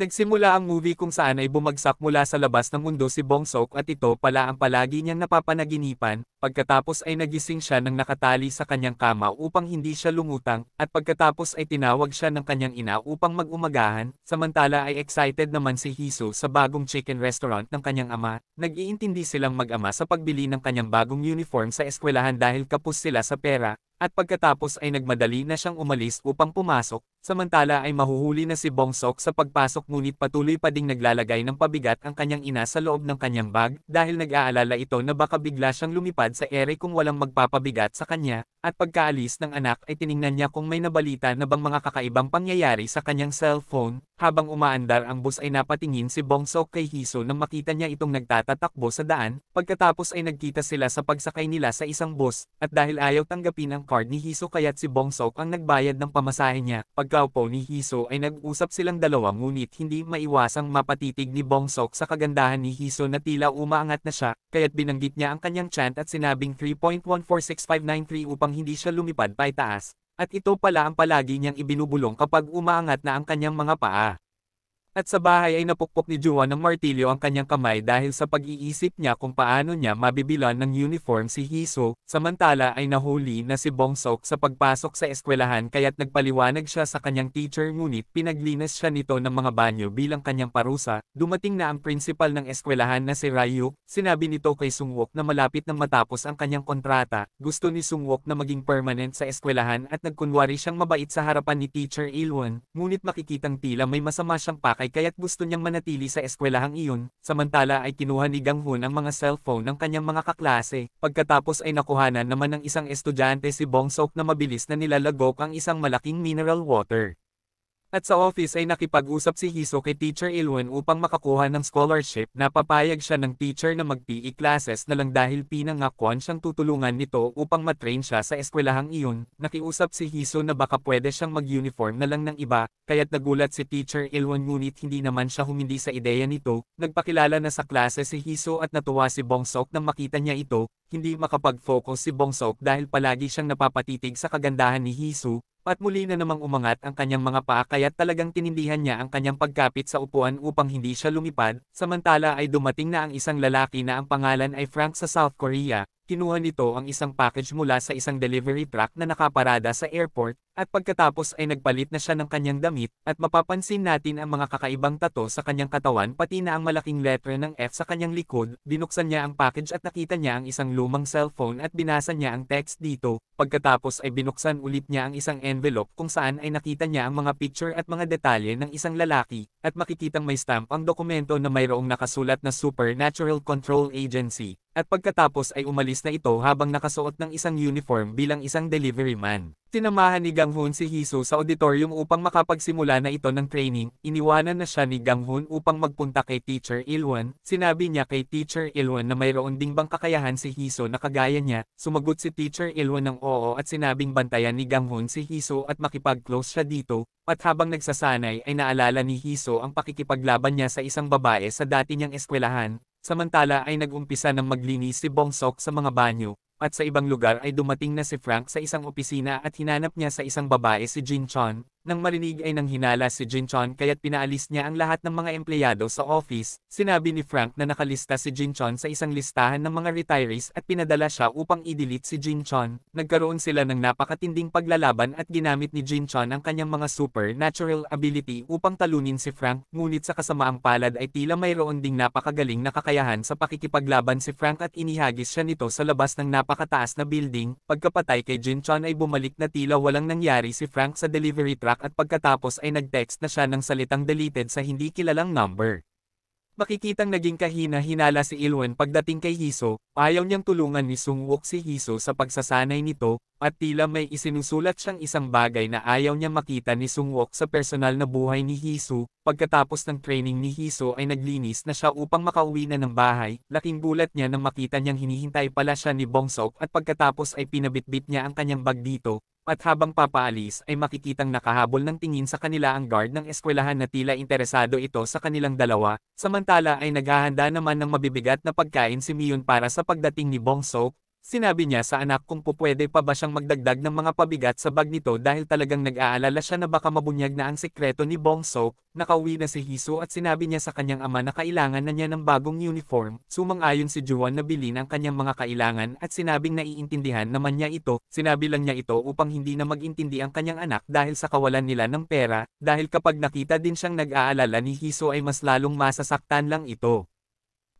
Nagsimula ang movie kung saan ay bumagsak mula sa labas ng mundo si Bong Sok at ito pala ang palagi niyang napapanaginipan, pagkatapos ay nagising siya nang nakatali sa kanyang kama upang hindi siya lumutang, at pagkatapos ay tinawag siya ng kanyang ina upang magumagahan, samantala ay excited naman si Hiso sa bagong chicken restaurant ng kanyang ama, nag-iintindi silang mag-ama sa pagbili ng kanyang bagong uniform sa eskwelahan dahil kapos sila sa pera, at pagkatapos ay nagmadali na siyang umalis upang pumasok, samantala ay mahuhuli na si Bongsok sa pagpasok ngunit patuloy pa ding naglalagay ng pabigat ang kanyang ina sa loob ng kanyang bag dahil nag-aalala ito na baka bigla siyang lumipad agad sa ere kung walang magpapabigat sa kanya, at pagkaalis ng anak ay tiningnan niya kung may nabalita na bang mga kakaibang pangyayari sa kanyang cellphone, habang umaandar ang bus ay napatingin si Bongsok kay Hiso nang makita niya itong nagtatatakbo sa daan, pagkatapos ay nagkita sila sa pagsakay nila sa isang bus, at dahil ayaw tanggapin ang card ni Hiso kaya't si Bongsok ang nagbayad ng pamasahe niya, pagkaupo ni Hiso ay nag-usap silang dalawa ngunit hindi maiwasang mapatitig ni Bongsok sa kagandahan ni Hiso na tila umaangat na siya, kaya't binanggit niya ang kanyang chant at sin sinabing 3.146593 upang hindi siya lumipad pa itaas, at ito pala ang palagi niyang ibinubulong kapag umaangat na ang kanyang mga paa. At sa bahay ay napukpok ni Juan ng martilyo ang kanyang kamay dahil sa pag-iisip niya kung paano niya mabibilan ng uniform si Hiso, samantala ay nahuli na si Bongsok sa pagpasok sa eskwelahan kaya't nagpaliwanag siya sa kanyang teacher ngunit pinaglinis siya nito ng mga banyo bilang kanyang parusa. Dumating na ang principal ng eskwelahan na si Rayu, sinabi nito kay Sungwok na malapit na matapos ang kanyang kontrata, gusto ni Sungwok na maging permanent sa eskwelahan at nagkunwari siyang mabait sa harapan ni teacher Ilwon, ngunit makikitang tila may masama siyang pak sakay kaya't gusto niyang manatili sa eskwelahang iyon, samantala ay kinuha ni Gang Hoon ang mga cellphone ng kanyang mga kaklase. Pagkatapos ay nakuhanan naman ng isang estudyante si Bong Sok na mabilis na nilalagok ang isang malaking mineral water. At sa office ay nakipag-usap si Hiso kay Teacher Ilwan upang makakuha ng scholarship na papayag siya ng teacher na mag-PE classes na lang dahil pinangakuan siyang tutulungan nito upang matrain siya sa eskwelahang iyon. Nakiusap si Hiso na baka pwede siyang mag-uniform na lang ng iba, kaya't nagulat si Teacher Ilwan ngunit hindi naman siya humindi sa ideya nito. Nagpakilala na sa klase si Hiso at natuwa si Bongsok nang makita niya ito. Hindi makapag-focus si Bongsok dahil palagi siyang napapatitig sa kagandahan ni Hiso, at muli na namang umangat ang kanyang mga paa kaya't talagang tinindihan niya ang kanyang pagkapit sa upuan upang hindi siya lumipad, samantala ay dumating na ang isang lalaki na ang pangalan ay Frank sa South Korea, kinuha nito ang isang package mula sa isang delivery truck na nakaparada sa airport, at pagkatapos ay nagpalit na siya ng kanyang damit, at mapapansin natin ang mga kakaibang tato sa kanyang katawan pati na ang malaking letra ng F sa kanyang likod, binuksan niya ang package at nakita niya ang isang lumang cellphone at binasa niya ang text dito, pagkatapos ay binuksan ulit niya ang isang envelope kung saan ay nakita niya ang mga picture at mga detalye ng isang lalaki, at makikitang may stamp ang dokumento na mayroong nakasulat na Supernatural Control Agency, at pagkatapos ay umalis na ito habang nakasuot ng isang uniform bilang isang delivery man. Tinamahan ni Gang Hoon si Hiso sa auditorium upang makapagsimula na ito ng training, iniwanan na siya ni Gang Hoon upang magpunta kay Teacher Ilwan, sinabi niya kay Teacher Ilwan na mayroon ding bang kakayahan si Hiso na kagaya niya, sumagot si Teacher Ilwan ng oo at sinabing bantayan ni Gang Hoon si Hiso at makipag-close siya dito, at habang nagsasanay ay naalala ni Hiso ang pakikipaglaban niya sa isang babae sa dati niyang eskwelahan, Samantala ay nag-umpisa ng maglinis si Bongsok sa mga banyo, at sa ibang lugar ay dumating na si Frank sa isang opisina at hinanap niya sa isang babae si Jin Chon, nang marinig ay nang hinala si Jin Jinchon kaya't pinaalis niya ang lahat ng mga empleyado sa office, sinabi ni Frank na nakalista si Jin Jinchon sa isang listahan ng mga retirees at pinadala siya upang i-delete si Jin Jinchon. Nagkaroon sila ng napakatinding paglalaban at ginamit ni Jin Jinchon ang kanyang mga supernatural ability upang talunin si Frank, ngunit sa kasamaang palad ay tila mayroon ding napakagaling na kakayahan sa pakikipaglaban si Frank at inihagis siya nito sa labas ng napakataas na building. Pagkapatay kay Jin Jinchon ay bumalik na tila walang nangyari si Frank sa delivery truck contract at pagkatapos ay nag-text na siya ng salitang deleted sa hindi kilalang number. Makikitang naging kahina-hinala si Ilwen pagdating kay Hiso, ayaw niyang tulungan ni Sungwook si Hiso sa pagsasanay nito, at tila may isinusulat siyang isang bagay na ayaw niyang makita ni Sungwook sa personal na buhay ni Hiso, pagkatapos ng training ni Hiso ay naglinis na siya upang makauwi na ng bahay, laking bulat niya nang makita niyang hinihintay pala siya ni Bongsok at pagkatapos ay pinabitbit niya ang kanyang bag dito, at habang papaalis ay makikitang nakahabol ng tingin sa kanila ang guard ng eskwelahan na tila interesado ito sa kanilang dalawa, samantala ay naghahanda naman ng mabibigat na pagkain si Miyun para sa pagdating ni Bongso, Sinabi niya sa anak kung pupwede pa ba siyang magdagdag ng mga pabigat sa bag nito dahil talagang nag-aalala siya na baka mabunyag na ang sekreto ni Bongso, nakauwi na si Hiso at sinabi niya sa kanyang ama na kailangan na niya ng bagong uniform, sumang-ayon si Juan na bilhin ang kanyang mga kailangan at sinabing naiintindihan naman niya ito, sinabi lang niya ito upang hindi na magintindi ang kanyang anak dahil sa kawalan nila ng pera, dahil kapag nakita din siyang nag-aalala ni Hiso ay mas lalong masasaktan lang ito.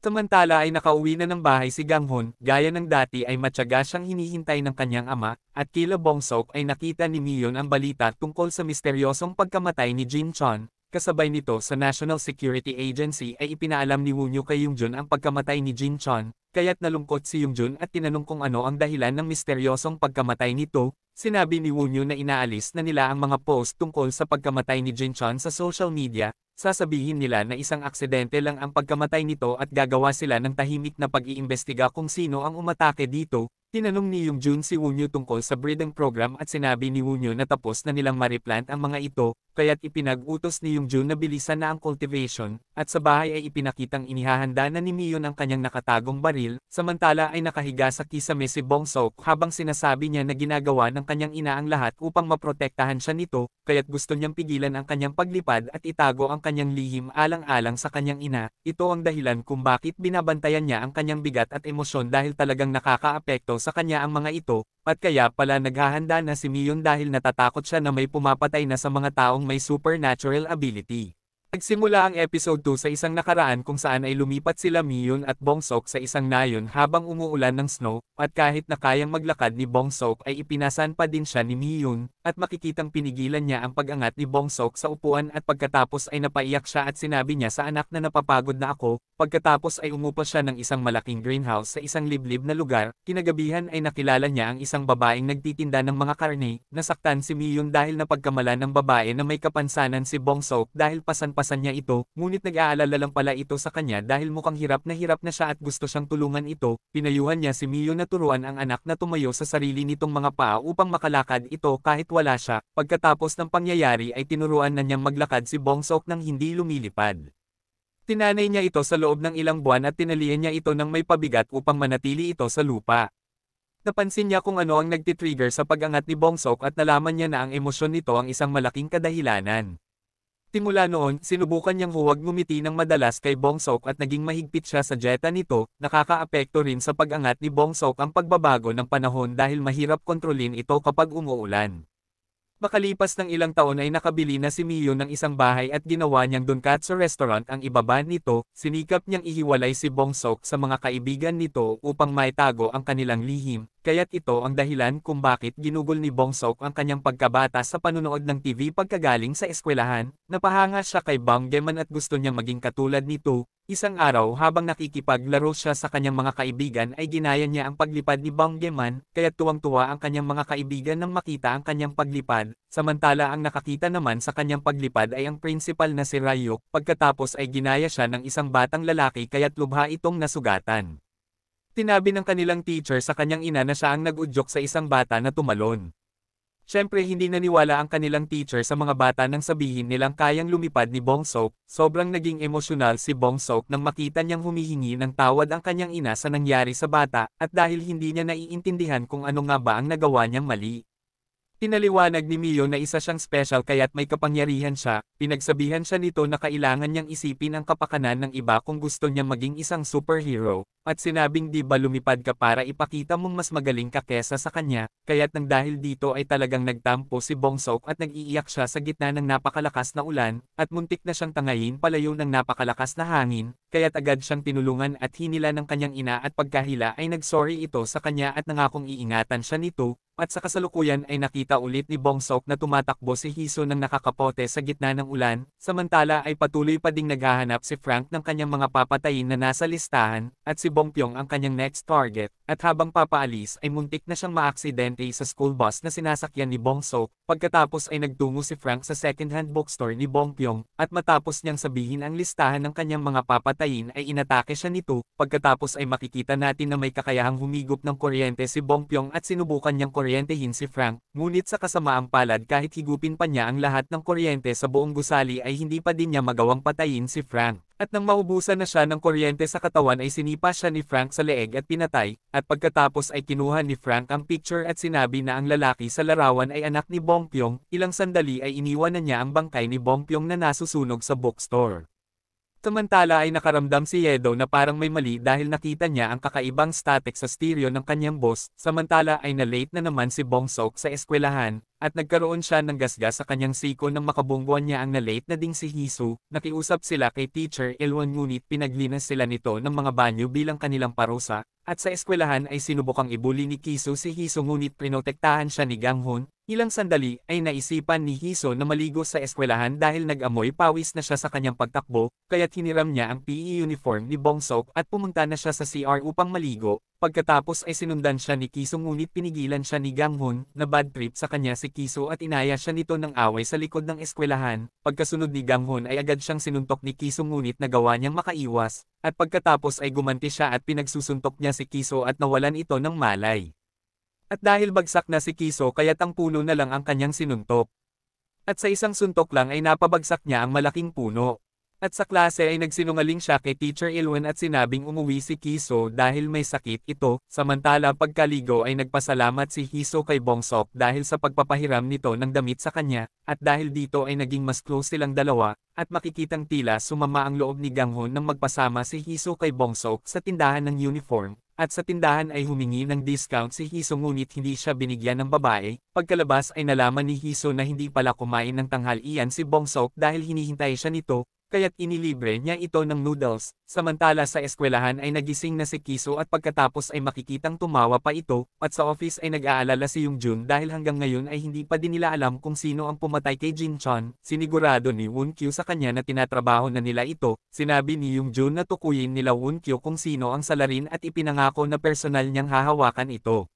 Samantala ay nakauwi na ng bahay si Ganghon, gaya ng dati ay matyaga siyang hinihintay ng kanyang ama, at kila Bongsok ay nakita ni Mion ang balita tungkol sa misteryosong pagkamatay ni Jin Chon, kasabay nito sa National Security Agency ay ipinaalam ni Wunyo kay Yungjun ang pagkamatay ni Jin Chon, kaya't nalungkot si Yungjun at tinanong kung ano ang dahilan ng misteryosong pagkamatay nito, Sinabi ni Wunyu na inaalis na nila ang mga post tungkol sa pagkamatay ni Jinchon sa social media, sasabihin nila na isang aksidente lang ang pagkamatay nito at gagawa sila ng tahimik na pag-iimbestiga kung sino ang umatake dito. Tinanong ni Yung Jun si Wunyu tungkol sa breeding program at sinabi ni Wunyu na tapos na nilang mareplant ang mga ito, kaya't ipinag-utos ni Yung Jun na bilisan na ang cultivation, at sa bahay ay ipinakitang inihahanda na ni Mion ang kanyang nakatagong baril, samantala ay nakahiga sa kisame si Bong Sok habang sinasabi niya na ginagawa ng kanyang ina ang lahat upang maprotektahan siya nito, kaya't gusto niyang pigilan ang kanyang paglipad at itago ang kanyang lihim alang-alang sa kanyang ina, ito ang dahilan kung bakit binabantayan niya ang kanyang bigat at emosyon dahil talagang nakakaapekto sa kanya ang mga ito, at kaya pala naghahanda na si Mion dahil natatakot siya na may pumapatay na sa mga taong may supernatural ability. Nagsimula ang episode 2 sa isang nakaraan kung saan ay lumipat sila Mion at Bongsok sa isang nayon habang umuulan ng snow, at kahit na kayang maglakad ni Bongsok ay ipinasan pa din siya ni Mion, at makikitang pinigilan niya ang pagangat ni Bong Sok sa upuan at pagkatapos ay napaiyak siya at sinabi niya sa anak na napapagod na ako, pagkatapos ay umupo siya ng isang malaking greenhouse sa isang liblib na lugar, kinagabihan ay nakilala niya ang isang babaeng nagtitinda ng mga karne, nasaktan si Miyun dahil napagkamala ng babae na may kapansanan si Bong Sok dahil pasan-pasan niya ito, ngunit nag-aalala lang pala ito sa kanya dahil mukhang hirap na hirap na siya at gusto siyang tulungan ito, pinayuhan niya si Miyun na turuan ang anak na tumayo sa sarili nitong mga paa upang makalakad ito kahit wala siya, pagkatapos ng pangyayari ay tinuruan na niyang maglakad si Bongsok ng hindi lumilipad. Tinanay niya ito sa loob ng ilang buwan at tinalian niya ito ng may pabigat upang manatili ito sa lupa. Napansin niya kung ano ang nagtitrigger sa pagangat ni Bongsok at nalaman niya na ang emosyon nito ang isang malaking kadahilanan. Timula noon, sinubukan niyang huwag gumiti ng madalas kay Bongsok at naging mahigpit siya sa dieta nito, nakakaapekto rin sa pagangat ni Bongsok ang pagbabago ng panahon dahil mahirap kontrolin ito kapag umuulan. Makalipas ng ilang taon ay nakabili na si Mio ng isang bahay at ginawa niyang Donkatsu restaurant ang ibaba nito, sinikap niyang ihiwalay si Bong Sok sa mga kaibigan nito upang maitago ang kanilang lihim, kaya't ito ang dahilan kung bakit ginugol ni Bong Sok ang kanyang pagkabata sa panunood ng TV pagkagaling sa eskwelahan, napahanga siya kay Bang Geman at gusto niyang maging katulad nito, isang araw habang nakikipaglaro siya sa kanyang mga kaibigan ay ginaya niya ang paglipad ni Bang Geman, kaya tuwang-tuwa ang kanyang mga kaibigan nang makita ang kanyang paglipad, samantala ang nakakita naman sa kanyang paglipad ay ang principal na si Rayok, pagkatapos ay ginaya siya ng isang batang lalaki kaya't lubha itong nasugatan. Tinabi ng kanilang teacher sa kanyang ina na siya ang nag-udyok sa isang bata na tumalon. Siyempre hindi naniwala ang kanilang teacher sa mga bata nang sabihin nilang kayang lumipad ni Bong Sok, sobrang naging emosyonal si Bong Sok nang makita niyang humihingi ng tawad ang kanyang ina sa nangyari sa bata, at dahil hindi niya naiintindihan kung ano nga ba ang nagawa niyang mali. Tinaliwanag ni Mio na isa siyang special kaya't may kapangyarihan siya, pinagsabihan siya nito na kailangan niyang isipin ang kapakanan ng iba kung gusto niya maging isang superhero, at sinabing di ba lumipad ka para ipakita mong mas magaling ka kesa sa kanya, kaya't nang dahil dito ay talagang nagtampo si Bongsok at nag-iiyak siya sa gitna ng napakalakas na ulan, at muntik na siyang tangayin palayo ng napakalakas na hangin, kaya't agad siyang tinulungan at hinila ng kanyang ina at pagkahila ay nagsorry ito sa kanya at nangakong iingatan siya nito, at sa kasalukuyan ay nakita ulit ni Bongsok na tumatakbo si Hiso ng nakakapote sa gitna ng ulan, samantala ay patuloy pa ding naghahanap si Frank ng kanyang mga papatayin na nasa listahan, at si Bong bongpyong ang kanyang next target, at habang papaalis ay muntik na siyang maaksidente sa school bus na sinasakyan ni Bongso, pagkatapos ay nagtungo si Frank sa second-hand bookstore ni Bongpyong, at matapos niyang sabihin ang listahan ng kanyang mga papatayin ay inatake siya nito, pagkatapos ay makikita natin na may kakayahang humigop ng kuryente si Bongpyong at sinubukan niyang kuryentehin si Frank, ngunit sa kasamaang palad kahit higupin pa niya ang lahat ng kuryente sa buong gusali ay hindi pa din niya magawang patayin si Frank. At nang maubusan na siya ng kuryente sa katawan ay sinipa siya ni Frank sa leeg at pinatay, at pagkatapos ay kinuha ni Frank ang picture at sinabi na ang lalaki sa larawan ay anak ni Bongpyong, ilang sandali ay iniwan na niya ang bangkay ni Bongpyong na nasusunog sa bookstore. Samantala ay nakaramdam si Yedo na parang may mali dahil nakita niya ang kakaibang static sa stereo ng kanyang boss, samantala ay na-late na naman si Bong sa eskwelahan, at nagkaroon siya ng gasgas sa kanyang siko nang makabungguan niya ang na-late na ding si Hisu, nakiusap sila kay Teacher Ilwan ngunit pinaglinas sila nito ng mga banyo bilang kanilang parusa, at sa eskwelahan ay sinubukang ibuli ni Kisu si Hisu ngunit prinotektahan siya ni Ganghon, ilang sandali ay naisipan ni Hisu na maligo sa eskwelahan dahil nag-amoy pawis na siya sa kanyang pagtakbo, kaya't hiniram niya ang PE uniform ni Bongsok at pumunta na siya sa CR upang maligo, Pagkatapos ay sinundan siya ni Kiso ngunit pinigilan siya ni Ganghun na bad trip sa kanya si Kiso at inaya siya nito ng away sa likod ng eskwelahan. Pagkasunod ni Ganghun ay agad siyang sinuntok ni Kiso ngunit nagawa niyang makaiwas. At pagkatapos ay gumanti siya at pinagsusuntok niya si Kiso at nawalan ito ng malay. At dahil bagsak na si Kiso kaya't ang puno na lang ang kanyang sinuntok. At sa isang suntok lang ay napabagsak niya ang malaking puno. At sa klase ay nagsinungaling siya kay Teacher Ilwen at sinabing umuwi si Kiso dahil may sakit ito, samantala pagkaligo ay nagpasalamat si Hiso kay Bongsok dahil sa pagpapahiram nito ng damit sa kanya, at dahil dito ay naging mas close silang dalawa, at makikitang tila sumama ang loob ni Ganghon nang magpasama si Hiso kay Bongsok sa tindahan ng uniform. At sa tindahan ay humingi ng discount si Hiso ngunit hindi siya binigyan ng babae, pagkalabas ay nalaman ni Hiso na hindi pala kumain ng tanghalian si Bongsok dahil hinihintay siya nito, kaya't inilibre niya ito ng noodles, samantala sa eskwelahan ay nagising na si Kiso at pagkatapos ay makikitang tumawa pa ito, at sa office ay nag-aalala si Yung Jun dahil hanggang ngayon ay hindi pa din nila alam kung sino ang pumatay kay Jin Chan, sinigurado ni Woon Kyu sa kanya na tinatrabaho na nila ito, sinabi ni Yung Jun na tukuyin nila Woon Kyu kung sino ang salarin at ipinangako na personal niyang hahawakan ito.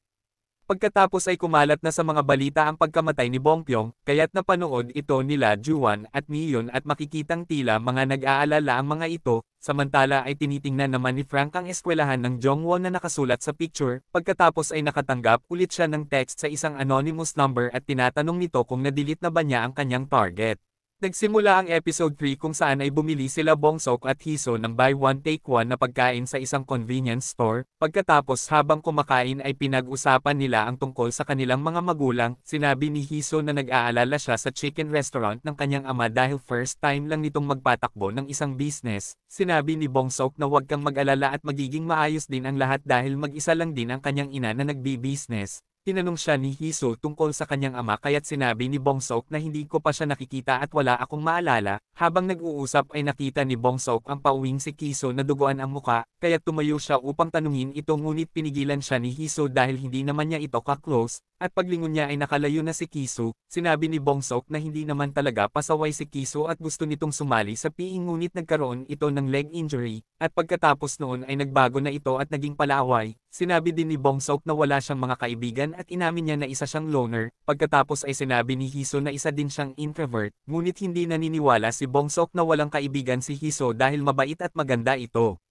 Pagkatapos ay kumalat na sa mga balita ang pagkamatay ni Bongpyong, kaya't napanood ito nila Juwan at Miyon at makikitang tila mga nag-aalala ang mga ito, samantala ay tinitingnan naman ni Frank ang eskwelahan ng Jongwon na nakasulat sa picture, pagkatapos ay nakatanggap ulit siya ng text sa isang anonymous number at tinatanong nito kung nadelete na ba niya ang kanyang target. Nagsimula ang episode 3 kung saan ay bumili sila Bong Bongsok at Hiso ng buy one take one na pagkain sa isang convenience store, pagkatapos habang kumakain ay pinag-usapan nila ang tungkol sa kanilang mga magulang, sinabi ni Hiso na nag-aalala siya sa chicken restaurant ng kanyang ama dahil first time lang nitong magpatakbo ng isang business, sinabi ni Bong Bongsok na huwag kang mag-alala at magiging maayos din ang lahat dahil mag-isa lang din ang kanyang ina na nagbi-business, Tinanong siya ni Hiso tungkol sa kanyang ama kaya't sinabi ni Bongsok na hindi ko pa siya nakikita at wala akong maalala, habang nag-uusap ay nakita ni Bongsok ang pauwing si Kiso na duguan ang muka, kaya tumayo siya upang tanungin ito ngunit pinigilan siya ni Hiso dahil hindi naman niya ito ka-close, at paglingon niya ay nakalayo na si Kisu, sinabi ni Bongsok na hindi naman talaga pasaway si Kisu at gusto nitong sumali sa piing e, ngunit nagkaroon ito ng leg injury, at pagkatapos noon ay nagbago na ito at naging palaway, sinabi din ni Bongsok na wala siyang mga kaibigan at inamin niya na isa siyang loner, pagkatapos ay sinabi ni Hiso na isa din siyang introvert, ngunit hindi naniniwala si Bongsok na walang kaibigan si Hiso dahil mabait at maganda ito.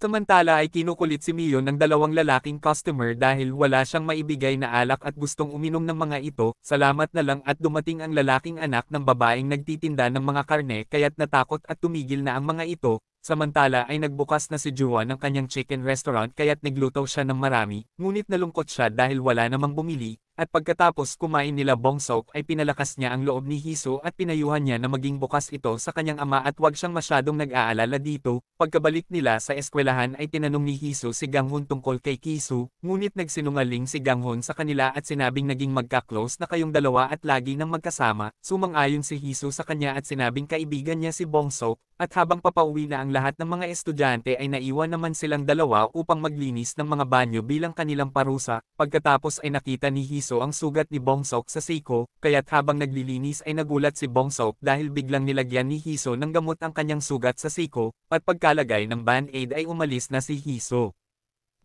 Samantala ay kinukulit si Mio ng dalawang lalaking customer dahil wala siyang maibigay na alak at gustong uminom ng mga ito, salamat na lang at dumating ang lalaking anak ng babaeng nagtitinda ng mga karne kaya't natakot at tumigil na ang mga ito, samantala ay nagbukas na si Jua ng kanyang chicken restaurant kaya't nagluto siya ng marami, ngunit nalungkot siya dahil wala namang bumili, at pagkatapos kumain nila Bongsok ay pinalakas niya ang loob ni Hiso at pinayuhan niya na maging bukas ito sa kanyang ama at wag siyang masyadong nag-aalala dito. Pagkabalik nila sa eskwelahan ay tinanong ni Hiso si Ganghon tungkol kay Kisu, ngunit nagsinungaling si Ganghon sa kanila at sinabing naging magka-close na kayong dalawa at lagi nang magkasama. Sumang-ayon si Hiso sa kanya at sinabing kaibigan niya si Bongsok, at habang papauwi na ang lahat ng mga estudyante ay naiwan naman silang dalawa upang maglinis ng mga banyo bilang kanilang parusa. Pagkatapos ay nakita ni Hiso piso ang sugat ni Bongsok sa siko, kaya't habang naglilinis ay nagulat si Bongsok dahil biglang nilagyan ni Hiso ng gamot ang kanyang sugat sa siko, at pagkalagay ng band-aid ay umalis na si Hiso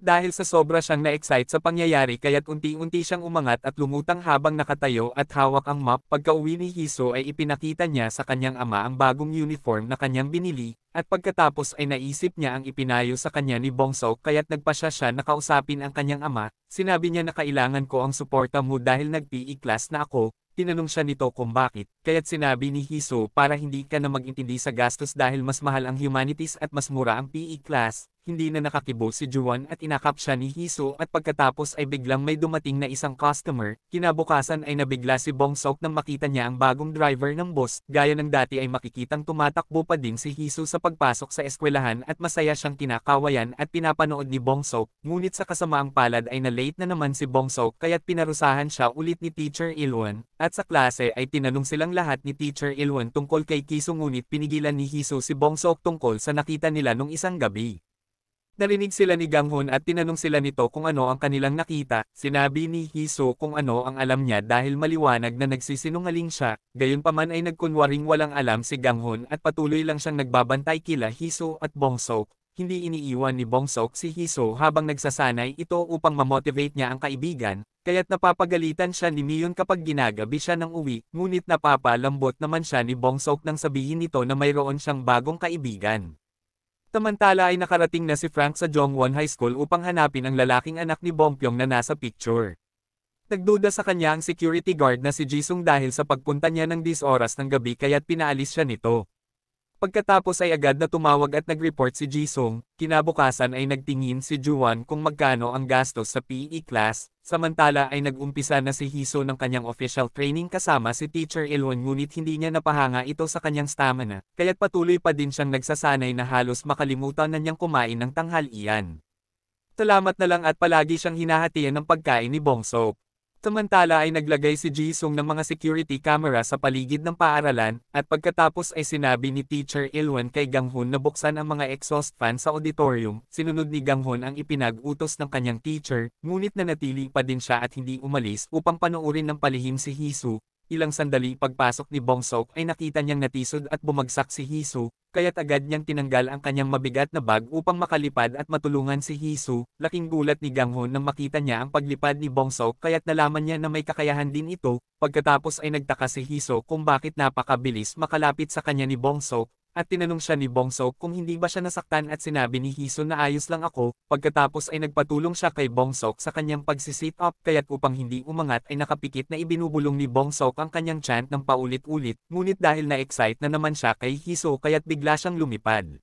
dahil sa sobra siyang na-excite sa pangyayari kaya't unti-unti siyang umangat at lumutang habang nakatayo at hawak ang map. Pagkauwi ni Hiso ay ipinakita niya sa kanyang ama ang bagong uniform na kanyang binili, at pagkatapos ay naisip niya ang ipinayo sa kanya ni Bongso kaya't nagpasya siya siya na kausapin ang kanyang ama, sinabi niya na kailangan ko ang suporta mo dahil nag-PE class na ako, Tinanong siya nito kung bakit, kaya't sinabi ni Hiso para hindi ka na magintindi sa gastos dahil mas mahal ang humanities at mas mura ang PE class, hindi na nakakibo si Juan at inakap siya ni Hiso at pagkatapos ay biglang may dumating na isang customer, kinabukasan ay nabigla si Bong Sok nang makita niya ang bagong driver ng boss, gaya ng dati ay makikitang tumatakbo pa din si Hiso sa pagpasok sa eskwelahan at masaya siyang kinakawayan at pinapanood ni Bong Sok, ngunit sa kasamaang palad ay na-late na naman si Bong Sok kaya't pinarusahan siya ulit ni Teacher Ilwon, at sa klase ay tinanong silang lahat ni Teacher Ilwon tungkol kay Kiso ngunit pinigilan ni Hiso si Bong Sok tungkol sa nakita nila nung isang gabi. Narinig sila ni Ganghun at tinanong sila nito kung ano ang kanilang nakita, sinabi ni Hiso kung ano ang alam niya dahil maliwanag na nagsisinungaling siya, gayunpaman ay nagkunwaring walang alam si Ganghun at patuloy lang siyang nagbabantay kila Hiso at Bongsok. Hindi iniiwan ni Bongsok si Hiso habang nagsasanay ito upang mamotivate niya ang kaibigan, kaya't napapagalitan siya ni Mion kapag ginagabi siya ng uwi, ngunit napapalambot naman siya ni Bongsok nang sabihin nito na mayroon siyang bagong kaibigan. Samantala ay nakarating na si Frank sa Jongwon High School upang hanapin ang lalaking anak ni Bongpyong na nasa picture. Nagduda sa kanya ang security guard na si Jisung dahil sa pagpunta niya ng 10 oras ng gabi kaya't pinaalis siya nito. Pagkatapos ay agad na tumawag at nag-report si Jisung, kinabukasan ay nagtingin si Juwan kung magkano ang gastos sa PE class, samantala ay nag-umpisa na si Hiso ng kanyang official training kasama si Teacher Ilwon ngunit hindi niya napahanga ito sa kanyang stamina, kaya't patuloy pa din siyang nagsasanay na halos makalimutan na niyang kumain ng tanghalian. Salamat na lang at palagi siyang hinahatian ng pagkain ni Bong Samantala ay naglagay si Jisung ng mga security camera sa paligid ng paaralan, at pagkatapos ay sinabi ni Teacher Ilwan kay Ganghun na buksan ang mga exhaust fan sa auditorium, sinunod ni Ganghun ang ipinag-utos ng kanyang teacher, ngunit nanatili pa din siya at hindi umalis upang panoorin ng palihim si Hisu, ilang sandali pagpasok ni Bong ay nakita niyang natisod at bumagsak si Hisu, kaya't agad niyang tinanggal ang kanyang mabigat na bag upang makalipad at matulungan si Hisu. Laking gulat ni Gang Ho nang makita niya ang paglipad ni Bong kaya't nalaman niya na may kakayahan din ito, pagkatapos ay nagtaka si Hisu kung bakit napakabilis makalapit sa kanya ni Bong at tinanong siya ni Bongso kung hindi ba siya nasaktan at sinabi ni Hiso na ayos lang ako, pagkatapos ay nagpatulong siya kay Bongso sa kanyang pagsisit up kaya't upang hindi umangat ay nakapikit na ibinubulong ni Bongso ang kanyang chant ng paulit-ulit, ngunit dahil na-excite na naman siya kay Hiso kaya't bigla siyang lumipad.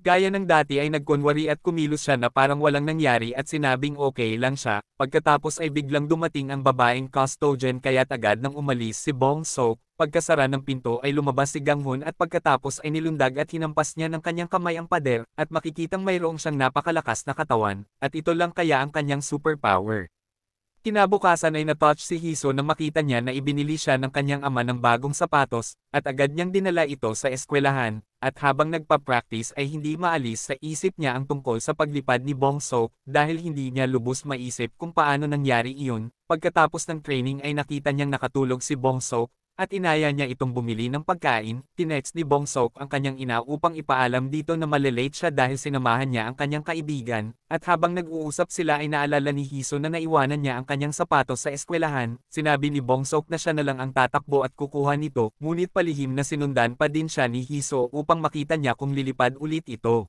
Gaya ng dati ay nagkunwari at kumilos siya na parang walang nangyari at sinabing okay lang siya, pagkatapos ay biglang dumating ang babaeng custodian kaya't agad nang umalis si Bong Sok, pagkasara ng pinto ay lumabas si Gang Hun at pagkatapos ay nilundag at hinampas niya ng kanyang kamay ang pader, at makikitang mayroong siyang napakalakas na katawan, at ito lang kaya ang kanyang superpower. Kinabukasan ay natouch si Hiso na makita niya na ibinili siya ng kanyang ama ng bagong sapatos, at agad niyang dinala ito sa eskwelahan, at habang nagpa-practice ay hindi maalis sa isip niya ang tungkol sa paglipad ni Bong Sok dahil hindi niya lubos maisip kung paano nangyari iyon. Pagkatapos ng training ay nakita niyang nakatulog si Bong Sok at inaya niya itong bumili ng pagkain, tinext ni Bong Sok ang kanyang ina upang ipaalam dito na malilate siya dahil sinamahan niya ang kanyang kaibigan, at habang nag-uusap sila ay naalala ni Hiso na naiwanan niya ang kanyang sapatos sa eskwelahan, sinabi ni Bong Sok na siya na lang ang tatakbo at kukuha nito, ngunit palihim na sinundan pa din siya ni Hiso upang makita niya kung lilipad ulit ito.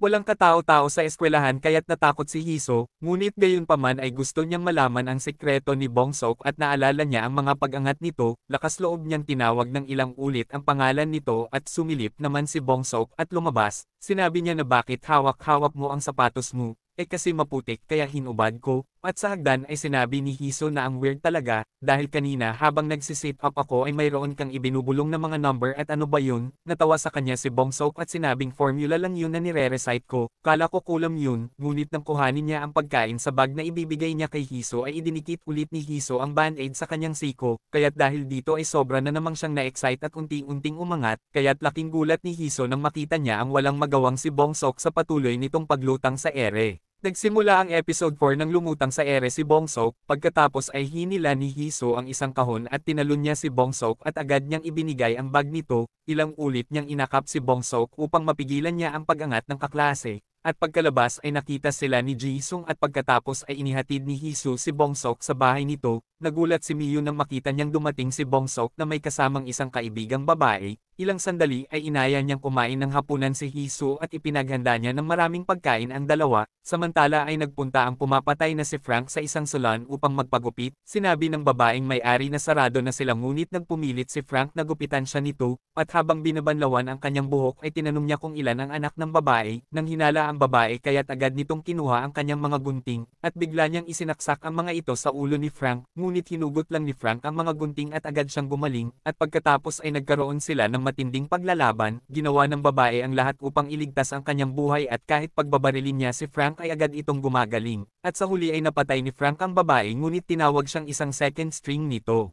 Walang katao-tao sa eskwelahan kaya't natakot si Hiso, ngunit gayunpaman ay gusto niyang malaman ang sekreto ni Bongsok at naalala niya ang mga pagangat nito, lakas loob niyang tinawag ng ilang ulit ang pangalan nito at sumilip naman si Bongsok at lumabas, sinabi niya na bakit hawak-hawak mo ang sapatos mo, eh kasi maputik kaya hinubad ko, at sa hagdan ay sinabi ni Hiso na ang weird talaga, dahil kanina habang nagsisit up ako ay mayroon kang ibinubulong na mga number at ano ba yun, natawa sa kanya si Bongsok at sinabing formula lang yun na nire-recite ko, kala ko kulam yun, ngunit nang kuhanin niya ang pagkain sa bag na ibibigay niya kay Hiso ay idinikit ulit ni Hiso ang band-aid sa kanyang siko, kaya't dahil dito ay sobra na namang siyang na-excite at unti-unting umangat, kaya't laking gulat ni Hiso nang makita niya ang walang magawang si Bongsok sa patuloy nitong paglutang sa ere. Nagsimula ang episode 4 ng lumutang sa ere si Bongsok, pagkatapos ay hinila ni Hiso ang isang kahon at tinalon niya si Bongsok at agad niyang ibinigay ang bag nito, ilang ulit niyang inakap si Bongsok upang mapigilan niya ang pagangat ng kaklase. At pagkalabas ay nakita sila ni Jisung at pagkatapos ay inihatid ni Hisu si Bongsok sa bahay nito, nagulat si Miyu nang makita niyang dumating si Bongsok na may kasamang isang kaibigang babae, ilang sandali ay inaya niyang kumain ng hapunan si Hisu at ipinaghanda niya ng maraming pagkain ang dalawa, samantala ay nagpunta ang pumapatay na si Frank sa isang salon upang magpagupit, sinabi ng babaeng may-ari na sarado na sila ngunit nagpumilit si Frank na gupitan siya nito, at habang binabanlawan ang kanyang buhok ay tinanong niya kung ilan ang anak ng babae, nang hinala ang babae kaya't agad nitong kinuha ang kanyang mga gunting, at bigla niyang isinaksak ang mga ito sa ulo ni Frank, ngunit hinugot lang ni Frank ang mga gunting at agad siyang gumaling, at pagkatapos ay nagkaroon sila ng matinding paglalaban, ginawa ng babae ang lahat upang iligtas ang kanyang buhay at kahit pagbabarilin niya si Frank ay agad itong gumagaling, at sa huli ay napatay ni Frank ang babae ngunit tinawag siyang isang second string nito.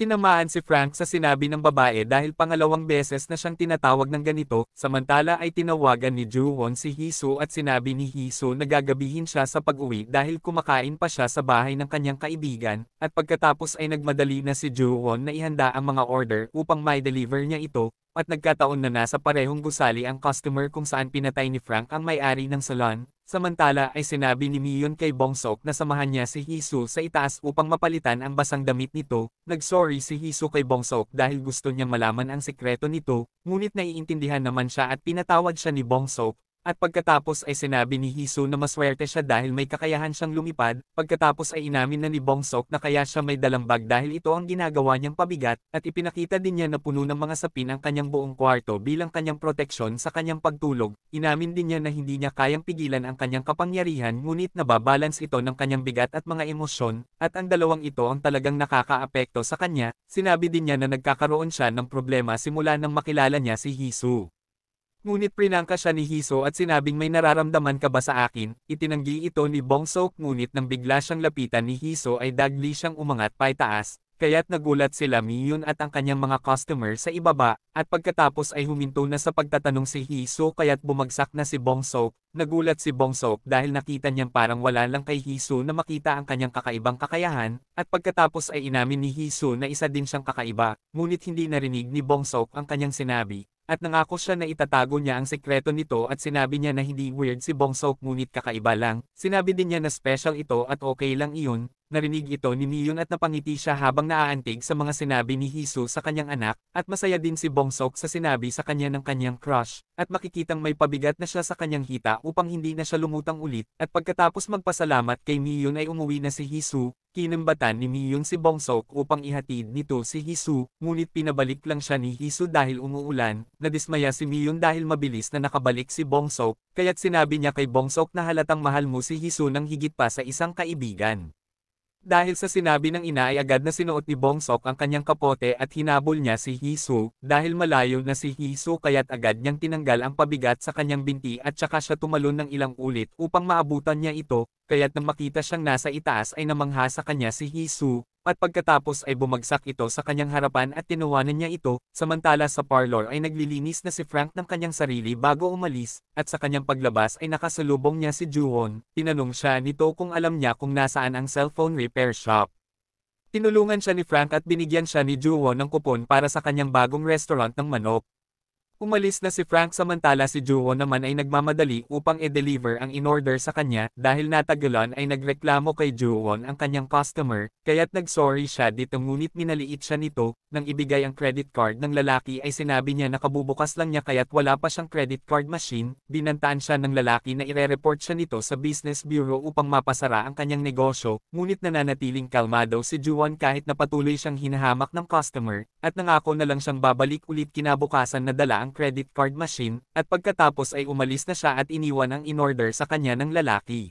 Tinamaan si Frank sa sinabi ng babae dahil pangalawang beses na siyang tinatawag ng ganito, samantala ay tinawagan ni Juwon si Hiso at sinabi ni Hiso na gagabihin siya sa pag-uwi dahil kumakain pa siya sa bahay ng kanyang kaibigan, at pagkatapos ay nagmadali na si Juwon na ihanda ang mga order upang may deliver niya ito, at nagkataon na nasa parehong gusali ang customer kung saan pinatay ni Frank ang may-ari ng salon, samantala ay sinabi ni Mion kay Bongsok na samahan niya si Hisu sa itaas upang mapalitan ang basang damit nito, nagsorry si Hisu kay Bongsok dahil gusto niyang malaman ang sekreto nito, ngunit naiintindihan naman siya at pinatawad siya ni Bongsok, at pagkatapos ay sinabi ni Hisu na maswerte siya dahil may kakayahan siyang lumipad, pagkatapos ay inamin na ni Bongsok na kaya siya may dalambag dahil ito ang ginagawa niyang pabigat, at ipinakita din niya na puno ng mga sapin ang kanyang buong kwarto bilang kanyang proteksyon sa kanyang pagtulog, inamin din niya na hindi niya kayang pigilan ang kanyang kapangyarihan ngunit nababalance ito ng kanyang bigat at mga emosyon, at ang dalawang ito ang talagang nakakaapekto sa kanya, sinabi din niya na nagkakaroon siya ng problema simula nang makilala niya si Hisu. Ngunit prinangka siya ni Hiso at sinabing may nararamdaman ka ba sa akin, itinanggi ito ni Bongsook ngunit nang bigla siyang lapitan ni Hiso ay dagli siyang umangat paitaas, kaya't nagulat sila Miyun at ang kanyang mga customer sa ibaba, at pagkatapos ay huminto na sa pagtatanong si Hiso kaya't bumagsak na si Bongsook, nagulat si Bongsook dahil nakita niyang parang wala lang kay Hiso na makita ang kanyang kakaibang kakayahan, at pagkatapos ay inamin ni Hiso na isa din siyang kakaiba, ngunit hindi narinig ni Bongsook ang kanyang sinabi, at nangako siya na itatago niya ang sekreto nito at sinabi niya na hindi weird si Bongso ngunit kakaiba lang. Sinabi din niya na special ito at okay lang iyon, narinig ito ni Miyon at napangiti siya habang naaantig sa mga sinabi ni Hisu sa kanyang anak, at masaya din si Bongsok sa sinabi sa kanya ng kanyang crush, at makikitang may pabigat na siya sa kanyang hita upang hindi na siya lumutang ulit, at pagkatapos magpasalamat kay Miyon ay umuwi na si Hisu, kinambatan ni Miyon si Bongsok upang ihatid nito si Hisu, ngunit pinabalik lang siya ni Hisu dahil umuulan, nadismaya si Miyon dahil mabilis na nakabalik si Bongsok, kaya't sinabi niya kay Bongsok na halatang mahal mo si Hisu ng higit pa sa isang kaibigan. Dahil sa sinabi ng ina ay agad na sinuot ni Bong ang kanyang kapote at hinabol niya si Hisu, dahil malayo na si Hisu kaya't agad niyang tinanggal ang pabigat sa kanyang binti at saka siya tumalon ng ilang ulit upang maabutan niya ito, kaya't nang makita siyang nasa itaas ay namangha sa kanya si Hisu, at pagkatapos ay bumagsak ito sa kanyang harapan at tinuwanan niya ito, samantala sa parlor ay naglilinis na si Frank ng kanyang sarili bago umalis, at sa kanyang paglabas ay nakasalubong niya si Juwon, tinanong siya nito kung alam niya kung nasaan ang cellphone repair shop. Tinulungan siya ni Frank at binigyan siya ni Juwon ng kupon para sa kanyang bagong restaurant ng manok, Umalis na si Frank samantala si Juho naman ay nagmamadali upang i-deliver ang in-order sa kanya dahil natagalan ay nagreklamo kay Juhon ang kanyang customer, kaya't nag-sorry siya dito ngunit minaliit siya nito, nang ibigay ang credit card ng lalaki ay sinabi niya na kabubukas lang niya kaya't wala pa siyang credit card machine, binantaan siya ng lalaki na ire-report siya nito sa Business Bureau upang mapasara ang kanyang negosyo, ngunit nananatiling kalmado si Juhon kahit na patuloy siyang hinahamak ng customer, at nangako na lang siyang babalik ulit kinabukasan na dala ang ng credit card machine, at pagkatapos ay umalis na siya at iniwan ang inorder sa kanya ng lalaki.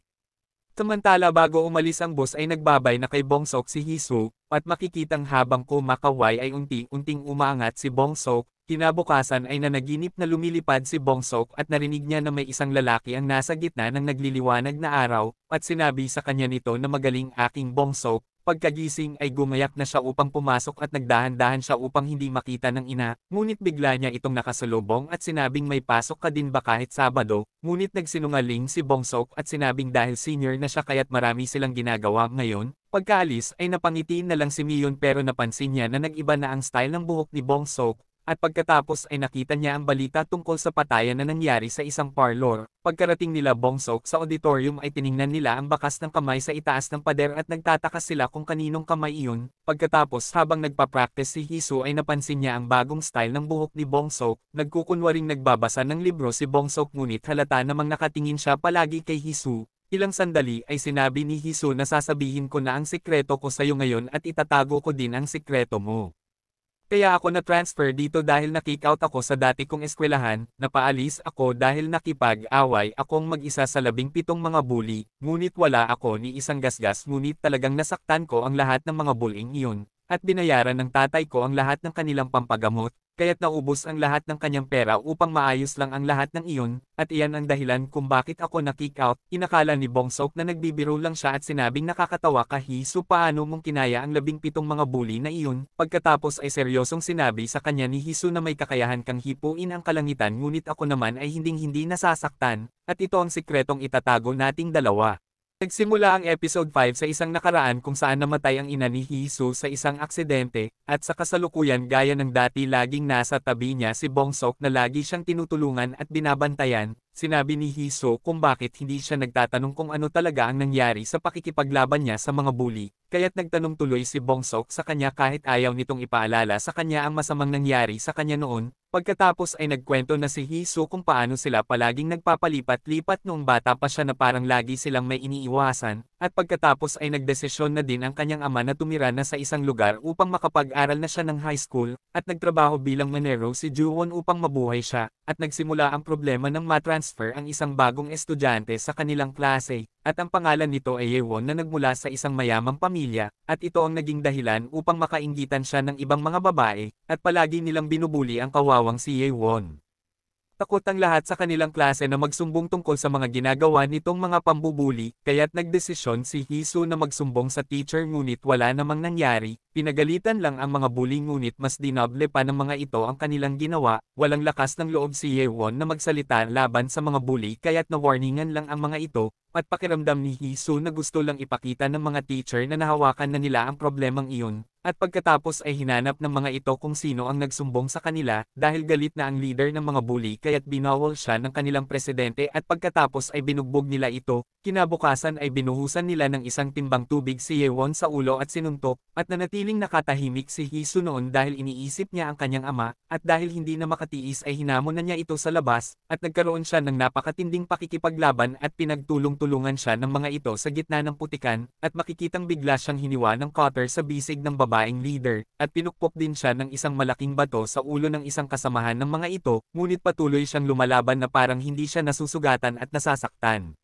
Samantala bago umalis ang boss ay nagbabay na kay Bongsok si Hisu, at makikitang habang kumakaway ay unti-unting umaangat si Bongsok, kinabukasan ay nanaginip na lumilipad si Bongsok at narinig niya na may isang lalaki ang nasa gitna ng nagliliwanag na araw, at sinabi sa kanya nito na magaling aking Bongsok, Pagkagising ay gumayak na siya upang pumasok at nagdahan-dahan siya upang hindi makita ng ina, ngunit bigla niya itong nakasalubong at sinabing may pasok ka din ba kahit Sabado, ngunit nagsinungaling si Bongsok at sinabing dahil senior na siya kaya't marami silang ginagawa ngayon, pagkaalis ay napangitiin na lang si Mion pero napansin niya na nag-iba na ang style ng buhok ni Bongsok, at pagkatapos ay nakita niya ang balita tungkol sa patayan na nangyari sa isang parlor. Pagkarating nila Bongso sa auditorium ay tiningnan nila ang bakas ng kamay sa itaas ng pader at nagtataka sila kung kaninong kamay iyon. Pagkatapos habang nagpa-practice si Hisu ay napansin niya ang bagong style ng buhok ni Bongso. Nagkukunwaring nagbabasa ng libro si Bongso ngunit halata namang nakatingin siya palagi kay Hisu. Ilang sandali ay sinabi ni Hisu na sasabihin ko na ang sikreto ko sa iyo ngayon at itatago ko din ang sikreto mo. Kaya ako na-transfer dito dahil na-kick ako sa dati kong eskwelahan, napaalis ako dahil nakipag-away akong mag-isa sa labing pitong mga bully, ngunit wala ako ni isang gasgas ngunit talagang nasaktan ko ang lahat ng mga bullying iyon, at binayaran ng tatay ko ang lahat ng kanilang pampagamot, kaya't naubos ang lahat ng kanyang pera upang maayos lang ang lahat ng iyon, at iyan ang dahilan kung bakit ako na-kick out, inakala ni Bong Sok na nagbibiro lang siya at sinabing nakakatawa ka hi so paano mong kinaya ang labing pitong mga bully na iyon, pagkatapos ay seryosong sinabi sa kanya ni Hisu na may kakayahan kang hipuin ang kalangitan ngunit ako naman ay hinding hindi nasasaktan, at ito ang sikretong itatago nating dalawa. Nagsimula ang episode 5 sa isang nakaraan kung saan namatay ang ina ni Hisu sa isang aksidente, at sa kasalukuyan gaya ng dati laging nasa tabi niya si Bongsok na lagi siyang tinutulungan at binabantayan, sinabi ni Hiso kung bakit hindi siya nagtatanong kung ano talaga ang nangyari sa pakikipaglaban niya sa mga bully, kaya't nagtanong tuloy si Bongsok sa kanya kahit ayaw nitong ipaalala sa kanya ang masamang nangyari sa kanya noon, Pagkatapos ay nagkwento na si Hiso kung paano sila palaging nagpapalipat-lipat noong bata pa siya na parang lagi silang may iniiwasan, at pagkatapos ay nagdesisyon na din ang kanyang ama na tumira na sa isang lugar upang makapag-aral na siya ng high school, at nagtrabaho bilang manero si Juwon upang mabuhay siya, at nagsimula ang problema ng matransfer ang isang bagong estudyante sa kanilang klase at ang pangalan nito ay Yewon na nagmula sa isang mayamang pamilya, at ito ang naging dahilan upang makaingitan siya ng ibang mga babae, at palagi nilang binubuli ang kawawang si Yewon. Takot ang lahat sa kanilang klase na magsumbong tungkol sa mga ginagawa nitong mga pambubuli, kaya't nagdesisyon si Hisu na magsumbong sa teacher ngunit wala namang nangyari, Pinagalitan lang ang mga bully ngunit mas dinoble pa ng mga ito ang kanilang ginawa, walang lakas ng loob si Yewon na magsalita laban sa mga bully kaya't na-warningan lang ang mga ito, at pakiramdam ni Hisu na gusto lang ipakita ng mga teacher na nahawakan na nila ang problemang iyon, at pagkatapos ay hinanap ng mga ito kung sino ang nagsumbong sa kanila dahil galit na ang leader ng mga bully kaya't binawal siya ng kanilang presidente at pagkatapos ay binugbog nila ito, kinabukasan ay binuhusan nila ng isang timbang tubig si Yewon sa ulo at sinuntok, at nanatili Piling nakatahimik si Hisu noon dahil iniisip niya ang kanyang ama, at dahil hindi na makatiis ay hinamon na niya ito sa labas, at nagkaroon siya ng napakatinding pakikipaglaban at pinagtulong-tulungan siya ng mga ito sa gitna ng putikan, at makikitang bigla siyang hiniwa ng cutter sa bisig ng babaeng leader, at pinukpok din siya ng isang malaking bato sa ulo ng isang kasamahan ng mga ito, ngunit patuloy siyang lumalaban na parang hindi siya nasusugatan at nasasaktan.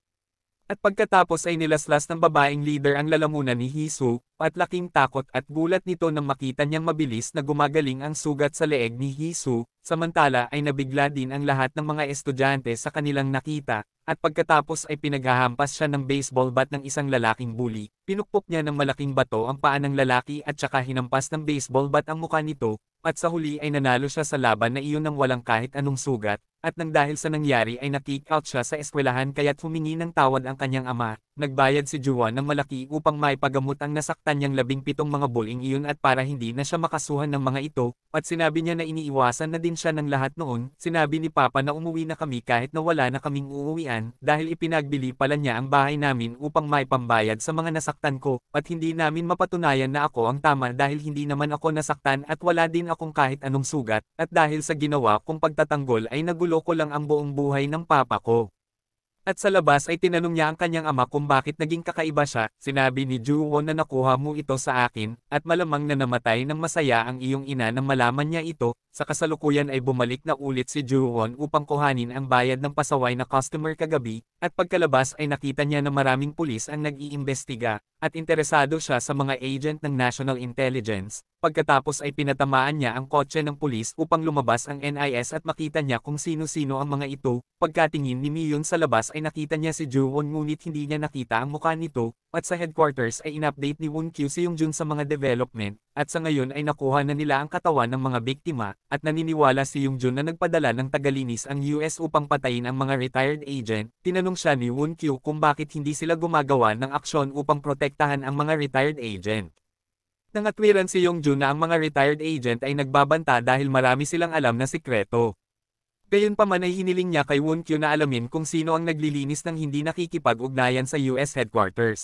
At pagkatapos ay nilaslas ng babaeng leader ang lalamunan ni Hisu, at laking takot at gulat nito nang makita niyang mabilis na gumagaling ang sugat sa leeg ni Hisu, samantala ay nabigla din ang lahat ng mga estudyante sa kanilang nakita, at pagkatapos ay pinaghahampas siya ng baseball bat ng isang lalaking bully. Pinukpok niya ng malaking bato ang paa ng lalaki at saka hinampas ng baseball bat ang mukha nito, at sa huli ay nanalo siya sa laban na iyon ng walang kahit anong sugat, at nang dahil sa nangyari ay na out siya sa eskwelahan kaya't humingi ng tawad ang kanyang ama. Nagbayad si Juan ng malaki upang maipagamot ang nasaktan niyang labing pitong mga bullying iyon at para hindi na siya makasuhan ng mga ito, at sinabi niya na iniiwasan na din siya ng lahat noon, sinabi ni Papa na umuwi na kami kahit na wala na kaming uuwian, dahil ipinagbili pala niya ang bahay namin upang maipambayad sa mga nasaktan ko, at hindi namin mapatunayan na ako ang tama dahil hindi naman ako nasaktan at wala din akong kahit anong sugat, at dahil sa ginawa kong pagtatanggol ay nagulo niloloko lang ang buong buhay ng papa ko. At sa labas ay tinanong niya ang kanyang ama kung bakit naging kakaiba siya, sinabi ni Juwon na nakuha mo ito sa akin, at malamang na namatay ng masaya ang iyong ina nang malaman niya ito, sa kasalukuyan ay bumalik na ulit si Juwon upang kuhanin ang bayad ng pasaway na customer kagabi, at pagkalabas ay nakita niya na maraming pulis ang nag-iimbestiga, at interesado siya sa mga agent ng National Intelligence, pagkatapos ay pinatamaan niya ang kotse ng pulis upang lumabas ang NIS at makita niya kung sino-sino ang mga ito, pagkatingin ni Miyun sa labas ay nakita niya si ju ngunit hindi niya nakita ang mukha nito, at sa headquarters ay inupdate ni Woon Kyu si Yongjun sa mga development, at sa ngayon ay nakuha na nila ang katawan ng mga biktima, at naniniwala si Yongjun na nagpadala ng tagalinis ang US upang patayin ang mga retired agent, tinanong siya ni Woon Kyu kung bakit hindi sila gumagawa ng aksyon upang protect protektahan ang mga retired agent. Nangatwiran si Yongjun na ang mga retired agent ay nagbabanta dahil marami silang alam na sikreto. Gayunpaman ay hiniling niya kay Woon Kyu na alamin kung sino ang naglilinis ng hindi nakikipag-ugnayan sa US headquarters.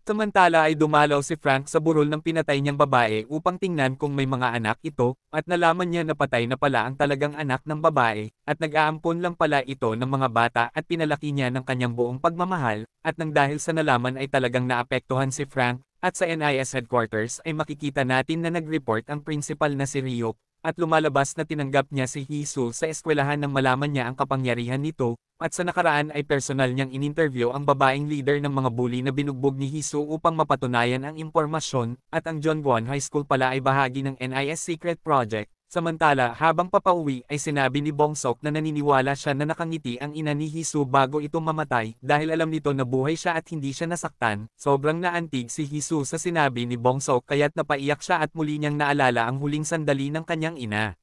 Samantala ay dumalaw si Frank sa burol ng pinatay niyang babae upang tingnan kung may mga anak ito, at nalaman niya na patay na pala ang talagang anak ng babae, at nag-aampon lang pala ito ng mga bata at pinalaki niya ng kanyang buong pagmamahal, at nang dahil sa nalaman ay talagang naapektuhan si Frank, at sa NIS headquarters ay makikita natin na nag-report ang principal na si Rio, at lumalabas na tinanggap niya si Hisul sa eskwelahan nang malaman niya ang kapangyarihan nito, at sa nakaraan ay personal niyang ininterview ang babaeng leader ng mga bully na binugbog ni Hisu upang mapatunayan ang impormasyon, at ang John Guan High School pala ay bahagi ng NIS Secret Project, Samantala habang papauwi ay sinabi ni Bongsok na naniniwala siya na nakangiti ang ina ni Hisu bago ito mamatay dahil alam nito na buhay siya at hindi siya nasaktan. Sobrang naantig si Hisu sa sinabi ni Bongsok kaya't napaiyak siya at muli niyang naalala ang huling sandali ng kanyang ina.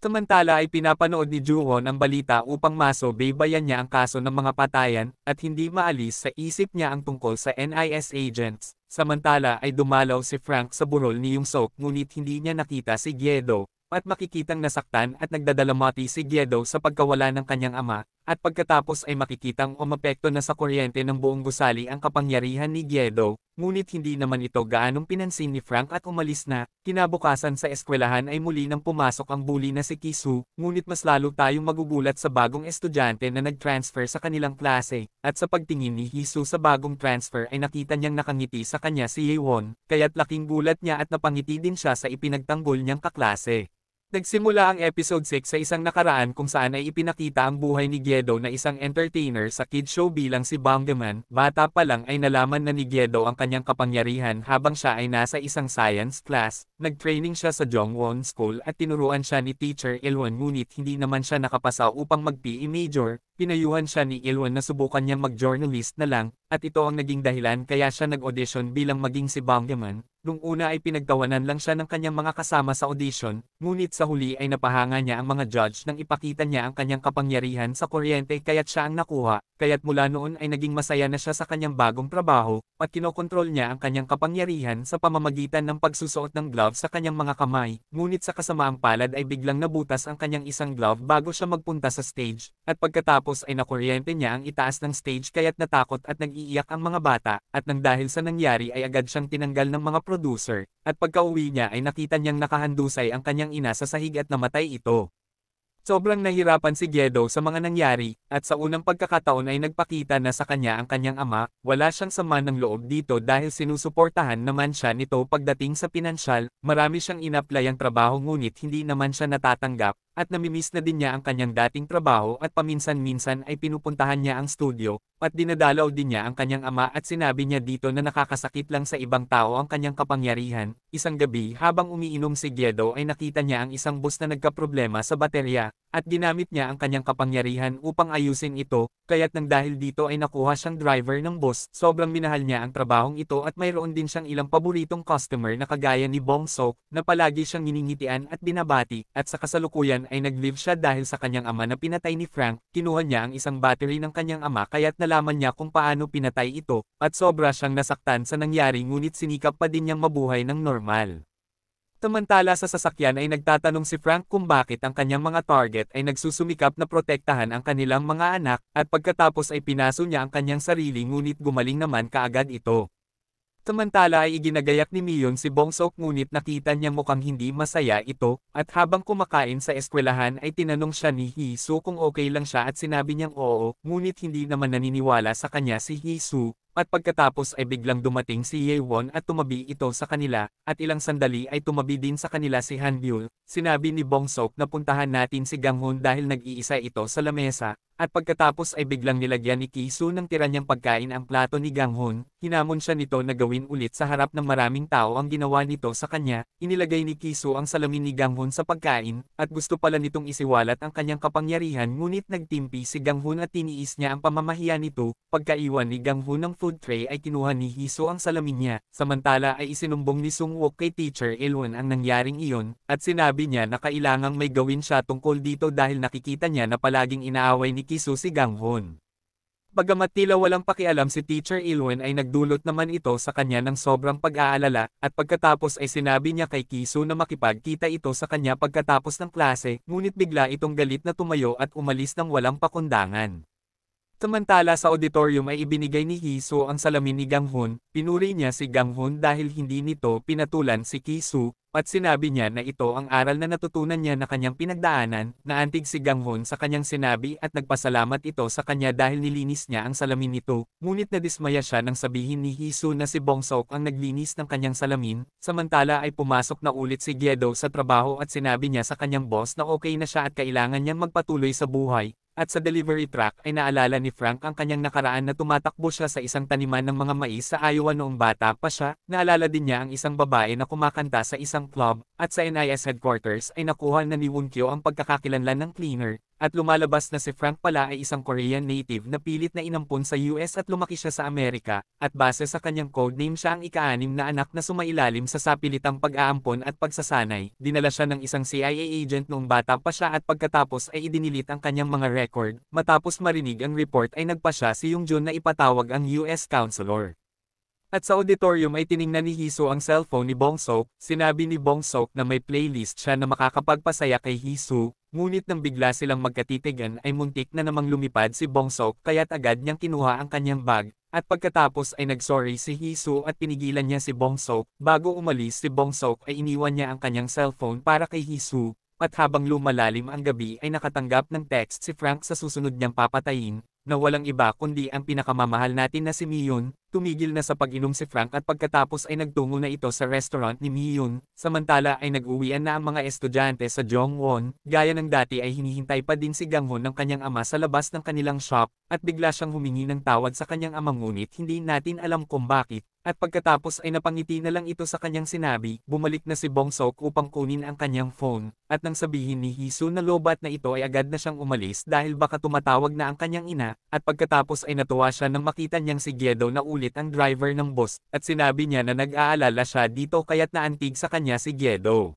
Samantala ay pinapanood ni Juwon ang balita upang maso masobaybayan niya ang kaso ng mga patayan at hindi maalis sa isip niya ang tungkol sa NIS agents. Samantala ay dumalaw si Frank sa burol ni Yung Sok ngunit hindi niya nakita si Giedo at makikitang nasaktan at nagdadalamati si Giedo sa pagkawala ng kanyang ama, at pagkatapos ay makikitang umapekto na sa kuryente ng buong gusali ang kapangyarihan ni Giedo, ngunit hindi naman ito gaanong pinansin ni Frank at umalis na, kinabukasan sa eskwelahan ay muli nang pumasok ang bully na si Kisu, ngunit mas lalo tayong magugulat sa bagong estudyante na nag-transfer sa kanilang klase, at sa pagtingin ni Hisu sa bagong transfer ay nakita niyang nakangiti sa kanya si Yewon, kaya't laking gulat niya at napangiti din siya sa ipinagtanggol niyang kaklase. Nagsimula ang episode 6 sa isang nakaraan kung saan ay ipinakita ang buhay ni Giedo na isang entertainer sa kid show bilang si Bangaman. Bata pa lang ay nalaman na ni Giedo ang kanyang kapangyarihan habang siya ay nasa isang science class. Nagtraining siya sa Jongwon School at tinuruan siya ni Teacher Ilwon ngunit hindi naman siya nakapasa upang mag-PE major pinayuhan siya ni Ilwan na subukan niyang mag-journalist na lang, at ito ang naging dahilan kaya siya nag-audition bilang maging si Bangyaman. Nung una ay pinagtawanan lang siya ng kanyang mga kasama sa audition, ngunit sa huli ay napahanga niya ang mga judge nang ipakita niya ang kanyang kapangyarihan sa kuryente kaya't siya ang nakuha, kaya't mula noon ay naging masaya na siya sa kanyang bagong trabaho, at kinokontrol niya ang kanyang kapangyarihan sa pamamagitan ng pagsusuot ng glove sa kanyang mga kamay, ngunit sa kasamaang palad ay biglang nabutas ang kanyang isang glove bago siya magpunta sa stage, at pagkatapos Pagkatapos ay nakuryente niya ang itaas ng stage kaya't natakot at nag-iiyak ang mga bata, at nang dahil sa nangyari ay agad siyang tinanggal ng mga producer, at pagkauwi niya ay nakita niyang nakahandusay ang kanyang ina sa sahig at namatay ito. Sobrang nahirapan si Gedo sa mga nangyari, at sa unang pagkakataon ay nagpakita na sa kanya ang kanyang ama, wala siyang sama ng loob dito dahil sinusuportahan naman siya nito pagdating sa pinansyal, marami siyang ang trabaho ngunit hindi naman siya natatanggap, at namimiss na din niya ang kanyang dating trabaho at paminsan-minsan ay pinupuntahan niya ang studio, at dinadalaw din niya ang kanyang ama at sinabi niya dito na nakakasakit lang sa ibang tao ang kanyang kapangyarihan. Isang gabi habang umiinom si Giedo ay nakita niya ang isang bus na nagkaproblema sa baterya, at ginamit niya ang kanyang kapangyarihan upang ayusin ito, kaya't nang dahil dito ay nakuha siyang driver ng bus. Sobrang minahal niya ang trabahong ito at mayroon din siyang ilang paboritong customer na kagaya ni Bongso, na palagi siyang niningitian at binabati, at sa kasalukuyan kaibigan ay naglive siya dahil sa kanyang ama na pinatay ni Frank, kinuha niya ang isang battery ng kanyang ama kaya't nalaman niya kung paano pinatay ito, at sobra siyang nasaktan sa nangyari ngunit sinikap pa din niyang mabuhay ng normal. Samantala sa sasakyan ay nagtatanong si Frank kung bakit ang kanyang mga target ay nagsusumikap na protektahan ang kanilang mga anak, at pagkatapos ay pinaso niya ang kanyang sarili ngunit gumaling naman kaagad ito. Samantala ay iginagayak ni Miyon si Bongsok ngunit nakita niya mukhang hindi masaya ito, at habang kumakain sa eskwelahan ay tinanong siya ni Hisu kung okay lang siya at sinabi niyang oo, ngunit hindi naman naniniwala sa kanya si Hisu, at pagkatapos ay biglang dumating si Ye Won at tumabi ito sa kanila, at ilang sandali ay tumabi din sa kanila si Han Byul. Sinabi ni Bong Sok na puntahan natin si Gang Ganghun dahil nag-iisa ito sa lamesa, at pagkatapos ay biglang nilagyan ni Kisu ng tiranyang pagkain ang plato ni Gang Ganghun. Hinamon siya nito na gawin ulit sa harap ng maraming tao ang ginawa nito sa kanya. Inilagay ni Kisu ang salamin ni Gang Ganghun sa pagkain, at gusto pala nitong isiwalat ang kanyang kapangyarihan ngunit nagtimpi si Gang Ganghun at tiniis niya ang pamamahiya nito, pagkaiwan ni Ganghun ng food tray ay kinuha ni Hiso ang salamin niya, samantala ay isinumbong ni Sungwook kay Teacher Ilwon ang nangyaring iyon, at sinabi niya na kailangang may gawin siya tungkol dito dahil nakikita niya na palaging inaaway ni Kiso si Ganghon. Bagamat tila walang pakialam si Teacher Ilwin ay nagdulot naman ito sa kanya ng sobrang pag-aalala, at pagkatapos ay sinabi niya kay Kiso na makipagkita ito sa kanya pagkatapos ng klase, ngunit bigla itong galit na tumayo at umalis ng walang pakundangan. Samantala sa auditorium ay ibinigay ni Hisu ang salamin ni Ganghun, pinuri niya si Ganghun dahil hindi nito pinatulan si Kisu, at sinabi niya na ito ang aral na natutunan niya na kanyang pinagdaanan, naantig antig si Ganghun sa kanyang sinabi at nagpasalamat ito sa kanya dahil nilinis niya ang salamin nito, ngunit nadismaya siya nang sabihin ni Hisu na si Bongsok ang naglinis ng kanyang salamin, samantala ay pumasok na ulit si Giedo sa trabaho at sinabi niya sa kanyang boss na okay na siya at kailangan niyang magpatuloy sa buhay, at sa delivery truck ay naalala ni Frank ang kanyang nakaraan na tumatakbo siya sa isang taniman ng mga mais sa Iowa noong bata pa siya, naalala din niya ang isang babae na kumakanta sa isang club, at sa NIS headquarters ay nakuha na ni Woonkyo ang pagkakakilanlan ng cleaner, at lumalabas na si Frank pala ay isang Korean native na pilit na inampun sa US at lumaki siya sa Amerika, at base sa kanyang codename siya ang ikaanim na anak na sumailalim sa sapilitang pag-aampon at pagsasanay. Dinala siya ng isang CIA agent noong bata pa siya at pagkatapos ay idinilit ang kanyang mga record. Matapos marinig ang report ay nagpa siya si Yung Jun na ipatawag ang US counselor. At sa auditorium ay tiningnan ni Hiso ang cellphone ni Bongsook, sinabi ni Bongsook na may playlist siya na makakapagpasaya kay Hiso, ngunit nang bigla silang magkatitigan ay muntik na namang lumipad si Bongsook kaya't agad niyang kinuha ang kanyang bag, at pagkatapos ay nagsorry si Hiso at pinigilan niya si Bongsook, bago umalis si Bongsook ay iniwan niya ang kanyang cellphone para kay Hiso, at habang lumalalim ang gabi ay nakatanggap ng text si Frank sa susunod niyang papatayin, na walang iba kundi ang pinakamamahal natin na si Miyun, Tumigil na sa pag-inom si Frank at pagkatapos ay nagtungo na ito sa restaurant ni Miyun, samantala ay nag-uwian na ang mga estudyante sa Jongwon, gaya ng dati ay hinihintay pa din si Ganghon ng kanyang ama sa labas ng kanilang shop, at bigla siyang humingi ng tawad sa kanyang ama ngunit hindi natin alam kung bakit, at pagkatapos ay napangiti na lang ito sa kanyang sinabi, bumalik na si Bong Sok upang kunin ang kanyang phone, at nang sabihin ni Hisu na lobat na ito ay agad na siyang umalis dahil baka tumatawag na ang kanyang ina, at pagkatapos ay natuwa siya nang makita niyang si Giedo na ulit ulit ang driver ng boss, at sinabi niya na nag-aalala siya dito kaya't naantig sa kanya si Giedo.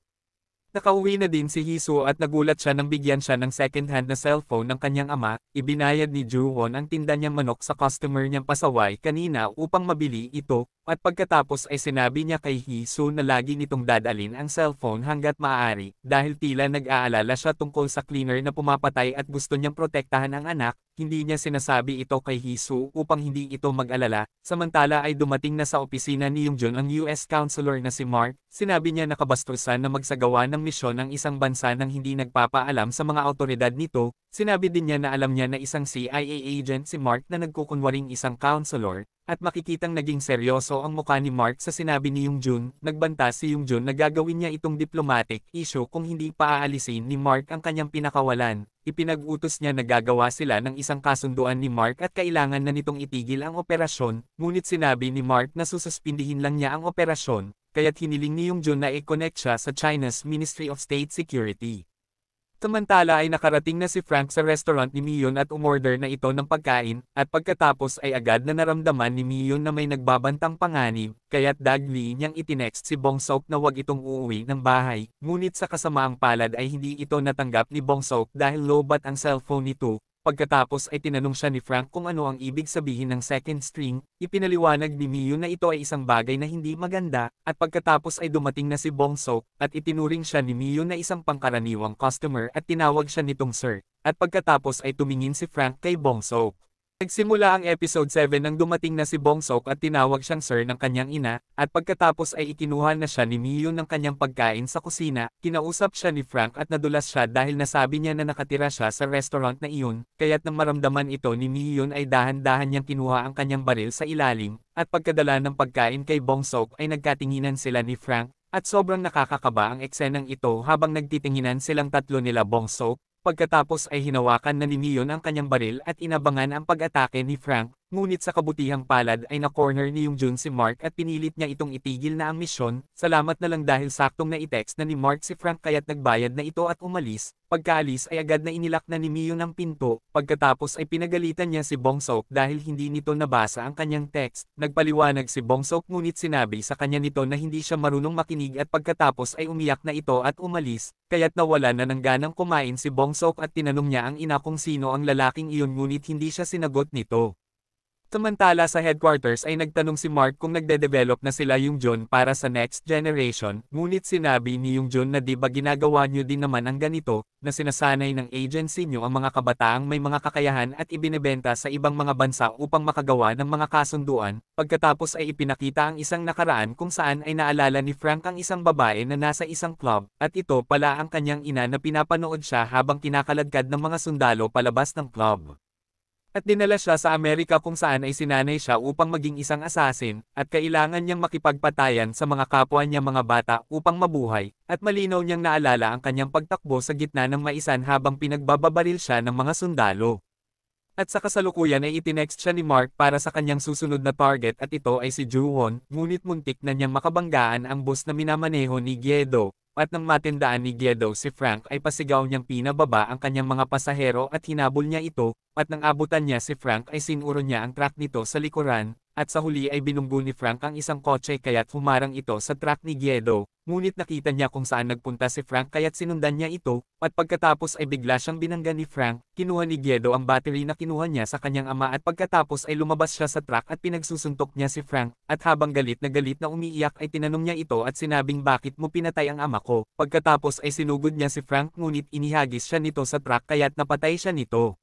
Nakauwi na din si Hisu at nagulat siya nang bigyan siya ng second-hand na cellphone ng kanyang ama, ibinayad ni Juwon ang tinda niyang manok sa customer niyang pasaway kanina upang mabili ito, at pagkatapos ay sinabi niya kay Hiso na lagi nitong dadalin ang cellphone hanggat maaari, dahil tila nag-aalala siya tungkol sa cleaner na pumapatay at gusto niyang protektahan ang anak, hindi niya sinasabi ito kay Hiso upang hindi ito mag-alala, samantala ay dumating na sa opisina ni Yoongjun ang US counselor na si Mark, sinabi niya na kabastusan na magsagawa ng misyon ang isang bansa nang hindi nagpapaalam sa mga autoridad nito, sinabi din niya na alam niya na isang CIA agent si Mark na nagkukunwaring isang counselor, at makikitang naging seryoso ang mukha ni Mark sa sinabi ni Yung Jun, nagbanta si Yung Jun na gagawin niya itong diplomatic issue kung hindi paaalisin ni Mark ang kanyang pinakawalan. Ipinag-utos niya na gagawa sila ng isang kasunduan ni Mark at kailangan na nitong itigil ang operasyon, ngunit sinabi ni Mark na sususpindihin lang niya ang operasyon, kaya't hiniling ni Yung Jun na i-connect siya sa China's Ministry of State Security. Samantala ay nakarating na si Frank sa restaurant ni Mion at umorder na ito ng pagkain, at pagkatapos ay agad na naramdaman ni Mion na may nagbabantang panganib, kaya't dagli niyang itinext si Bong na huwag itong uuwi ng bahay, ngunit sa kasamaang palad ay hindi ito natanggap ni Bong dahil lobat ang cellphone nito, Pagkatapos ay tinanong siya ni Frank kung ano ang ibig sabihin ng second string, ipinaliwanag ni Mio na ito ay isang bagay na hindi maganda, at pagkatapos ay dumating na si Bongso, at itinuring siya ni Mio na isang pangkaraniwang customer at tinawag siya nitong sir, at pagkatapos ay tumingin si Frank kay Bongso. Nagsimula ang episode 7 nang dumating na si Bong Sok at tinawag siyang sir ng kanyang ina, at pagkatapos ay ikinuha na siya ni Miyu ng kanyang pagkain sa kusina, kinausap siya ni Frank at nadulas siya dahil nasabi niya na nakatira siya sa restaurant na iyon, kaya't nang maramdaman ito ni Miyu ay dahan-dahan niyang kinuha ang kanyang baril sa ilalim, at pagkadala ng pagkain kay Bong Sok ay nagkatinginan sila ni Frank, at sobrang nakakakaba ang eksenang ito habang nagtitinginan silang tatlo nila Bong Sok, Pagkatapos ay hinawakan na ni Neon ang kanyang baril at inabangan ang pag-atake ni Frank, Ngunit sa kabutihang palad ay na-corner ni Yung Jun si Mark at pinilit niya itong itigil na ang misyon, salamat na lang dahil saktong na i-text na ni Mark si Frank kaya't nagbayad na ito at umalis, pagkaalis ay agad na inilak na ni Mio ng pinto, pagkatapos ay pinagalitan niya si Bongsok dahil hindi nito nabasa ang kanyang text, nagpaliwanag si Bongsok ngunit sinabi sa kanya nito na hindi siya marunong makinig at pagkatapos ay umiyak na ito at umalis, kaya't nawala na ng ganang kumain si Bongsok at tinanong niya ang ina kung sino ang lalaking iyon ngunit hindi siya sinagot nito. Samantala sa headquarters ay nagtanong si Mark kung nagde-develop na sila yung John para sa next generation, ngunit sinabi ni yung John na di ba ginagawa nyo din naman ang ganito, na sinasanay ng agency nyo ang mga kabataang may mga kakayahan at ibinebenta sa ibang mga bansa upang makagawa ng mga kasunduan, pagkatapos ay ipinakita ang isang nakaraan kung saan ay naalala ni Frank ang isang babae na nasa isang club, at ito pala ang kanyang ina na pinapanood siya habang kinakaladkad ng mga sundalo palabas ng club at dinala siya sa Amerika kung saan ay sinanay siya upang maging isang asasin, at kailangan niyang makipagpatayan sa mga kapwa niya mga bata upang mabuhay, at malinaw niyang naalala ang kanyang pagtakbo sa gitna ng maisan habang pinagbababaril siya ng mga sundalo. At sa kasalukuyan ay itinext siya ni Mark para sa kanyang susunod na target at ito ay si Juwon, ngunit muntik na niyang makabanggaan ang bus na minamaneho ni Giedo, at nang matindaan ni Gia si Frank ay pasigaw niyang pinababa ang kanyang mga pasahero at hinabol niya ito, at nang abutan niya si Frank ay sinuro niya ang truck nito sa likuran, at sa huli ay binunggo ni Frank ang isang kotse kaya't humarang ito sa truck ni Guiedo, ngunit nakita niya kung saan nagpunta si Frank kaya't sinundan niya ito, at pagkatapos ay bigla siyang binangga ni Frank, kinuha ni Guiedo ang battery na kinuha niya sa kanyang ama at pagkatapos ay lumabas siya sa truck at pinagsusuntok niya si Frank, at habang galit na galit na umiiyak ay tinanong niya ito at sinabing bakit mo pinatay ang ama ko, pagkatapos ay sinugod niya si Frank ngunit inihagis siya nito sa truck kaya't napatay siya nito.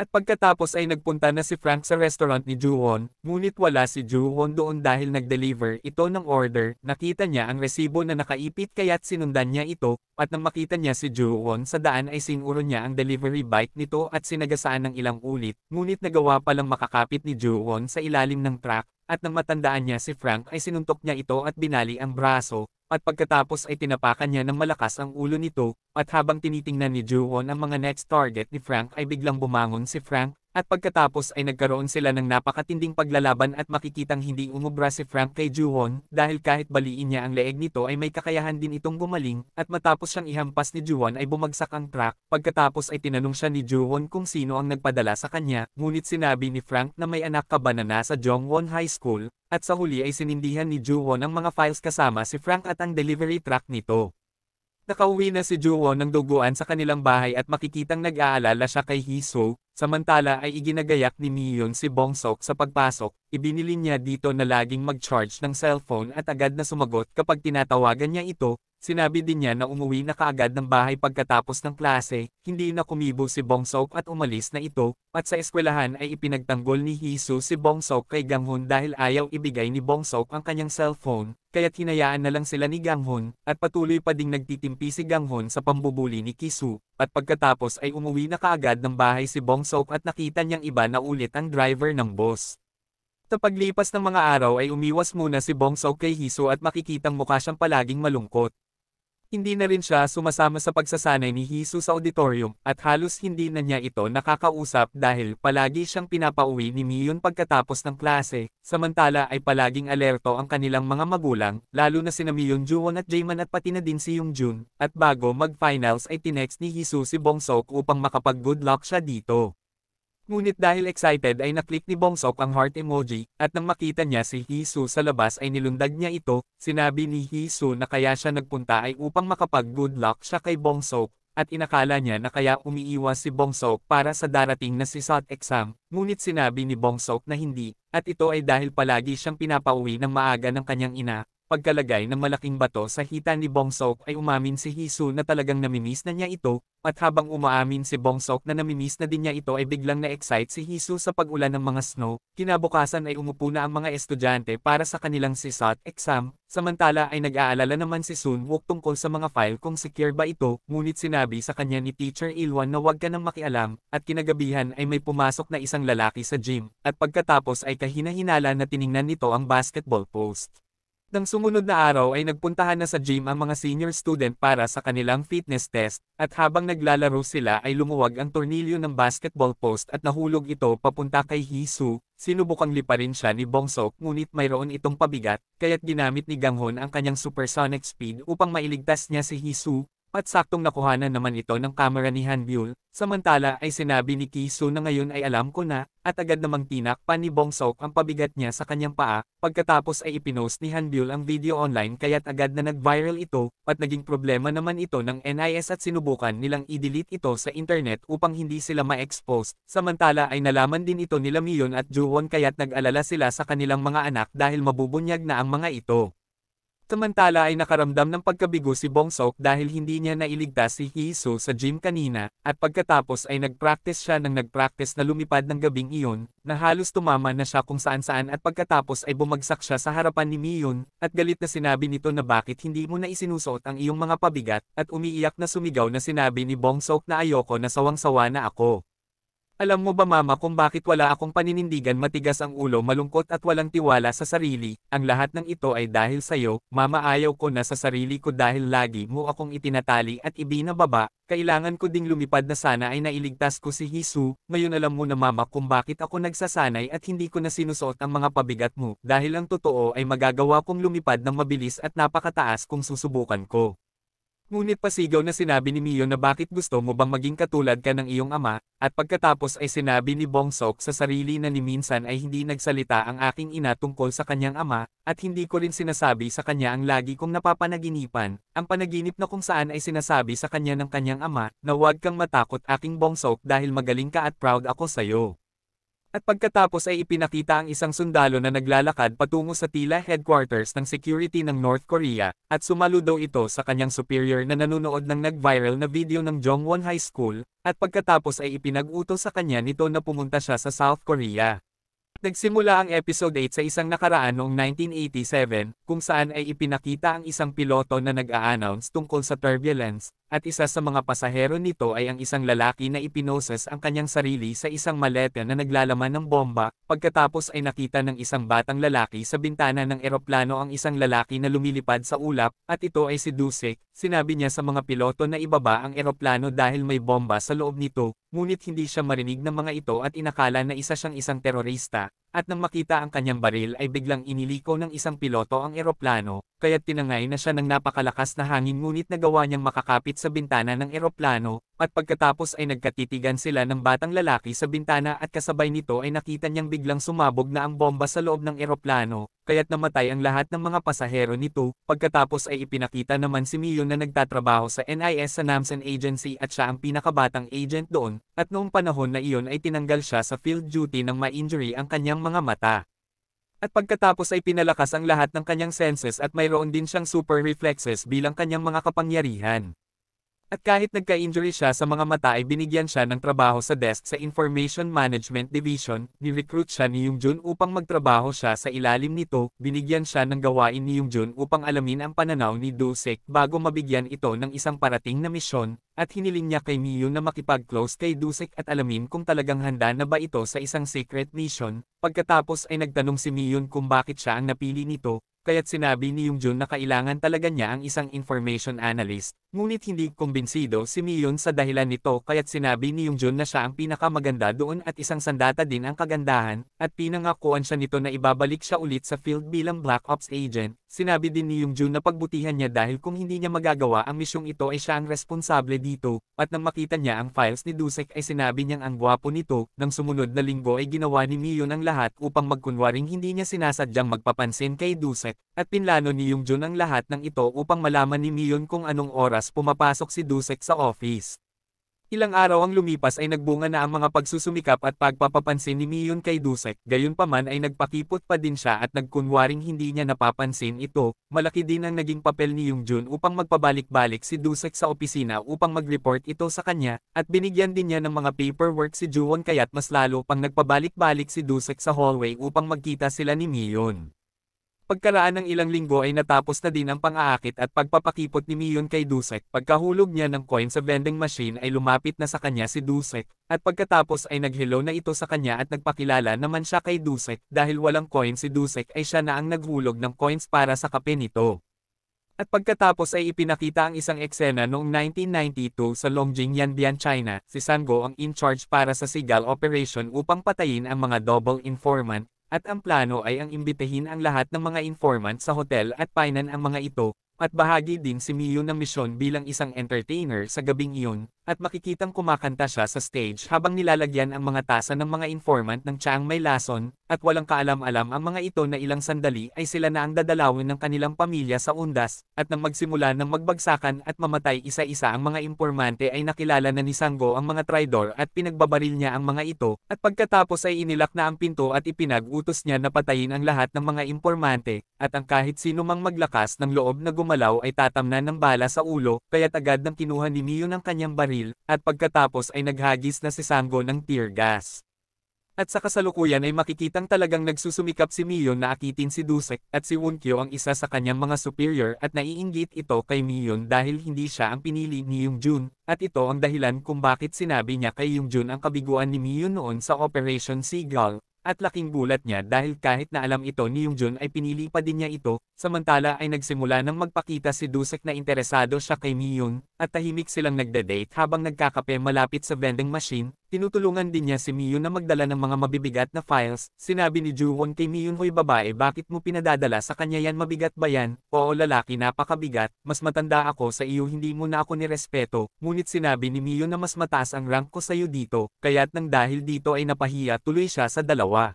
At pagkatapos ay nagpunta na si Frank sa restaurant ni Juhon, ngunit wala si Juhon doon dahil nag-deliver ito ng order, nakita niya ang resibo na nakaipit kaya't sinundan niya ito, at nang makita niya si Juhon sa daan ay sinuro niya ang delivery bike nito at sinagasaan ng ilang ulit, ngunit nagawa palang makakapit ni Juhon sa ilalim ng truck, at nang matandaan niya si Frank ay sinuntok niya ito at binali ang braso, at pagkatapos ay tinapakan niya ng malakas ang ulo nito, at habang tinitingnan ni Juwon ang mga next target ni Frank ay biglang bumangon si Frank at pagkatapos ay nagkaroon sila ng napakatinding paglalaban at makikitang hindi umubra si Frank kay Juwon dahil kahit baliin niya ang leeg nito ay may kakayahan din itong gumaling at matapos siyang ihampas ni Juwon ay bumagsak ang truck pagkatapos ay tinanong siya ni Juwon kung sino ang nagpadala sa kanya ngunit sinabi ni Frank na may anak ka ba na nasa Jongwon High School at sa huli ay sinindihan ni Juwon ang mga files kasama si Frank at ang delivery truck nito. Nakauwi na si Juwon ng duguan sa kanilang bahay at makikitang nag-aalala siya kay Hiso, samantala ay iginagayak ni Miyon si Bongsok sa pagpasok, ibinili niya dito na laging mag-charge ng cellphone at agad na sumagot kapag tinatawagan niya ito, Sinabi din niya na umuwi na kaagad ng bahay pagkatapos ng klase, hindi na kumibo si Bong Sok at umalis na ito, at sa eskwelahan ay ipinagtanggol ni Hisu si Bong Sok kay Ganghun dahil ayaw ibigay ni Bong Sok ang kanyang cellphone, kaya't hinayaan na lang sila ni Ganghun, at patuloy pa ding nagtitimpi si Ganghun sa pambubuli ni Kisu, at pagkatapos ay umuwi na kaagad ng bahay si Bong Sok at nakita niyang iba na ulit ang driver ng boss. Sa paglipas ng mga araw ay umiwas muna si Bong Sok kay Hiso at makikitang mukha siyang palaging malungkot. Hindi na rin siya sumasama sa pagsasanay ni Hisu sa auditorium, at halos hindi na niya ito nakakausap dahil palagi siyang pinapauwi ni Mion pagkatapos ng klase, samantala ay palaging alerto ang kanilang mga magulang, lalo na si Mion Juwon at Jayman at pati na din si Yung Jun, at bago mag-finals ay tinext ni Hisu si Bong Sok upang makapag-good luck siya dito. Ngunit dahil excited ay naklik ni Bongsok ang heart emoji, at nang makita niya si Hisu sa labas ay nilundag niya ito, sinabi ni Hisu na kaya siya nagpunta ay upang makapag-good luck siya kay Bongsok, at inakala niya na kaya umiiwas si Bongsok para sa darating na si SOT exam, ngunit sinabi ni Bongsok na hindi, at ito ay dahil palagi siyang pinapauwi ng maaga ng kanyang ina. Pagkalagay ng malaking bato sa hita ni Bongsok ay umamin si Hisu na talagang namimiss na niya ito, at habang umaamin si Bongsok na namimiss na din niya ito ay biglang na-excite si Hisu sa pag-ulan ng mga snow, kinabukasan ay umupo na ang mga estudyante para sa kanilang sisat exam, samantala ay nag-aalala naman si Sunwook tungkol sa mga file kung secure ba ito, ngunit sinabi sa kanya ni Teacher Ilwan na huwag ka nang makialam, at kinagabihan ay may pumasok na isang lalaki sa gym, at pagkatapos ay kahinahinala na tiningnan nito ang basketball post. Nang sumunod na araw ay nagpuntahan na sa gym ang mga senior student para sa kanilang fitness test, at habang naglalaro sila ay lumuwag ang tornilyo ng basketball post at nahulog ito papunta kay Hisu, sinubukang liparin siya ni Bongsok ngunit mayroon itong pabigat, kaya't ginamit ni Ganghon ang kanyang supersonic speed upang mailigtas niya si Hisu, at saktong nakuhanan naman ito ng kamera ni Han Byul, samantala ay sinabi ni Kisu na ngayon ay alam ko na, at agad namang tinakpan ni Bong Sok ang pabigat niya sa kanyang paa, pagkatapos ay ipinost ni Han Byul ang video online kaya't agad na nag-viral ito, at naging problema naman ito ng NIS at sinubukan nilang i-delete ito sa internet upang hindi sila ma-expose, samantala ay nalaman din ito nila Mion at Juwon kaya't nag-alala sila sa kanilang mga anak dahil mabubunyag na ang mga ito. Samantala ay nakaramdam ng pagkabigo si Bongsok dahil hindi niya nailigtas si Hiso sa gym kanina, at pagkatapos ay nagpractice siya ng nagpractice na lumipad ng gabing iyon, na halos tumama na siya kung saan-saan at pagkatapos ay bumagsak siya sa harapan ni Miyun, at galit na sinabi nito na bakit hindi mo na isinusuot ang iyong mga pabigat, at umiiyak na sumigaw na sinabi ni Bongsok na ayoko na sawang-sawa na ako. Alam mo ba mama kung bakit wala akong paninindigan matigas ang ulo malungkot at walang tiwala sa sarili, ang lahat ng ito ay dahil sa'yo, mama ayaw ko na sa sarili ko dahil lagi mo akong itinatali at ibinababa, kailangan ko ding lumipad na sana ay nailigtas ko si Hisu, ngayon alam mo na mama kung bakit ako nagsasanay at hindi ko na sinusuot ang mga pabigat mo, dahil ang totoo ay magagawa kong lumipad ng mabilis at napakataas kung susubukan ko. Ngunit pasigaw na sinabi ni Mio na bakit gusto mo bang maging katulad ka ng iyong ama, at pagkatapos ay sinabi ni Bong Sok sa sarili na ni minsan ay hindi nagsalita ang aking ina tungkol sa kanyang ama, at hindi ko rin sinasabi sa kanya ang lagi kong napapanaginipan, ang panaginip na kung saan ay sinasabi sa kanya ng kanyang ama, na huwag kang matakot aking Bong Sok dahil magaling ka at proud ako sa'yo. At pagkatapos ay ipinakita ang isang sundalo na naglalakad patungo sa tila headquarters ng security ng North Korea, at sumalo daw ito sa kanyang superior na nanunood ng nag-viral na video ng Jongwon High School, at pagkatapos ay ipinag-uto sa kanya nito na pumunta siya sa South Korea. Nagsimula ang episode 8 sa isang nakaraan noong 1987, kung saan ay ipinakita ang isang piloto na nag-a-announce tungkol sa turbulence, at isa sa mga pasahero nito ay ang isang lalaki na ipinoses ang kanyang sarili sa isang maleta na naglalaman ng bomba, pagkatapos ay nakita ng isang batang lalaki sa bintana ng eroplano ang isang lalaki na lumilipad sa ulap, at ito ay si Dusik, sinabi niya sa mga piloto na ibaba ang eroplano dahil may bomba sa loob nito, ngunit hindi siya marinig ng mga ito at inakala na isa siyang isang terorista at nang makita ang kanyang baril ay biglang iniliko ng isang piloto ang eroplano, kaya't tinangay na siya ng napakalakas na hangin ngunit nagawa niyang makakapit sa bintana ng eroplano, at pagkatapos ay nagkatitigan sila ng batang lalaki sa bintana at kasabay nito ay nakita niyang biglang sumabog na ang bomba sa loob ng eroplano, kaya't namatay ang lahat ng mga pasahero nito, pagkatapos ay ipinakita naman si Mio na nagtatrabaho sa NIS sa Namsan Agency at siya ang pinakabatang agent doon, at noong panahon na iyon ay tinanggal siya sa field duty nang ma-injury ang kanyang mga mata. At pagkatapos ay pinalakas ang lahat ng kanyang senses at mayroon din siyang super reflexes bilang kanyang mga kapangyarihan. At kahit nagka-injury siya sa mga mata ay binigyan siya ng trabaho sa desk sa Information Management Division, ni-recruit siya ni Yung Jun upang magtrabaho siya sa ilalim nito, binigyan siya ng gawain ni Yung Jun upang alamin ang pananaw ni Dusek bago mabigyan ito ng isang parating na misyon, at hiniling niya kay Miyu na makipag-close kay Dusek at alamin kung talagang handa na ba ito sa isang secret mission, pagkatapos ay nagtanong si Miyun kung bakit siya ang napili nito, kaya't sinabi ni Yung Jun na kailangan talaga niya ang isang information analyst Ngunit hindi kumbinsido si Miyon sa dahilan nito kaya't sinabi ni Yongjun na siya ang pinakamaganda doon at isang sandata din ang kagandahan, at pinangakuan siya nito na ibabalik siya ulit sa field bilang Black Ops agent. Sinabi din ni Yung Yongjun na pagbutihan niya dahil kung hindi niya magagawa ang misyong ito ay siya ang responsable dito, at nang makita niya ang files ni Dusek ay sinabi niyang ang gwapo nito, nang sumunod na linggo ay ginawa ni Miyon ang lahat upang magkunwaring hindi niya sinasadyang magpapansin kay Dusek, at pinlano ni Yung Yongjun ang lahat ng ito upang malaman ni Miyon kung anong oras oras pumapasok si Dusek sa office. Ilang araw ang lumipas ay nagbunga na ang mga pagsusumikap at pagpapapansin ni Miyun kay Dusek, gayunpaman ay nagpakipot pa din siya at nagkunwaring hindi niya napapansin ito, malaki din ang naging papel ni Yung Jun upang magpabalik-balik si Dusek sa opisina upang mag-report ito sa kanya, at binigyan din niya ng mga paperwork si Juwon kaya't mas lalo pang nagpabalik-balik si Dusek sa hallway upang magkita sila ni Miyun. Pagkaraan ng ilang linggo ay natapos na din ang pang-aakit at pagpapakipot ni Mion kay Dusek. Pagkahulog niya ng coin sa vending machine ay lumapit na sa kanya si Dusek, at pagkatapos ay naghello na ito sa kanya at nagpakilala naman siya kay Dusek. Dahil walang coin si Dusek ay siya na ang naghulog ng coins para sa kape nito. At pagkatapos ay ipinakita ang isang eksena noong 1992 sa Longjing Yanbian, China, si Sango ang in-charge para sa Sigal Operation upang patayin ang mga double informant, at ang plano ay ang imbitahin ang lahat ng mga informant sa hotel at painan ang mga ito, at bahagi din si Miyu ng misyon bilang isang entertainer sa gabing iyon, at makikitang kumakanta siya sa stage habang nilalagyan ang mga tasa ng mga informant ng Chiang may lason, at walang kaalam-alam ang mga ito na ilang sandali ay sila na ang dadalawin ng kanilang pamilya sa undas, at nang magsimula ng magbagsakan at mamatay isa-isa ang mga informante ay nakilala na ni Sanggo ang mga traidor at pinagbabaril niya ang mga ito, at pagkatapos ay inilak na ang pinto at ipinag-utos niya na patayin ang lahat ng mga informante, at ang kahit sino mang maglakas ng loob na gumalaw ay tatamnan ng bala sa ulo, kaya't agad nang kinuha ni Mio ng kanyang baril baril, at pagkatapos ay naghagis na si Sango ng tear gas. At sa kasalukuyan ay makikitang talagang nagsusumikap si Miyon na akitin si Dusek at si Wunkyo ang isa sa kanyang mga superior at naiinggit ito kay Miyon dahil hindi siya ang pinili ni Yung Yungjun, at ito ang dahilan kung bakit sinabi niya kay Yung Yungjun ang kabiguan ni Miyon noon sa Operation Seagull, at laking bulat niya dahil kahit na alam ito ni Yung Jun ay pinili pa din niya ito, samantala ay nagsimula nang magpakita si Dusek na interesado siya kay Mi Yoon, at tahimik silang nagda-date habang nagkakape malapit sa vending machine, Tinutulungan din niya si Miyun na magdala ng mga mabibigat na files, sinabi ni Juwon kay Miyun Hoy babae bakit mo pinadadala sa kanya yan mabigat ba yan, oo lalaki napakabigat, mas matanda ako sa iyo hindi mo na ako nirespeto, ngunit sinabi ni Miyun na mas mataas ang rank ko sa iyo dito, kaya't nang dahil dito ay napahiya tuloy siya sa dalawa.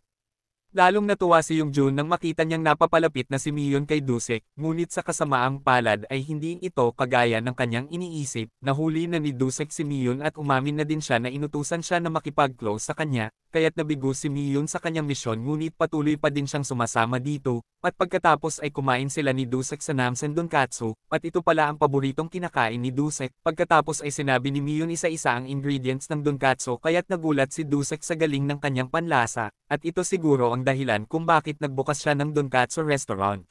Lalong natuwa si Yung Jun nang makita niyang napapalapit na si Mion kay Dusek, ngunit sa kasamaang palad ay hindi ito kagaya ng kanyang iniisip, nahuli na ni Dusek si Mion at umamin na din siya na inutusan siya na makipag-close sa kanya, kaya't nabigo si Mion sa kanyang misyon ngunit patuloy pa din siyang sumasama dito, at pagkatapos ay kumain sila ni Dusek sa Namsen Donkatsu, at ito pala ang paboritong kinakain ni Dusek, pagkatapos ay sinabi ni Mion isa-isa ang ingredients ng Donkatsu kaya't nagulat si Dusek sa galing ng kanyang panlasa, at ito siguro ang dahilan kung bakit nagbukas siya ng Donkatsu restaurant.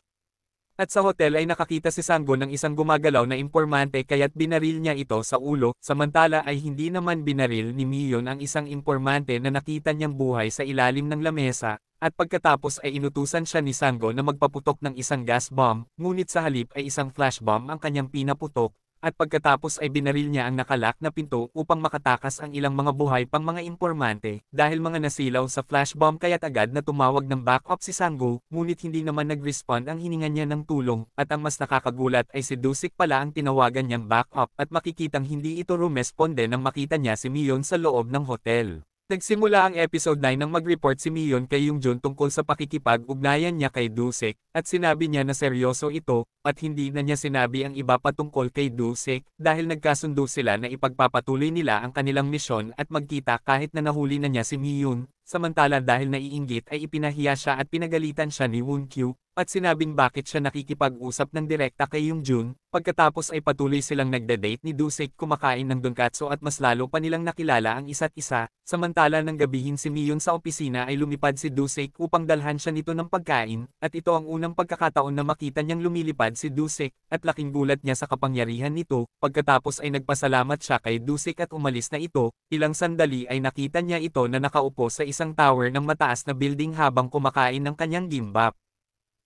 At sa hotel ay nakakita si Sanggo ng isang gumagalaw na impormante kaya't binaril niya ito sa ulo, samantala ay hindi naman binaril ni Miyon ang isang impormante na nakita niyang buhay sa ilalim ng lamesa, at pagkatapos ay inutusan siya ni Sanggo na magpaputok ng isang gas bomb, ngunit sa halip ay isang flash bomb ang kanyang pinaputok, at pagkatapos ay binaril niya ang nakalak na pinto upang makatakas ang ilang mga buhay pang mga impormante, dahil mga nasilaw sa flashbomb kaya't agad na tumawag ng backup si Sango, ngunit hindi naman nag-respond ang hiningan niya ng tulong, at ang mas nakakagulat ay si Dusik pala ang tinawagan niyang backup at makikitang hindi ito rumesponde nang makita niya si Mion sa loob ng hotel. Nagsimula ang episode 9 nang mag-report si Mion kay Jun tungkol sa pakikipag-ugnayan niya kay Dusek, at sinabi niya na seryoso ito, at hindi na niya sinabi ang iba patungkol kay Dusek, dahil nagkasundo sila na ipagpapatuloy nila ang kanilang misyon at magkita kahit na nahuli na niya si Mion. Samantala dahil naiinggit ay ipinahiya siya at pinagalitan siya ni Kyu, at sinabing bakit siya nakikipag-usap ng direkta kay Yung Jun, pagkatapos ay patuloy silang nagda-date ni Dusek kumakain ng donkatso at mas lalo pa nilang nakilala ang isa't isa, samantala ng gabihin si Miyun sa opisina ay lumipad si Dusek upang dalhan siya nito ng pagkain, at ito ang unang pagkakataon na makita niyang lumilipad si Dusek, at laking gulat niya sa kapangyarihan nito, pagkatapos ay nagpasalamat siya kay Dusek at umalis na ito, ilang sandali ay nakita niya ito na nakaupo sa isang tower ng mataas na building habang kumakain ng kanyang gimbap.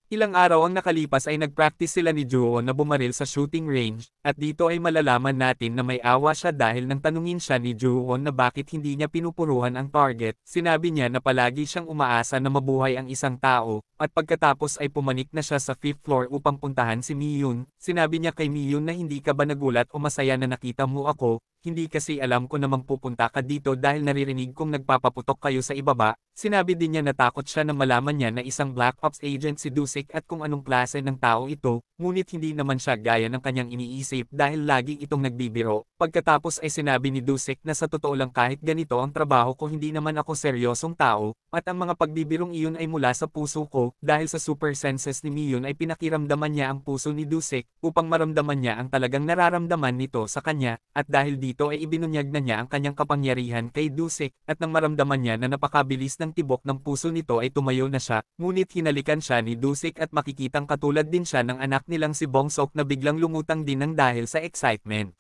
Ilang araw ang nakalipas ay nagpractice sila ni Juo na bumaril sa shooting range, at dito ay malalaman natin na may awa siya dahil nang tanungin siya ni Juo na bakit hindi niya pinupuruhan ang target, sinabi niya na palagi siyang umaasa na mabuhay ang isang tao, at pagkatapos ay pumanik na siya sa 5th floor upang puntahan si Miyun, sinabi niya kay Miyun na hindi ka ba nagulat o masaya na nakita mo ako, hindi kasi alam ko namang pupunta ka dito dahil naririnig kong nagpapaputok kayo sa ibaba, sinabi din niya na takot siya na malaman niya na isang Black Ops agent si Dusik at kung anong klase ng tao ito, ngunit hindi naman siya gaya ng kanyang iniisip dahil lagi itong nagbibiro. Pagkatapos ay sinabi ni Dusik na sa totoo lang kahit ganito ang trabaho ko hindi naman ako seryosong tao, at ang mga pagbibirong iyon ay mula sa puso ko dahil sa super senses ni Miyun ay pinakiramdaman niya ang puso ni Dusik upang maramdaman niya ang talagang nararamdaman nito sa kanya, at dahil di dito ay ibinunyag na niya ang kanyang kapangyarihan kay Dusek, at nang maramdaman niya na napakabilis ng tibok ng puso nito ay tumayo na siya, ngunit hinalikan siya ni Dusek at makikitang katulad din siya ng anak nilang si Bongsok na biglang lumutang din ng dahil sa excitement.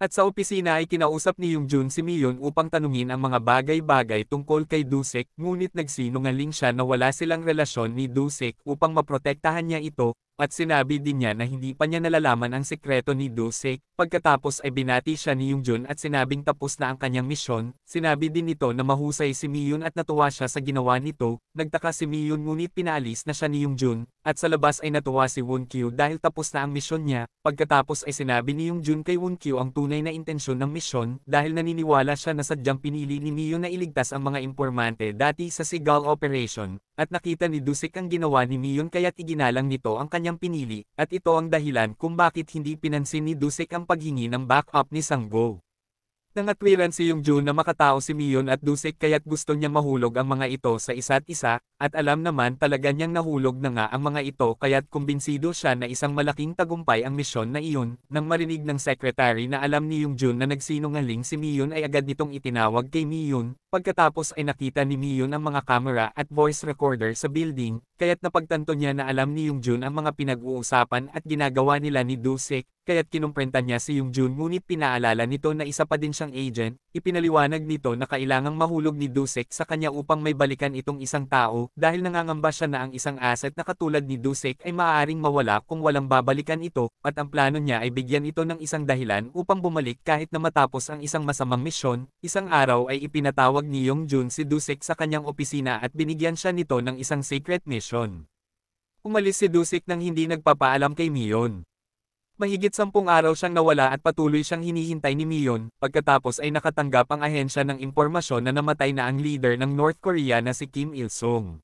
At sa opisina ay kinausap ni Yung Jun si Miyon upang tanungin ang mga bagay-bagay tungkol kay Dusek, ngunit nagsinungaling siya na wala silang relasyon ni Dusek upang maprotektahan niya ito, at sinabi din niya na hindi pa niya nalalaman ang sekreto ni Dusek, Pagkatapos ay binati siya ni Yungjun at sinabing tapos na ang kanyang misyon, sinabi din nito na mahusay si Miyun at natuwa siya sa ginawa nito, nagtaka si Miyun ngunit pinaalis na siya ni Yungjun, at sa labas ay natuwa si Woonkyu dahil tapos na ang misyon niya, pagkatapos ay sinabi ni Yungjun kay Woonkyu ang tunay na intensyon ng misyon dahil naniniwala siya na sadyang pinili ni Miyun na iligtas ang mga impormante dati sa Seagull Operation, at nakita ni Dusik ang ginawa ni Miyun kaya't iginalang nito ang kanyang pinili, at ito ang dahilan kung bakit hindi pinansin ni Dusik ang paghingi ng backup ni Sanggo. Nangatwiran si Yung Jun na makatao si Mion at Dusek kaya't gusto niyang mahulog ang mga ito sa isa't isa, at alam naman talaga niyang nahulog na nga ang mga ito kaya't kumbinsido siya na isang malaking tagumpay ang misyon na iyon, nang marinig ng secretary na alam ni Yung Jun na nagsinungaling si Mion ay agad nitong itinawag kay Mion, pagkatapos ay nakita ni Mion ang mga camera at voice recorder sa building, kaya't napagtanto niya na alam ni Yung Jun ang mga pinag-uusapan at ginagawa nila ni Dusek, kaya't kinumpwenta niya si Yung Jun ngunit pinaalala nito na isa pa din siyang agent, ipinaliwanag nito na kailangang mahulog ni Dusek sa kanya upang may balikan itong isang tao dahil nangangamba siya na ang isang asset na katulad ni Dusek ay maaaring mawala kung walang babalikan ito at ang plano niya ay bigyan ito ng isang dahilan upang bumalik kahit na matapos ang isang masamang misyon. Isang araw ay ipinatawag ni Yong Jun si Dusek sa kanyang opisina at binigyan siya nito ng isang secret mission. Umalis si Dusik nang hindi nagpapaalam kay Mion. Mahigit sampung araw siyang nawala at patuloy siyang hinihintay ni Mion, pagkatapos ay nakatanggap ang ahensya ng impormasyon na namatay na ang leader ng North Korea na si Kim Il-sung.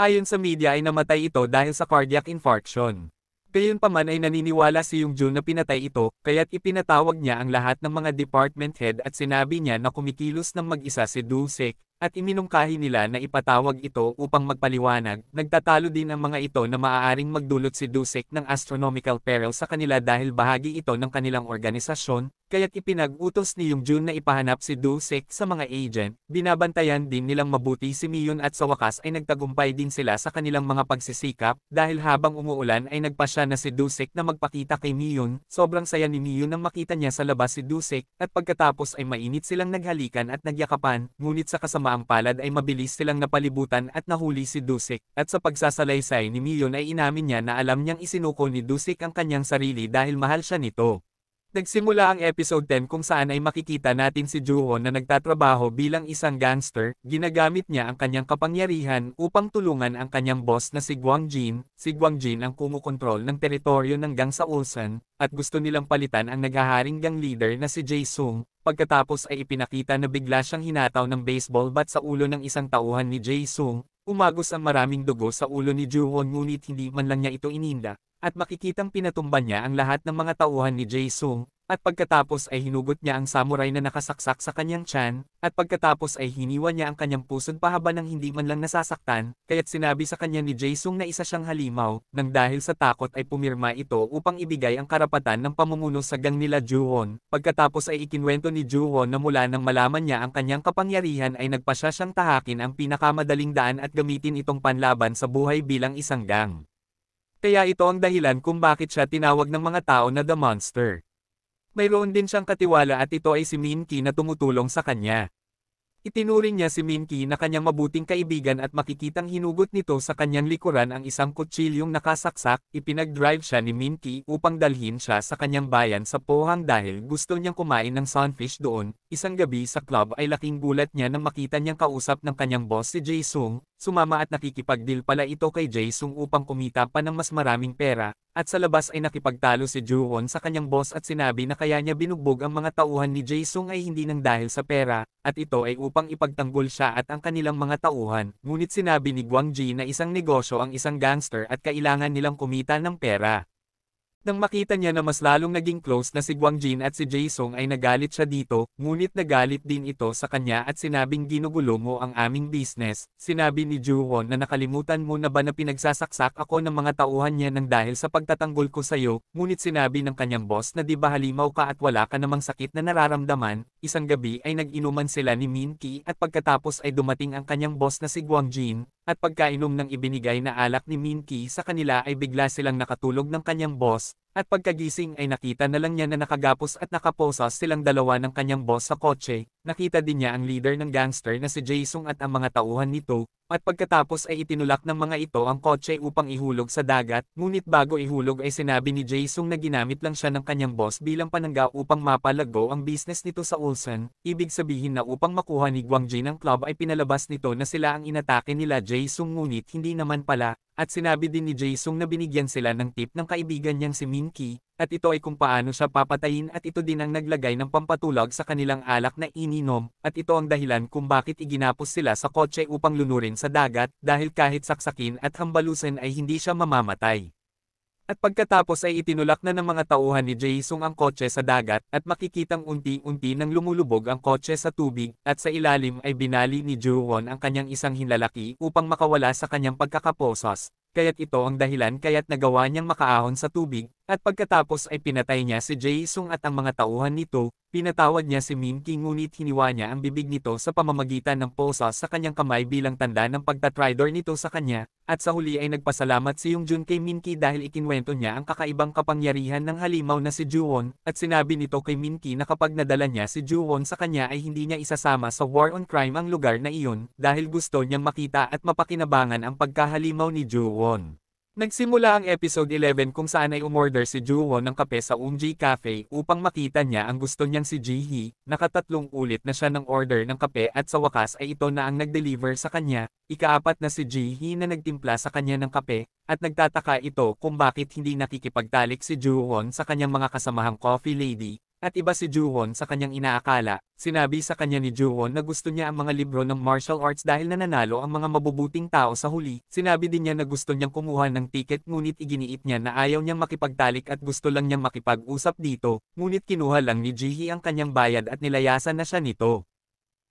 Ayon sa media ay namatay ito dahil sa cardiac infarction. Gayunpaman ay naniniwala si Yung Jun na pinatay ito, kaya't ipinatawag niya ang lahat ng mga department head at sinabi niya na kumikilos ng mag-isa si Dulcek, at iminungkahi nila na ipatawag ito upang magpaliwanag. Nagtatalo din ang mga ito na maaaring magdulot si Dulcek ng astronomical peril sa kanila dahil bahagi ito ng kanilang organisasyon, kaya't ipinag-utos ni Yung Yongjun na ipahanap si Dusek sa mga agent, binabantayan din nilang mabuti si Miyun at sa wakas ay nagtagumpay din sila sa kanilang mga pagsisikap, dahil habang umuulan ay nagpasya na si Dusek na magpakita kay Miyun, sobrang saya ni Miyun nang makita niya sa labas si Dusek, at pagkatapos ay mainit silang naghalikan at nagyakapan, ngunit sa kasamaang palad ay mabilis silang napalibutan at nahuli si Dusek, at sa pagsasalaysay ni Miyun ay inamin niya na alam niyang isinuko ni Dusek ang kanyang sarili dahil mahal siya nito. Nagsimula ang episode 10 kung saan ay makikita natin si Juhon na nagtatrabaho bilang isang gangster, ginagamit niya ang kanyang kapangyarihan upang tulungan ang kanyang boss na si Jin. Si Jin ang kumukontrol ng teritoryo ng gang sa Ulsan, at gusto nilang palitan ang naghaharing gang leader na si Jae-sung. Pagkatapos ay ipinakita na bigla siyang hinataw ng baseball bat sa ulo ng isang tauhan ni Jae-sung, Umagos ang maraming dugo sa ulo ni Juhon ngunit hindi man lang niya ito ininda at makikitang pinatumban niya ang lahat ng mga tauhan ni Jay sung at pagkatapos ay hinugot niya ang samurai na nakasaksak sa kanyang tiyan, at pagkatapos ay hiniwa niya ang kanyang pusod pahaba ng hindi man lang nasasaktan, kaya't sinabi sa kanya ni Jay Sung na isa siyang halimaw, nang dahil sa takot ay pumirma ito upang ibigay ang karapatan ng pamumuno sa gang nila Juhon. Pagkatapos ay ikinwento ni Juhon na mula nang malaman niya ang kanyang kapangyarihan ay nagpasya siyang tahakin ang pinakamadaling daan at gamitin itong panlaban sa buhay bilang isang gang. Kaya ito ang dahilan kung bakit siya tinawag ng mga tao na The Monster. Mayroon din siyang katiwala at ito ay si Minky na tumutulong sa kanya. Itinuring niya si Minky na kanyang mabuting kaibigan at makikitang hinugot nito sa kanyang likuran ang isang kutsilyong nakasaksak, ipinag-drive siya ni Minky upang dalhin siya sa kanyang bayan sa Pohang dahil gusto niyang kumain ng sunfish doon. Isang gabi sa club ay laking gulat niya nang makita niyang kausap ng kanyang boss si Jay Sung, sumama at nakikipagdeal pala ito kay Jaesung upang kumita pa ng mas maraming pera, at sa labas ay nakipagtalo si Juwon sa kanyang boss at sinabi na kaya niya binugbog ang mga tauhan ni Jaesung ay hindi nang dahil sa pera, at ito ay upang ipagtanggol siya at ang kanilang mga tauhan, ngunit sinabi ni Guang na isang negosyo ang isang gangster at kailangan nilang kumita ng pera. Nang makita niya na mas lalong naging close na si Guang at si Jaesung ay nagalit siya dito, ngunit nagalit din ito sa kanya at sinabing ginugulo mo ang aming business. Sinabi ni Juwon na nakalimutan mo na ba na pinagsasaksak ako ng mga tauhan niya ng dahil sa pagtatanggol ko sa'yo, ngunit sinabi ng kanyang boss na di ba halimaw ka at wala ka namang sakit na nararamdaman. Isang gabi ay nag-inuman sila ni Min at pagkatapos ay dumating ang kanyang boss na si Guang at pagkainom ng ibinigay na alak ni Minky sa kanila ay bigla silang nakatulog ng kanyang boss, at pagkagising ay nakita na lang niya na nakagapos at nakaposas silang dalawa ng kanyang boss sa kotse, nakita din niya ang leader ng gangster na si Jason at ang mga tauhan nito, at pagkatapos ay itinulak ng mga ito ang kotse upang ihulog sa dagat, ngunit bago ihulog ay sinabi ni Jason na ginamit lang siya ng kanyang boss bilang panangga upang mapalago ang business nito sa Olsen, ibig sabihin na upang makuha ni Guangjin ang club ay pinalabas nito na sila ang inatake nila Jason ngunit hindi naman pala, at sinabi din ni Jason na binigyan sila ng tip ng kaibigan niyang si Minky, at ito ay kung paano siya papatayin at ito din ang naglagay ng pampatulog sa kanilang alak na ininom, at ito ang dahilan kung bakit iginapos sila sa kotse upang lunurin sa dagat dahil kahit saksakin at hambalusan ay hindi siya mamamatay. At pagkatapos ay itinulak na ng mga tauhan ni Jason ang kotse sa dagat at makikitang unti-unti nang lumulubog ang kotse sa tubig at sa ilalim ay binali ni Juwon ang kanyang isang hinlalaki upang makawala sa kanyang pagkakaposas. Kaya't ito ang dahilan kaya't nagawa niyang makaahon sa tubig at pagkatapos ay pinatay niya si Jae-sung at ang mga tauhan nito, pinatawad niya si Minky ngunit hiniwa niya ang bibig nito sa pamamagitan ng posa sa kanyang kamay bilang tanda ng pagtatridor nito sa kanya, at sa huli ay nagpasalamat si Yung Jun kay Minky dahil ikinwento niya ang kakaibang kapangyarihan ng halimaw na si Juwon, at sinabi nito kay Minky na kapag nadala niya si Juwon sa kanya ay hindi niya isasama sa war on crime ang lugar na iyon, dahil gusto niyang makita at mapakinabangan ang pagkahalimaw ni Juwon. Nagsimula ang episode 11 kung saan ay umorder si Juwon ng kape sa Umji Cafe upang makita niya ang gusto niyang si Jihee, nakatatlong ulit na siya ng order ng kape at sa wakas ay ito na ang nag-deliver sa kanya, ikaapat na si Jihee na nagtimpla sa kanya ng kape, at nagtataka ito kung bakit hindi nakikipagtalik si Juwon sa kanyang mga kasamahang coffee lady, at iba si Juwon sa kanyang inaakala, sinabi sa kanya ni Juwon na gusto niya ang mga libro ng martial arts dahil nananalo ang mga mabubuting tao sa huli. Sinabi din niya na gusto niyang kumuha ng tiket ngunit iginiit niya na ayaw niyang makipagtalik at gusto lang niyang makipag-usap dito, ngunit kinuha lang ni Jihi ang kanyang bayad at nilayasan na siya nito.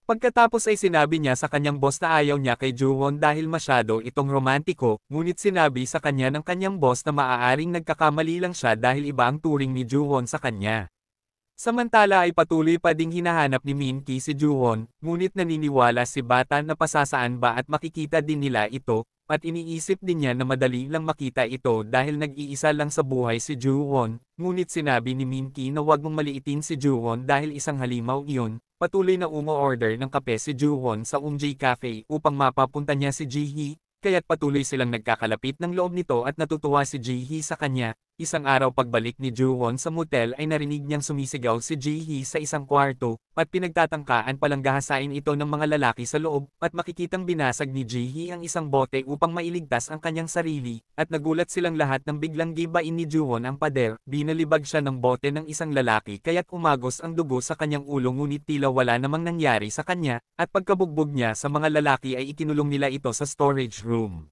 Pagkatapos ay sinabi niya sa kanyang boss na ayaw niya kay Juwon dahil masyado itong romantiko, ngunit sinabi sa kanya ng kanyang boss na maaaring nagkakamali lang siya dahil iba ang turing ni Juwon sa kanya. Samantala ay patuloy pa ding hinahanap ni Minky si Juhon, ngunit naniniwala si Bata na pasasaan ba at makikita din nila ito, at iniisip din niya na madali lang makita ito dahil nag-iisa lang sa buhay si Juhon, ngunit sinabi ni Minky na huwag mong maliitin si Juhon dahil isang halimaw iyon, patuloy na umo-order ng kape si Juhon sa Umji Cafe upang mapapunta niya si Jihee, kaya't patuloy silang nagkakalapit ng loob nito at natutuwa si Jihee sa kanya, Isang araw pagbalik ni Juwon sa motel ay narinig niyang sumisigaw si Jihee sa isang kwarto, at pinagtatangkaan palang gahasain ito ng mga lalaki sa loob, at makikitang binasag ni Jihee ang isang bote upang mailigtas ang kanyang sarili, at nagulat silang lahat nang biglang gibain ni Juwon ang pader, binalibag siya ng bote ng isang lalaki kaya't umagos ang dugo sa kanyang ulo ngunit tila wala namang nangyari sa kanya, at pagkabugbog niya sa mga lalaki ay ikinulong nila ito sa storage room.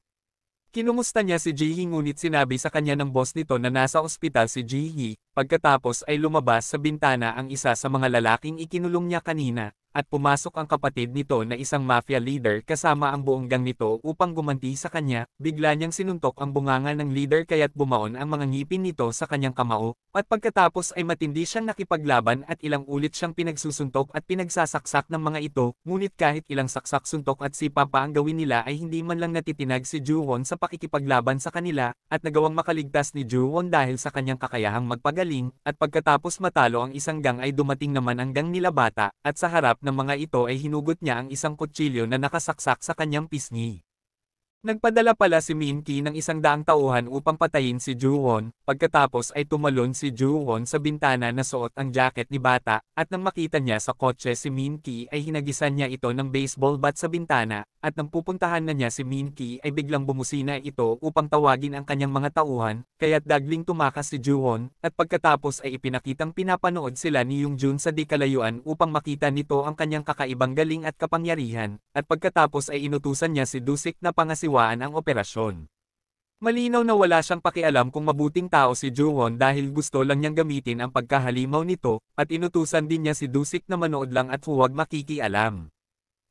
Kinumusta niya si Jihee ngunit sinabi sa kanya ng boss nito na nasa ospital si Jihee, Pagkatapos ay lumabas sa bintana ang isa sa mga lalaking ikinulong niya kanina, at pumasok ang kapatid nito na isang mafia leader kasama ang buong gang nito upang gumanti sa kanya, bigla niyang sinuntok ang bunganga ng leader kaya't bumaon ang mga ngipin nito sa kanyang kamao, at pagkatapos ay matindi siyang nakipaglaban at ilang ulit siyang pinagsusuntok at pinagsasaksak ng mga ito, ngunit kahit ilang saksak suntok at sipa pa ang gawin nila ay hindi man lang natitinag si Juwon sa pakikipaglaban sa kanila, at nagawang makaligtas ni Juwon dahil sa kanyang kakayahang magpagaling magaling, at pagkatapos matalo ang isang gang ay dumating naman ang gang nila bata, at sa harap ng mga ito ay hinugot niya ang isang kutsilyo na nakasaksak sa kanyang pisngi. Nagpadala pala si Min Ki ng isang daang tauhan upang patayin si Ju Won, pagkatapos ay tumalon si Ju Won sa bintana na suot ang jacket ni bata, at nang makita niya sa kotse si Min Ki ay hinagisan niya ito ng baseball bat sa bintana, at nang pupuntahan na niya si Min Ki ay biglang bumusina ito upang tawagin ang kanyang mga tauhan, kaya't dagling tumakas si Ju Won, at pagkatapos ay ipinakitang pinapanood sila ni Yung Jun sa di upang makita nito ang kanyang kakaibang galing at kapangyarihan, at pagkatapos ay inutusan niya si Dusik na pangasin pagkakasiwaan ang operasyon. Malinaw na wala siyang pakialam kung mabuting tao si Juwon dahil gusto lang niyang gamitin ang pagkahalimaw nito, at inutusan din niya si Dusik na manood lang at huwag makikialam.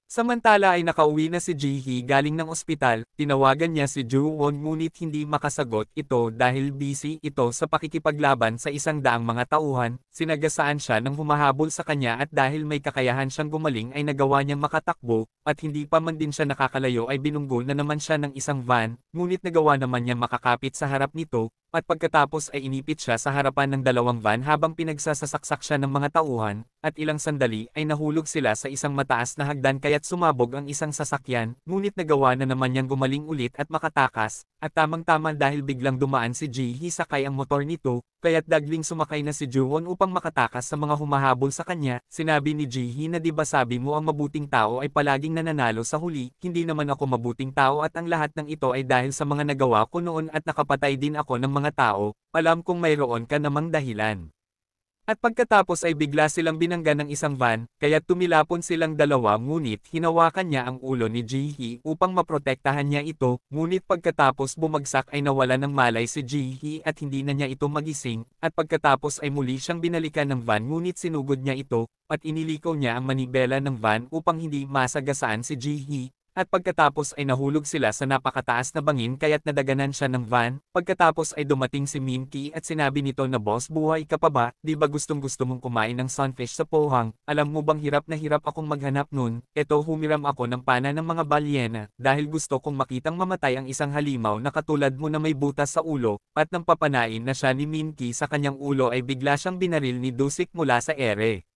Samantala ay nakauwi na si Jihee galing ng ospital, tinawagan niya si Juwon ngunit hindi makasagot ito dahil busy ito sa pakikipaglaban sa isang daang mga tauhan, sinagasaan siya ng humahabol sa kanya at dahil may kakayahan siyang gumaling ay nagawa niyang makatakbo, at hindi pa man din siya nakakalayo ay binunggol na naman siya ng isang van, ngunit nagawa naman niya makakapit sa harap nito, at pagkatapos ay inipit siya sa harapan ng dalawang van habang pinagsasasaksak siya ng mga tauhan, at ilang sandali ay nahulog sila sa isang mataas na hagdan kaya't sumabog ang isang sasakyan, ngunit nagawa na naman niyang gumaling ulit at makatakas, at tamang-tama dahil biglang dumaan si Jihi sakay ang motor nito, kaya't dagling sumakay na si Juwon upang makatakas sa mga humahabol sa kanya, sinabi ni Jihi na diba sabi mo ang mabuting tao ay palaging nananalo sa huli, hindi naman ako mabuting tao at ang lahat ng ito ay dahil sa mga nagawa ko noon at nakapatay din ako ng mga tao, palam kung mayroon ka namang dahilan. At pagkatapos ay bigla silang binangga ng isang van, kaya tumilapon silang dalawa ngunit hinawakan niya ang ulo ni Jihi upang maprotektahan niya ito, ngunit pagkatapos bumagsak ay nawala ng malay si Jihi at hindi na niya ito magising, at pagkatapos ay muli siyang binalikan ng van ngunit sinugod niya ito, at inilikaw niya ang manibela ng van upang hindi masagasaan si Jihi, at pagkatapos ay nahulog sila sa napakataas na bangin kaya't nadaganan siya ng van, pagkatapos ay dumating si Minky at sinabi nito na boss buhay ka pa ba, di ba gustong gusto mong kumain ng sunfish sa pohang, alam mo bang hirap na hirap akong maghanap nun, eto humiram ako ng pana ng mga balyena, dahil gusto kong makitang mamatay ang isang halimaw na katulad mo na may butas sa ulo, at nang papanain na siya ni Minky sa kanyang ulo ay bigla siyang binaril ni Dusik mula sa ere.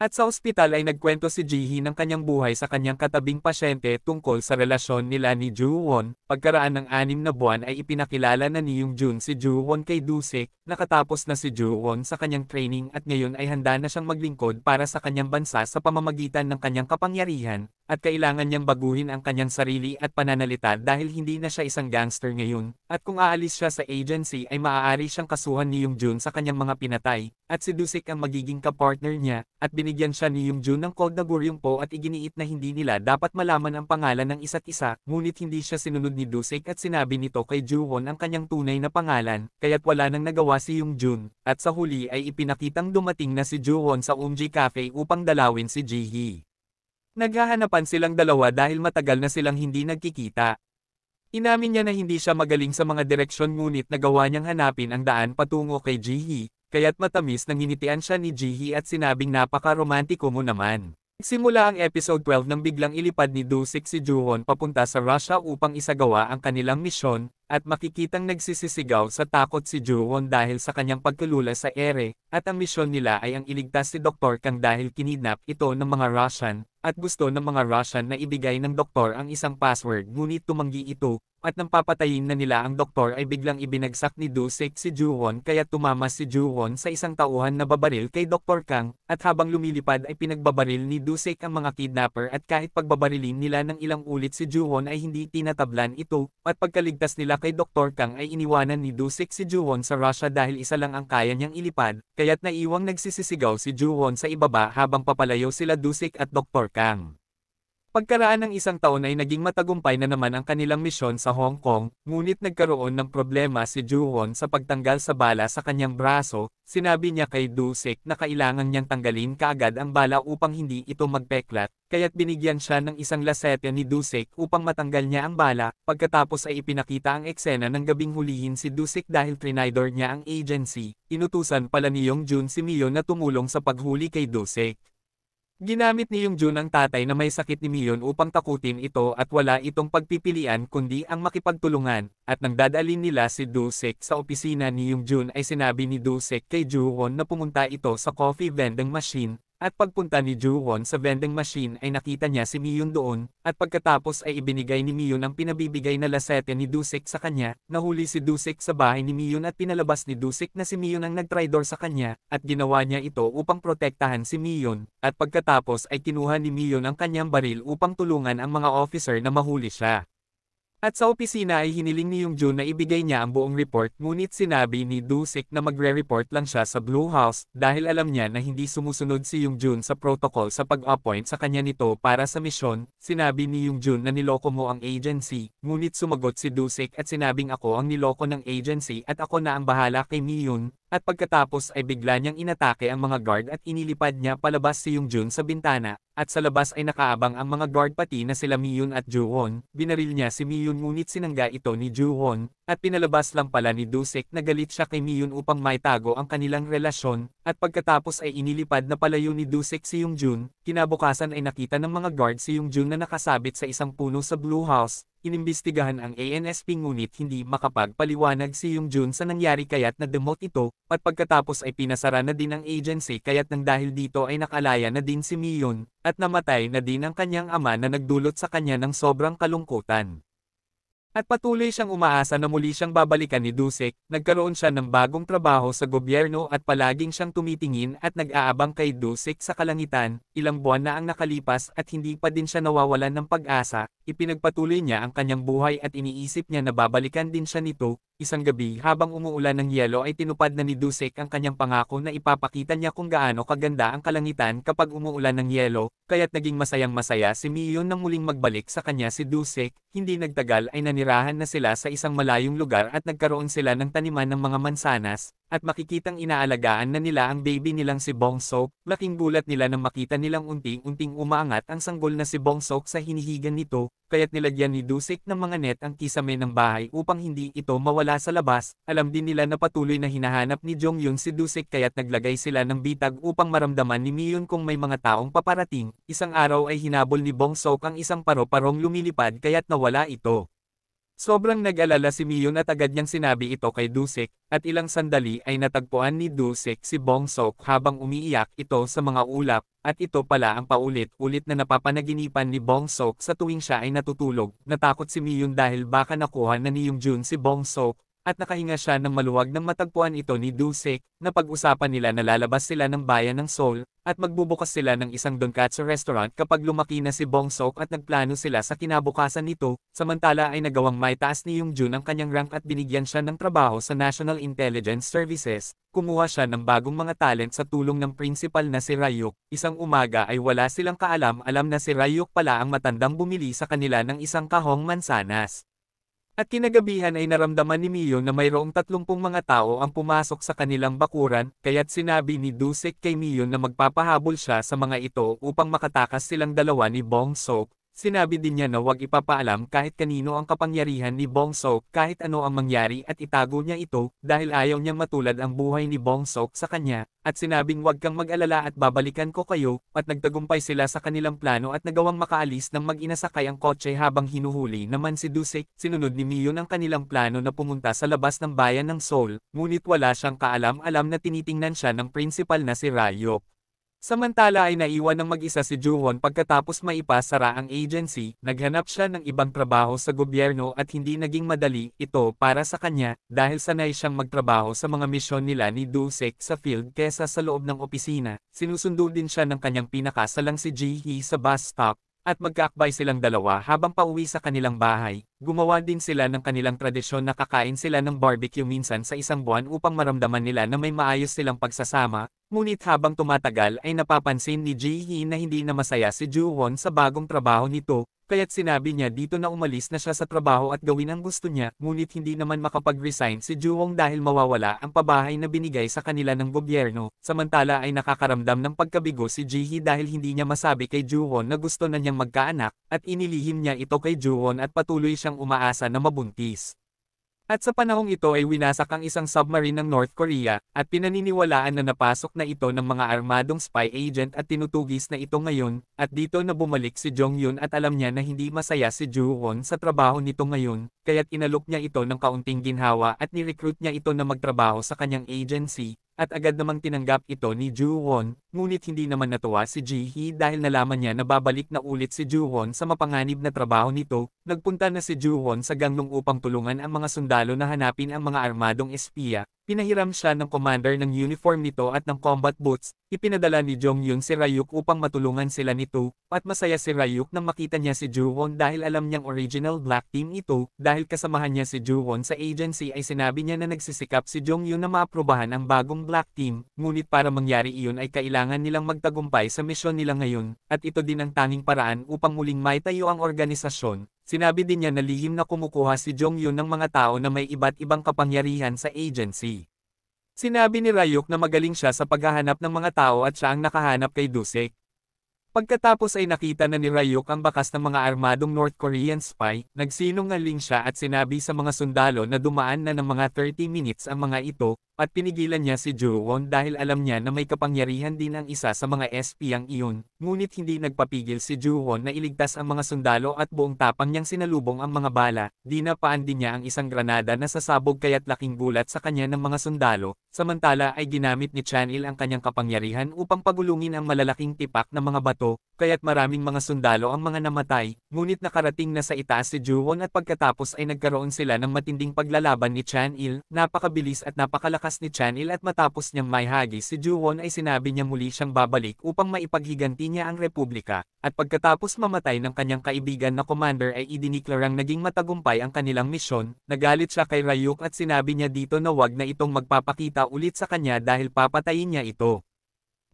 At sa ospital ay nagkwento si Jihi ng kanyang buhay sa kanyang katabing pasyente tungkol sa relasyon nila ni Juwon. Pagkaraan ng anim na buwan ay ipinakilala na ni Yung Jun si Juwon kay Dusik, nakatapos na si Juwon sa kanyang training at ngayon ay handa na siyang maglingkod para sa kanyang bansa sa pamamagitan ng kanyang kapangyarihan at kailangan niyang baguhin ang kanyang sarili at pananalita dahil hindi na siya isang gangster ngayon, at kung aalis siya sa agency ay maaari siyang kasuhan ni Yung Jun sa kanyang mga pinatay, at si Dusik ang magiging kapartner niya, at binigyan siya ni Yung Jun ng code na buryong po at iginiit na hindi nila dapat malaman ang pangalan ng isa't isa, ngunit hindi siya sinunod ni Dusik at sinabi nito kay Juwon ang kanyang tunay na pangalan, kaya't wala nang nagawa si Yung Jun, at sa huli ay ipinakitang dumating na si Juwon sa Umji Cafe upang dalawin si Jihee. Naghahanapan silang dalawa dahil matagal na silang hindi nagkikita. Inamin niya na hindi siya magaling sa mga direksyon ngunit nagawa niyang hanapin ang daan patungo kay Jihi, kaya't matamis nang hinitian siya ni Jihi at sinabing napaka-romantiko mo naman. Simula ang episode 12 nang biglang ilipad ni Dusik si Juhon papunta sa Russia upang isagawa ang kanilang misyon, at makikitang nagsisisigaw sa takot si Juhon dahil sa kanyang pagkalula sa ere, at ang misyon nila ay ang iligtas si Dr. Kang dahil kinidnap ito ng mga Russian, at gusto ng mga Russian na ibigay ng doktor ang isang password ngunit tumanggi ito, at nang papatayin na nila ang doktor ay biglang ibinagsak ni Dusek si Juwon kaya tumama si Juwon sa isang tauhan na babaril kay Dr. Kang, at habang lumilipad ay pinagbabaril ni Dusek ang mga kidnapper at kahit pagbabarilin nila ng ilang ulit si Juwon ay hindi tinatablan ito, at pagkaligtas nila kay Dr. Kang ay iniwanan ni Dusek si Juwon sa Russia dahil isa lang ang kaya niyang ilipad, kaya't naiwang nagsisisigaw si Juwon sa ibaba habang papalayo sila Dusek at Dr. Kang. Pagkaraan ng isang taon ay naging matagumpay na naman ang kanilang misyon sa Hong Kong, ngunit nagkaroon ng problema si Juhon sa pagtanggal sa bala sa kanyang braso, sinabi niya kay Dusik na kailangan niyang tanggalin kaagad ang bala upang hindi ito magpeklat, kaya't binigyan siya ng isang lasete ni Dusik upang matanggal niya ang bala, pagkatapos ay ipinakita ang eksena ng gabing hulihin si Dusik dahil trinidor niya ang agency, inutusan pala ni Yong Jun si Mio na tumulong sa paghuli kay Dusik. Ginamit ni Yung Jun ang tatay na may sakit ni Miyon upang takutin ito at wala itong pagpipilian kundi ang makipagtulungan, at nang dadalin nila si Dusek sa opisina ni Yung Jun ay sinabi ni Dusek kay Juwon na pumunta ito sa coffee vending machine, at pagpunta ni Juwon sa vending machine ay nakita niya si Miyun doon, at pagkatapos ay ibinigay ni Miyun ang pinabibigay na lasete ni Dusik sa kanya, nahuli si Dusik sa bahay ni Miyun at pinalabas ni Dusik na si Miyun ang nagtraidor sa kanya, at ginawa niya ito upang protektahan si Miyun, at pagkatapos ay kinuha ni Miyun ang kanyang baril upang tulungan ang mga officer na mahuli siya. At sa opisina ay hiniling ni Yung Jun na ibigay niya ang buong report ngunit sinabi ni Dusik na magre-report lang siya sa Blue House dahil alam niya na hindi sumusunod si Yung Jun sa protocol sa pag-appoint sa kanya nito para sa misyon. Sinabi ni Yung Jun na niloko mo ang agency, ngunit sumagot si Dusik at sinabing ako ang niloko ng agency at ako na ang bahala kay Miyun at pagkatapos ay bigla niyang inatake ang mga guard at inilipad niya palabas si Yung Jun sa bintana, at sa labas ay nakaabang ang mga guard pati na sila Miyun at Juhon, binaril niya si Miyun ngunit sinangga ito ni Juhon, at pinalabas lang pala ni Dusek na galit siya kay Miyun upang maitago ang kanilang relasyon, at pagkatapos ay inilipad na palayo ni Dusek si Yung Yongjun, kinabukasan ay nakita ng mga guard si Yung Yongjun na nakasabit sa isang puno sa Blue House, inimbestigahan ang ANSP ngunit hindi makapagpaliwanag si Yung Yongjun sa nangyari kaya't na-demote ito, at pagkatapos ay pinasara na din ang agency kaya't nang dahil dito ay nakalaya na din si Miyon, at namatay na din ang kanyang ama na nagdulot sa kanya ng sobrang kalungkutan. At patuloy siyang umaasa na muli siyang babalikan ni Dusek, nagkaroon siya ng bagong trabaho sa gobyerno at palaging siyang tumitingin at nag-aabang kay Dusek sa kalangitan, ilang buwan na ang nakalipas at hindi pa din siya nawawalan ng pag-asa, ipinagpatuloy niya ang kanyang buhay at iniisip niya na babalikan din siya nito, Isang gabi habang umuulan ng yelo ay tinupad na ni Dusek ang kanyang pangako na ipapakita niya kung gaano kaganda ang kalangitan kapag umuulan ng yelo, kaya't naging masayang masaya si Mion nang muling magbalik sa kanya si Dusek, hindi nagtagal ay nanirahan na sila sa isang malayong lugar at nagkaroon sila ng taniman ng mga mansanas, at makikitang inaalagaan na nila ang baby nilang si Bong Sok, laking bulat nila nang makita nilang unting-unting umaangat ang sanggol na si Bong Sok sa hinihigan nito, kaya't nilagyan ni Dusik ng mga net ang kisame ng bahay upang hindi ito mawala sa labas, alam din nila na patuloy na hinahanap ni Jong Yun si Dusik kaya't naglagay sila ng bitag upang maramdaman ni Miyun kung may mga taong paparating, isang araw ay hinabol ni Bong Sok ang isang paro-parong lumilipad kaya't nawala ito. Sobrang nag-alala si Miyon at agad niyang sinabi ito kay Dusek, at ilang sandali ay natagpuan ni Dusek si Bongsok habang umiiyak ito sa mga ulap, at ito pala ang paulit-ulit na napapanaginipan ni Bongsok sa tuwing siya ay natutulog. Natakot si Miyon dahil baka nakuha na ni Yung Jun si Bongsok, at nakahinga siya ng maluwag nang matagpuan ito ni Dusek, na pag-usapan nila na lalabas sila ng bayan ng Seoul, at magbubukas sila ng isang donkatsu restaurant kapag lumaki na si Bong Bongsok at nagplano sila sa kinabukasan nito, samantala ay nagawang maitaas ni Yung Jun ang kanyang rank at binigyan siya ng trabaho sa National Intelligence Services, kumuha siya ng bagong mga talent sa tulong ng principal na si Rayuk. Isang umaga ay wala silang kaalam-alam na si Rayuk pala ang matandang bumili sa kanila ng isang kahong mansanas. At kinagabihan ay naramdaman ni Mio na mayroong 30 mga tao ang pumasok sa kanilang bakuran, kaya't sinabi ni Dusek kay Mio na magpapahabol siya sa mga ito upang makatakas silang dalawa ni Bong Sok, Sinabi din niya na huwag ipapaalam kahit kanino ang kapangyarihan ni Bong Sok kahit ano ang mangyari at itago niya ito dahil ayaw niyang matulad ang buhay ni Bong Sok sa kanya, at sinabing huwag kang mag-alala at babalikan ko kayo, at nagtagumpay sila sa kanilang plano at nagawang makaalis ng mag-ina ang kotse habang hinuhuli naman si Dusek, sinunod ni Mio ng kanilang plano na pumunta sa labas ng bayan ng Seoul, ngunit wala siyang kaalam-alam na tinitingnan siya ng principal na si Rayop. Samantala ay naiwan ng mag-isa si Juhon pagkatapos maipasara ang agency, naghanap siya ng ibang trabaho sa gobyerno at hindi naging madali ito para sa kanya dahil sanay siyang magtrabaho sa mga misyon nila ni Dusek sa field kesa sa loob ng opisina. Sinusundo din siya ng kanyang pinakasalang si Ji Hee sa bus stop at magkakbay silang dalawa habang pauwi sa kanilang bahay, gumawa din sila ng kanilang tradisyon na kakain sila ng barbecue minsan sa isang buwan upang maramdaman nila na may maayos silang pagsasama, ngunit habang tumatagal ay napapansin ni Ji na hindi na masaya si Juwon sa bagong trabaho nito, kaya't sinabi niya dito na umalis na siya sa trabaho at gawin ang gusto niya, ngunit hindi naman makapag-resign si Juwong dahil mawawala ang pabahay na binigay sa kanila ng gobyerno, samantala ay nakakaramdam ng pagkabigo si Jihee dahil hindi niya masabi kay Juwon na gusto na niyang magkaanak, at inilihim niya ito kay Juwon at patuloy siyang umaasa na mabuntis. At sa panahong ito ay winasak ang isang submarine ng North Korea, at pinaniniwalaan na napasok na ito ng mga armadong spy agent at tinutugis na ito ngayon, at dito na bumalik si Jong Yun at alam niya na hindi masaya si Ju Won sa trabaho nito ngayon, kaya't inalok niya ito ng kaunting ginhawa at nirecruit niya ito na magtrabaho sa kanyang agency, at agad namang tinanggap ito ni Juwon, ngunit hindi naman natuwa si Jihee dahil nalaman niya na babalik na ulit si Juwon sa mapanganib na trabaho nito, nagpunta na si Juwon sa ganglong upang tulungan ang mga sundalo na hanapin ang mga armadong espiya, Pinahiram siya ng commander ng uniform nito at ng combat boots, ipinadala ni Jong Yun si Ryuk upang matulungan sila nito, at masaya si Ryuk nang makita niya si Juwon dahil alam niyang original Black Team ito, dahil kasamahan niya si Juwon sa agency ay sinabi niya na nagsisikap si Jong Yun na maaprubahan ang bagong Black Team, ngunit para mangyari iyon ay kailangan nilang magtagumpay sa misyon nila ngayon, at ito din ang tanging paraan upang muling maitayo ang organisasyon, Sinabi din niya na lihim na kumukuha si Jong Yun ng mga tao na may iba't ibang kapangyarihan sa agency. Sinabi ni Rayok na magaling siya sa paghahanap ng mga tao at siya ang nakahanap kay Dusek. Pagkatapos ay nakita na ni Rayok ang bakas ng mga armadong North Korean spy, nagsinungaling siya at sinabi sa mga sundalo na dumaan na ng mga 30 minutes ang mga ito, at pinigilan niya si Juwon dahil alam niya na may kapangyarihan din ang isa sa mga SP ang iyon, ngunit hindi nagpapigil si Juwon na iligtas ang mga sundalo at buong tapang niyang sinalubong ang mga bala, di na din niya ang isang granada na sasabog kaya't laking gulat sa kanya ng mga sundalo, samantala ay ginamit ni Chanil ang kanyang kapangyarihan upang pagulungin ang malalaking tipak ng mga bato, kaya't maraming mga sundalo ang mga namatay, ngunit nakarating na sa itaas si Juwon at pagkatapos ay nagkaroon sila ng matinding paglalaban ni Chanil, napakabilis at napakalakas lakas ni Chanil at matapos niyang maihagi si Juwon ay sinabi niya muli siyang babalik upang maipaghiganti niya ang republika, at pagkatapos mamatay ng kanyang kaibigan na commander ay idiniklarang naging matagumpay ang kanilang misyon, nagalit siya kay Rayuk at sinabi niya dito na wag na itong magpapakita ulit sa kanya dahil papatayin niya ito.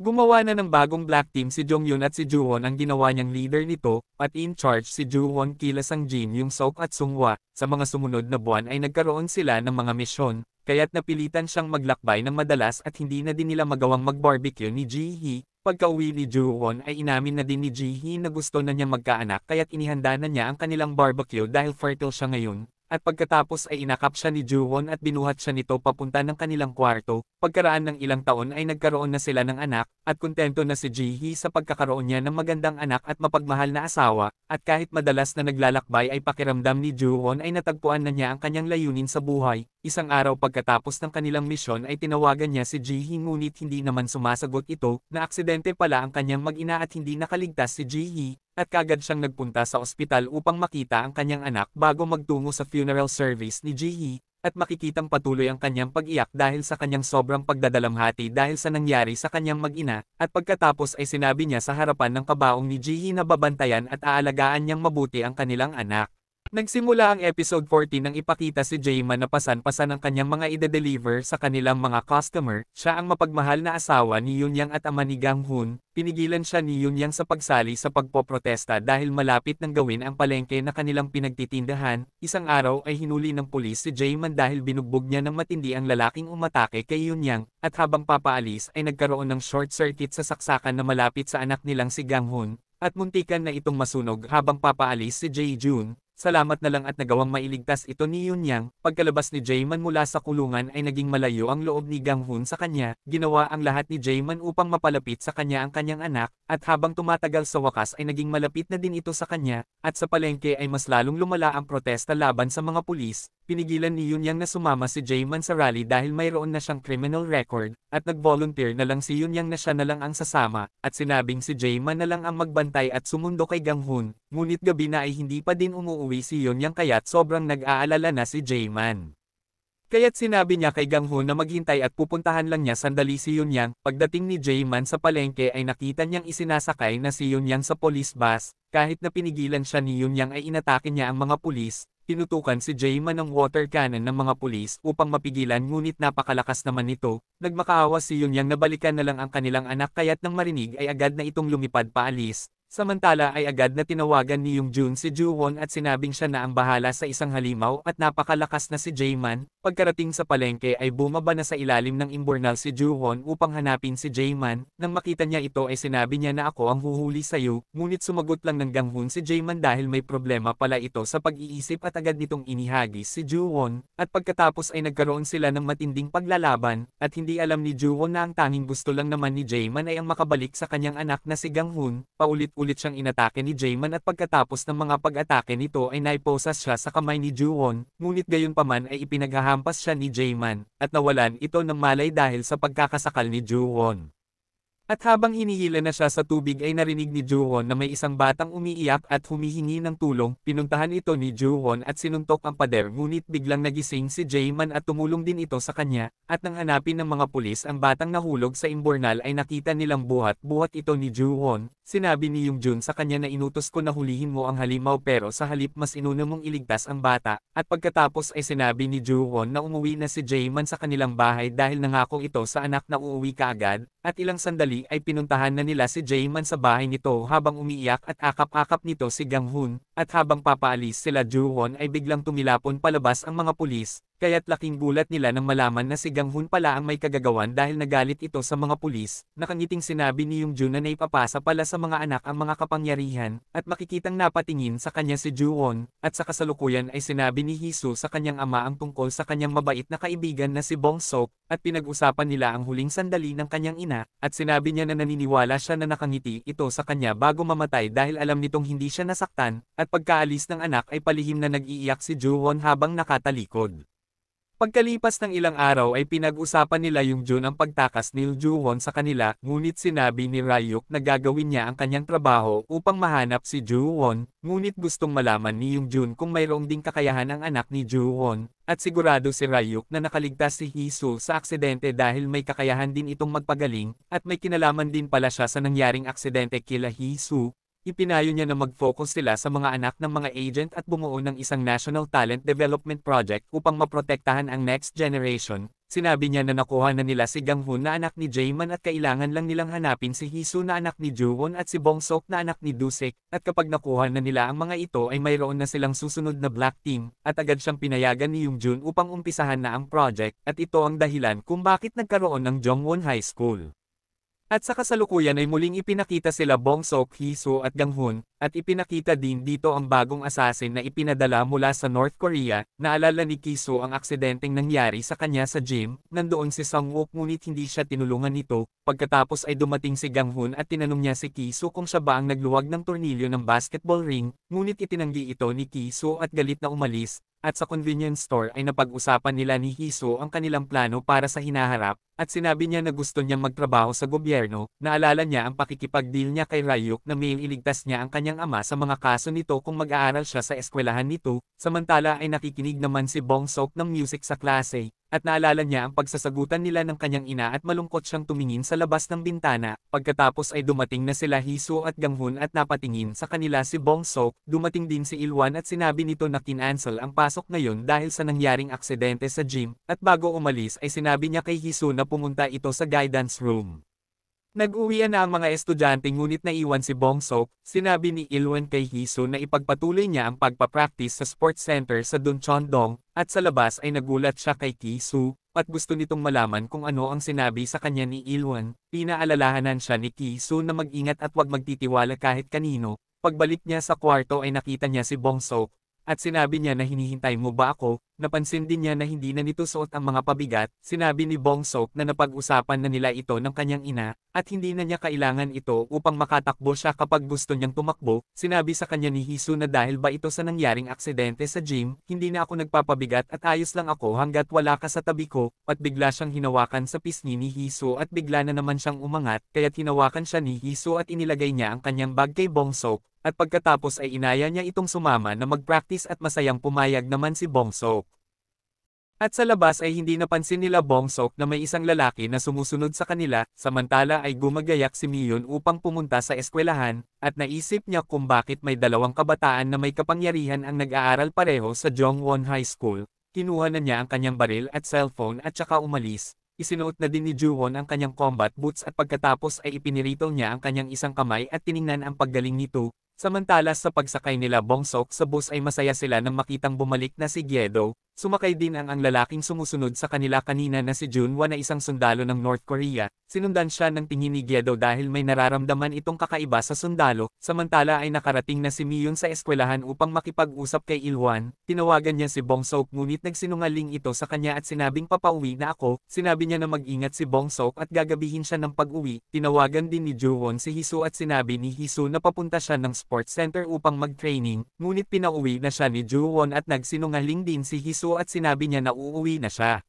Gumawa na ng bagong black team si Jongyun at si Juwon ang ginawa niyang leader nito, at in charge si Juwon kilas ang Jin Yung Sok at Sungwa, Sa mga sumunod na buwan ay nagkaroon sila ng mga misyon, kaya't napilitan siyang maglakbay ng madalas at hindi na din nila magawang magbarbecue ni Jihi. Pagkauwi ni Juwon ay inamin na din ni Jihi na gusto na niyang magkaanak kaya't inihanda na niya ang kanilang barbecue dahil fertile siya ngayon at pagkatapos ay inakap siya ni Juwon at binuhat siya nito papunta ng kanilang kwarto. Pagkaraan ng ilang taon ay nagkaroon na sila ng anak, at kontento na si Jihee sa pagkakaroon niya ng magandang anak at mapagmahal na asawa, at kahit madalas na naglalakbay ay pakiramdam ni Juwon ay natagpuan na niya ang kanyang layunin sa buhay. Isang araw pagkatapos ng kanilang misyon ay tinawagan niya si Jihee ngunit hindi naman sumasagot ito, na aksidente pala ang kanyang mag-ina at hindi nakaligtas si Jihee at kagad siyang nagpunta sa ospital upang makita ang kanyang anak bago magtungo sa funeral service ni Jihi, at makikitang patuloy ang kanyang pag-iyak dahil sa kanyang sobrang pagdadalamhati dahil sa nangyari sa kanyang mag-ina, at pagkatapos ay sinabi niya sa harapan ng kabaong ni Jihi na babantayan at aalagaan niyang mabuti ang kanilang anak. Nagsimula ang episode 14 nang ipakita si Jayman na pasan-pasan ang kanyang mga ide-deliver sa kanilang mga customer. Siya ang mapagmahal na asawa ni Yunyang at ama ni Gang Hoon. Pinigilan siya ni Yunyang sa pagsali sa pagpoprotesta dahil malapit nang gawin ang palengke na kanilang pinagtitindahan. Isang araw ay hinuli ng pulis si Jayman dahil binugbog niya ng matindi ang lalaking umatake kay Yunyang, at habang papaalis ay nagkaroon ng short circuit sa saksakan na malapit sa anak nilang si Gang Hoon at muntikan na itong masunog habang papaalis si Jae Jun salamat na lang at nagawang mailigtas ito ni Yun Yang, pagkalabas ni Jayman mula sa kulungan ay naging malayo ang loob ni Gang Hun sa kanya, ginawa ang lahat ni Jayman upang mapalapit sa kanya ang kanyang anak, at habang tumatagal sa wakas ay naging malapit na din ito sa kanya, at sa palengke ay mas lalong lumala ang protesta laban sa mga pulis, pinigilan ni Yun Yang na sumama si Jayman sa rally dahil mayroon na siyang criminal record, at nag-volunteer na lang si Yun Yang na siya na lang ang sasama, at sinabing si Jayman na lang ang magbantay at sumundo kay Gang Hoon, ngunit gabi na ay hindi pa din umuwi si Yun Yang kaya't sobrang nag-aalala na si Jayman. Kaya't sinabi niya kay Gang Ho na maghintay at pupuntahan lang niya sandali si Yunyang. Pagdating ni Jayman sa palengke ay nakita niyang isinasakay na si Yunyang sa police bus. Kahit na pinigilan siya ni Yunyang ay inatake niya ang mga pulis. Tinutukan si Jayman ng water cannon ng mga pulis upang mapigilan ngunit napakalakas naman nito. Nagmakaawa si Yunyang na balikan na lang ang kanilang anak kaya't nang marinig ay agad na itong lumipad paalis. Samantala ay agad na tinawagan ni Yung Jun si Juwon at sinabing siya na ang bahala sa isang halimaw at napakalakas na si Jayman. Pagkarating sa palengke ay bumaba na sa ilalim ng imbornal si Juwon upang hanapin si Jayman. Nang makita niya ito ay sinabi niya na ako ang huhuli sa iyo, ngunit sumagot lang ng ganghun si Jayman dahil may problema pala ito sa pag-iisip at agad nitong inihagis si Juwon. At pagkatapos ay nagkaroon sila ng matinding paglalaban, at hindi alam ni Juwon na ang tanging gusto lang naman ni Jayman ay ang makabalik sa kanyang anak na si Ganghun. Paulit ulit siyang inatake ni Jayman at pagkatapos ng mga pag-atake nito ay naiposas siya sa kamay ni Juwon, ngunit gayunpaman ay ipinaghahampas siya ni Jayman, at nawalan ito ng malay dahil sa pagkakasakal ni Juwon. At habang hinihila na siya sa tubig ay narinig ni Juhon na may isang batang umiiyak at humihingi ng tulong, pinuntahan ito ni Juhon at sinuntok ang pader ngunit biglang nagising si Jayman at tumulong din ito sa kanya, at nang hanapin ng mga pulis ang batang nahulog sa imbornal ay nakita nilang buhat-buhat ito ni Juhon, sinabi ni Yung Jun sa kanya na inutos ko na hulihin mo ang halimaw pero sa halip mas inuna mong iligtas ang bata, at pagkatapos ay sinabi ni Juhon na umuwi na si Jayman sa kanilang bahay dahil nangako ito sa anak na uuwi kaagad, at ilang sandali muli ay pinuntahan na nila si Jayman sa bahay nito habang umiiyak at akap-akap nito si Gang Hoon, at habang papaalis sila Juwon ay biglang tumilapon palabas ang mga pulis, Kaya't laking gulat nila nang malaman na si Gang Hun pala ang may kagagawan dahil nagalit ito sa mga pulis, nakangiting sinabi ni Yung Jun na naipapasa pala sa mga anak ang mga kapangyarihan, at makikitang napatingin sa kanya si Juwon, at sa kasalukuyan ay sinabi ni Hisu sa kanyang ama ang tungkol sa kanyang mabait na kaibigan na si Bong Sok, at pinag-usapan nila ang huling sandali ng kanyang ina, at sinabi niya na naniniwala siya na nakangiti ito sa kanya bago mamatay dahil alam nitong hindi siya nasaktan, at pagkaalis ng anak ay palihim na nag-iiyak si Juwon habang nakatalikod. Pagkalipas ng ilang araw ay pinag-usapan nila yung Jun ang pagtakas ni Juwon sa kanila, ngunit sinabi ni Ryuk na gagawin niya ang kanyang trabaho upang mahanap si Juwon, ngunit gustong malaman ni yung Jun kung mayroong ding kakayahan ang anak ni Juwon, at sigurado si Ryuk na nakaligtas si Hisu sa aksidente dahil may kakayahan din itong magpagaling, at may kinalaman din pala siya sa nangyaring aksidente kila Hisu, ipinayo niya na mag-focus sila sa mga anak ng mga agent at bumuo ng isang National Talent Development Project upang maprotektahan ang next generation. Sinabi niya na nakuha na nila si Gang Hoon na anak ni Jayman at kailangan lang nilang hanapin si Hisu na anak ni Juwon at si Bongsok na anak ni Dusik, at kapag nakuha na nila ang mga ito ay mayroon na silang susunod na black team, at agad siyang pinayagan ni Yoongjun upang umpisahan na ang project, at ito ang dahilan kung bakit nagkaroon ng Jongwon High School. At sa kasalukuyan ay muling ipinakita sila Bong Sok hee at Gang Hun, at ipinakita din dito ang bagong assassin na ipinadala mula sa North Korea, naalala ni Kiso ang aksidenteng nangyari sa kanya sa gym, nandoon si Sang-wook ngunit hindi siya tinulungan nito, pagkatapos ay dumating si Gang Hun at tinanong niya si Kiso kung siya ba ang nagluwag ng tornilyo ng basketball ring, ngunit itinanggi ito ni Kiso at galit na umalis, at sa convenience store ay napag-usapan nila ni Hiso ang kanilang plano para sa hinaharap, at sinabi niya na gusto niyang magtrabaho sa gobyerno, naalala niya ang pakikipag-deal niya kay Rayuk na may iligtas niya ang kanyang ama sa mga kaso nito kung mag-aaral siya sa eskwelahan nito, samantala ay nakikinig naman si Bong Sok ng music sa klase, at naalala niya ang pagsasagutan nila ng kanyang ina at malungkot siyang tumingin sa labas ng bintana. Pagkatapos ay dumating na sila Hiso at Ganghun at napatingin sa kanila si Bong dumating din si Ilwan at sinabi nito na kinansel ang pasok ngayon dahil sa nangyaring aksidente sa gym, at bago umalis ay sinabi niya kay Hiso na pumunta ito sa guidance room. Nag-uwian na ang mga estudyante ngunit naiwan si Bong Sok, sinabi ni Ilwan kay Hiso na ipagpatuloy niya ang pagpa-practice sa sports center sa Dongchondong, at sa labas ay nagulat siya kay Kisu, at gusto nitong malaman kung ano ang sinabi sa kanya ni Ilwan, pinaalalahanan siya ni Kisu na mag-ingat at huwag magtitiwala kahit kanino, pagbalik niya sa kwarto ay nakita niya si Bong Sok, at sinabi niya na hinihintay mo ba ako, napansin din niya na hindi na nito suot ang mga pabigat, sinabi ni Bong Sok na napag-usapan na nila ito ng kanyang ina, at hindi na niya kailangan ito upang makatakbo siya kapag gusto niyang tumakbo, sinabi sa kanya ni Hisu na dahil ba ito sa nangyaring aksidente sa gym, hindi na ako nagpapabigat at ayos lang ako hanggat wala ka sa tabi ko, at bigla siyang hinawakan sa pisngi ni Hisu at bigla na naman siyang umangat, kaya hinawakan siya ni Hisu at inilagay niya ang kanyang bag kay Bong Sok, at pagkatapos ay inaya niya itong sumama na mag-practice at masayang pumayag naman si Bongso. At sa labas ay hindi napansin nila Bong Sok na may isang lalaki na sumusunod sa kanila, samantala ay gumagayak si Miyun upang pumunta sa eskwelahan, at naisip niya kung bakit may dalawang kabataan na may kapangyarihan ang nag-aaral pareho sa Jongwon High School. Kinuha na niya ang kanyang baril at cellphone at saka umalis. Isinuot na din ni Juhon ang kanyang combat boots at pagkatapos ay ipinirito niya ang kanyang isang kamay at tiningnan ang paggaling nito. Samantala sa pagsakay nila Bong Sok sa bus ay masaya sila nang makitang bumalik na si Giedo, Sumakay din ang ang lalaking sumusunod sa kanila kanina na si Jun Won na isang sundalo ng North Korea, sinundan siya ng tinginigya daw dahil may nararamdaman itong kakaiba sa sundalo, samantala ay nakarating na si Miyun sa eskwelahan upang makipag-usap kay Ilwan, tinawagan niya si Bong Sok ngunit nagsinungaling ito sa kanya at sinabing papauwi na ako, sinabi niya na mag-ingat si Bong Sok at gagabihin siya ng pag-uwi, tinawagan din ni Juwon si Hisu at sinabi ni Hisu na papunta siya ng sports center upang mag-training, ngunit pinauwi na siya ni Juwon at nagsinungaling din si Hisu puso at sinabi niya na uuwi na siya.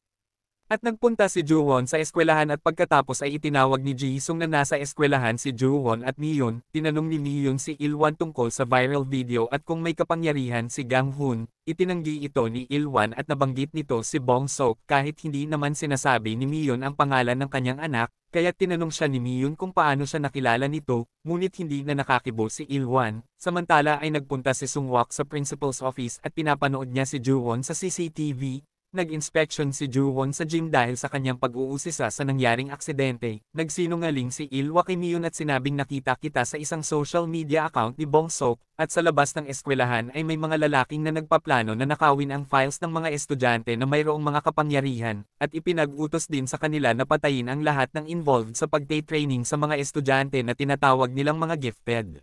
At nagpunta si Juwon sa eskwelahan at pagkatapos ay itinawag ni Jisung na nasa eskwelahan si Juwon at Niyun, tinanong ni Niyun si Ilwan tungkol sa viral video at kung may kapangyarihan si Gang Hoon, itinanggi ito ni Ilwan at nabanggit nito si Bong Sok kahit hindi naman sinasabi ni Miyun ang pangalan ng kanyang anak, kaya tinanong siya ni Miyun kung paano siya nakilala nito, ngunit hindi na nakakibo si Ilwan, samantala ay nagpunta si Sungwak sa principal's office at pinapanood niya si Juwon sa CCTV, nag inspection si Juwon sa gym dahil sa kanyang pag-uusisa sa nangyaring aksidente. Nagsinungaling si Ilwa Kimiyun at sinabing nakita kita sa isang social media account ni Bong Sok, at sa labas ng eskwelahan ay may mga lalaking na nagpaplano na nakawin ang files ng mga estudyante na mayroong mga kapangyarihan, at ipinag-utos din sa kanila na patayin ang lahat ng involved sa pag pagte-training sa mga estudyante na tinatawag nilang mga gifted.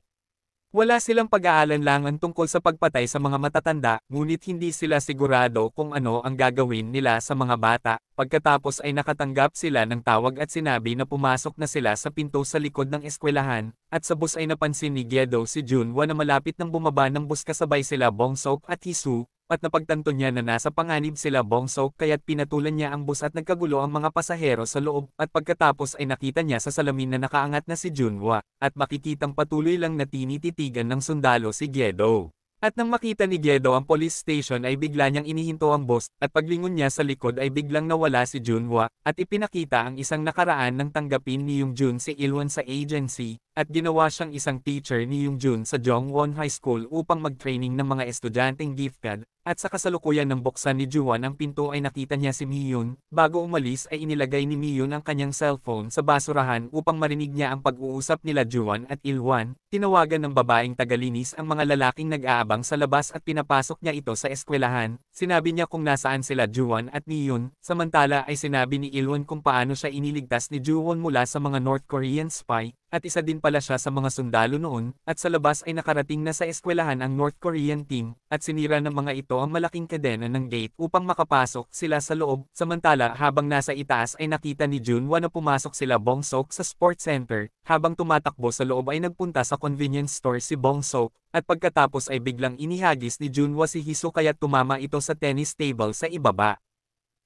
Wala silang pag-aalanlangan tungkol sa pagpatay sa mga matatanda, ngunit hindi sila sigurado kung ano ang gagawin nila sa mga bata. Pagkatapos ay nakatanggap sila ng tawag at sinabi na pumasok na sila sa pinto sa likod ng eskwelahan, at sa bus ay napansin ni Gedo si Junwa na malapit nang bumaba ng bus kasabay sila Bongsok at Hisu, at napagtanto niya na nasa panganib sila Bongso kaya't pinatulan niya ang bus at nagkagulo ang mga pasahero sa loob at pagkatapos ay nakita niya sa salamin na nakaangat na si Junwa at makikitang patuloy lang na tinititigan ng sundalo si Gedo. At nang makita ni Gedo ang police station ay bigla niyang inihinto ang boss at paglingon niya sa likod ay biglang nawala si Junwa at ipinakita ang isang nakaraan ng tanggapin ni Yung Jun si Ilwan sa agency at ginawa siyang isang teacher ni Yung Jun sa Jongwon High School upang mag-training ng mga estudyanteng gift card at sa kasalukuyan ng buksan ni Juwan ang pinto ay nakita niya si Miyun, bago umalis ay inilagay ni Miyun ang kanyang cellphone sa basurahan upang marinig niya ang pag-uusap nila Juwan at Ilwan, tinawagan ng babaeng tagalinis ang mga lalaking nag-aabang sa labas at pinapasok niya ito sa eskwelahan, sinabi niya kung nasaan sila Juwan at Miyun, samantala ay sinabi ni Ilwan kung paano siya iniligtas ni Juwan mula sa mga North Korean spy, at isa din pala siya sa mga sundalo noon, at sa labas ay nakarating na sa eskwelahan ang North Korean team, at sinira ng mga ito ang malaking kadena ng gate upang makapasok sila sa loob, samantala habang nasa itaas ay nakita ni Junwa na pumasok sila Bongsok sa sports center, habang tumatakbo sa loob ay nagpunta sa convenience store si Bongsok, at pagkatapos ay biglang inihagis ni Junwa si Hiso kaya tumama ito sa tennis table sa ibaba.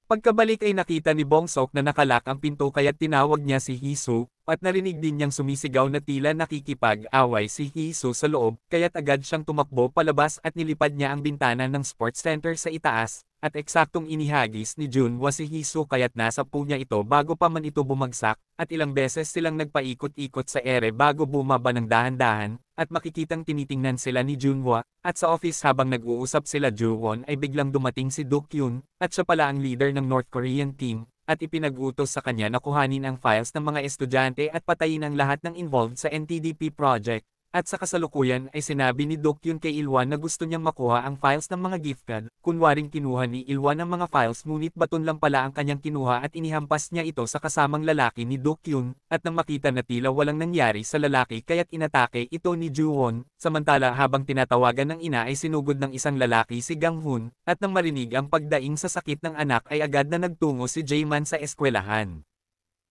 Pagkabalik ay nakita ni Bong na nakalak ang pinto kaya tinawag niya si Hiso, at narinig din niyang sumisigaw na tila nakikipag-away si Hiso sa loob, kaya't agad siyang tumakbo palabas at nilipad niya ang bintana ng sports center sa itaas, at eksaktong inihagis ni Junwa si Hiso kaya't po niya ito bago pa man ito bumagsak, at ilang beses silang nagpaikot-ikot sa ere bago bumaba ng dahan-dahan, at makikitang tinitingnan sila ni wa, at sa office habang nag-uusap sila Juwon ay biglang dumating si Dukyun, at siya pala ang leader ng North Korean team, at ipinag-utos sa kanya na kuhanin ang files ng mga estudyante at patayin ang lahat ng involved sa NTDP project. At sa kasalukuyan ay sinabi ni Doc yun kay Ilwan na gusto niyang makuha ang files ng mga gift card, kunwaring kinuha ni Ilwan ang mga files ngunit baton lang pala ang kanyang kinuha at inihampas niya ito sa kasamang lalaki ni Doc yun, at nang makita na tila walang nangyari sa lalaki kaya't inatake ito ni Juwon, samantala habang tinatawagan ng ina ay sinugod ng isang lalaki si Gang Hun, at nang marinig ang pagdaing sa sakit ng anak ay agad na nagtungo si Jayman sa eskwelahan.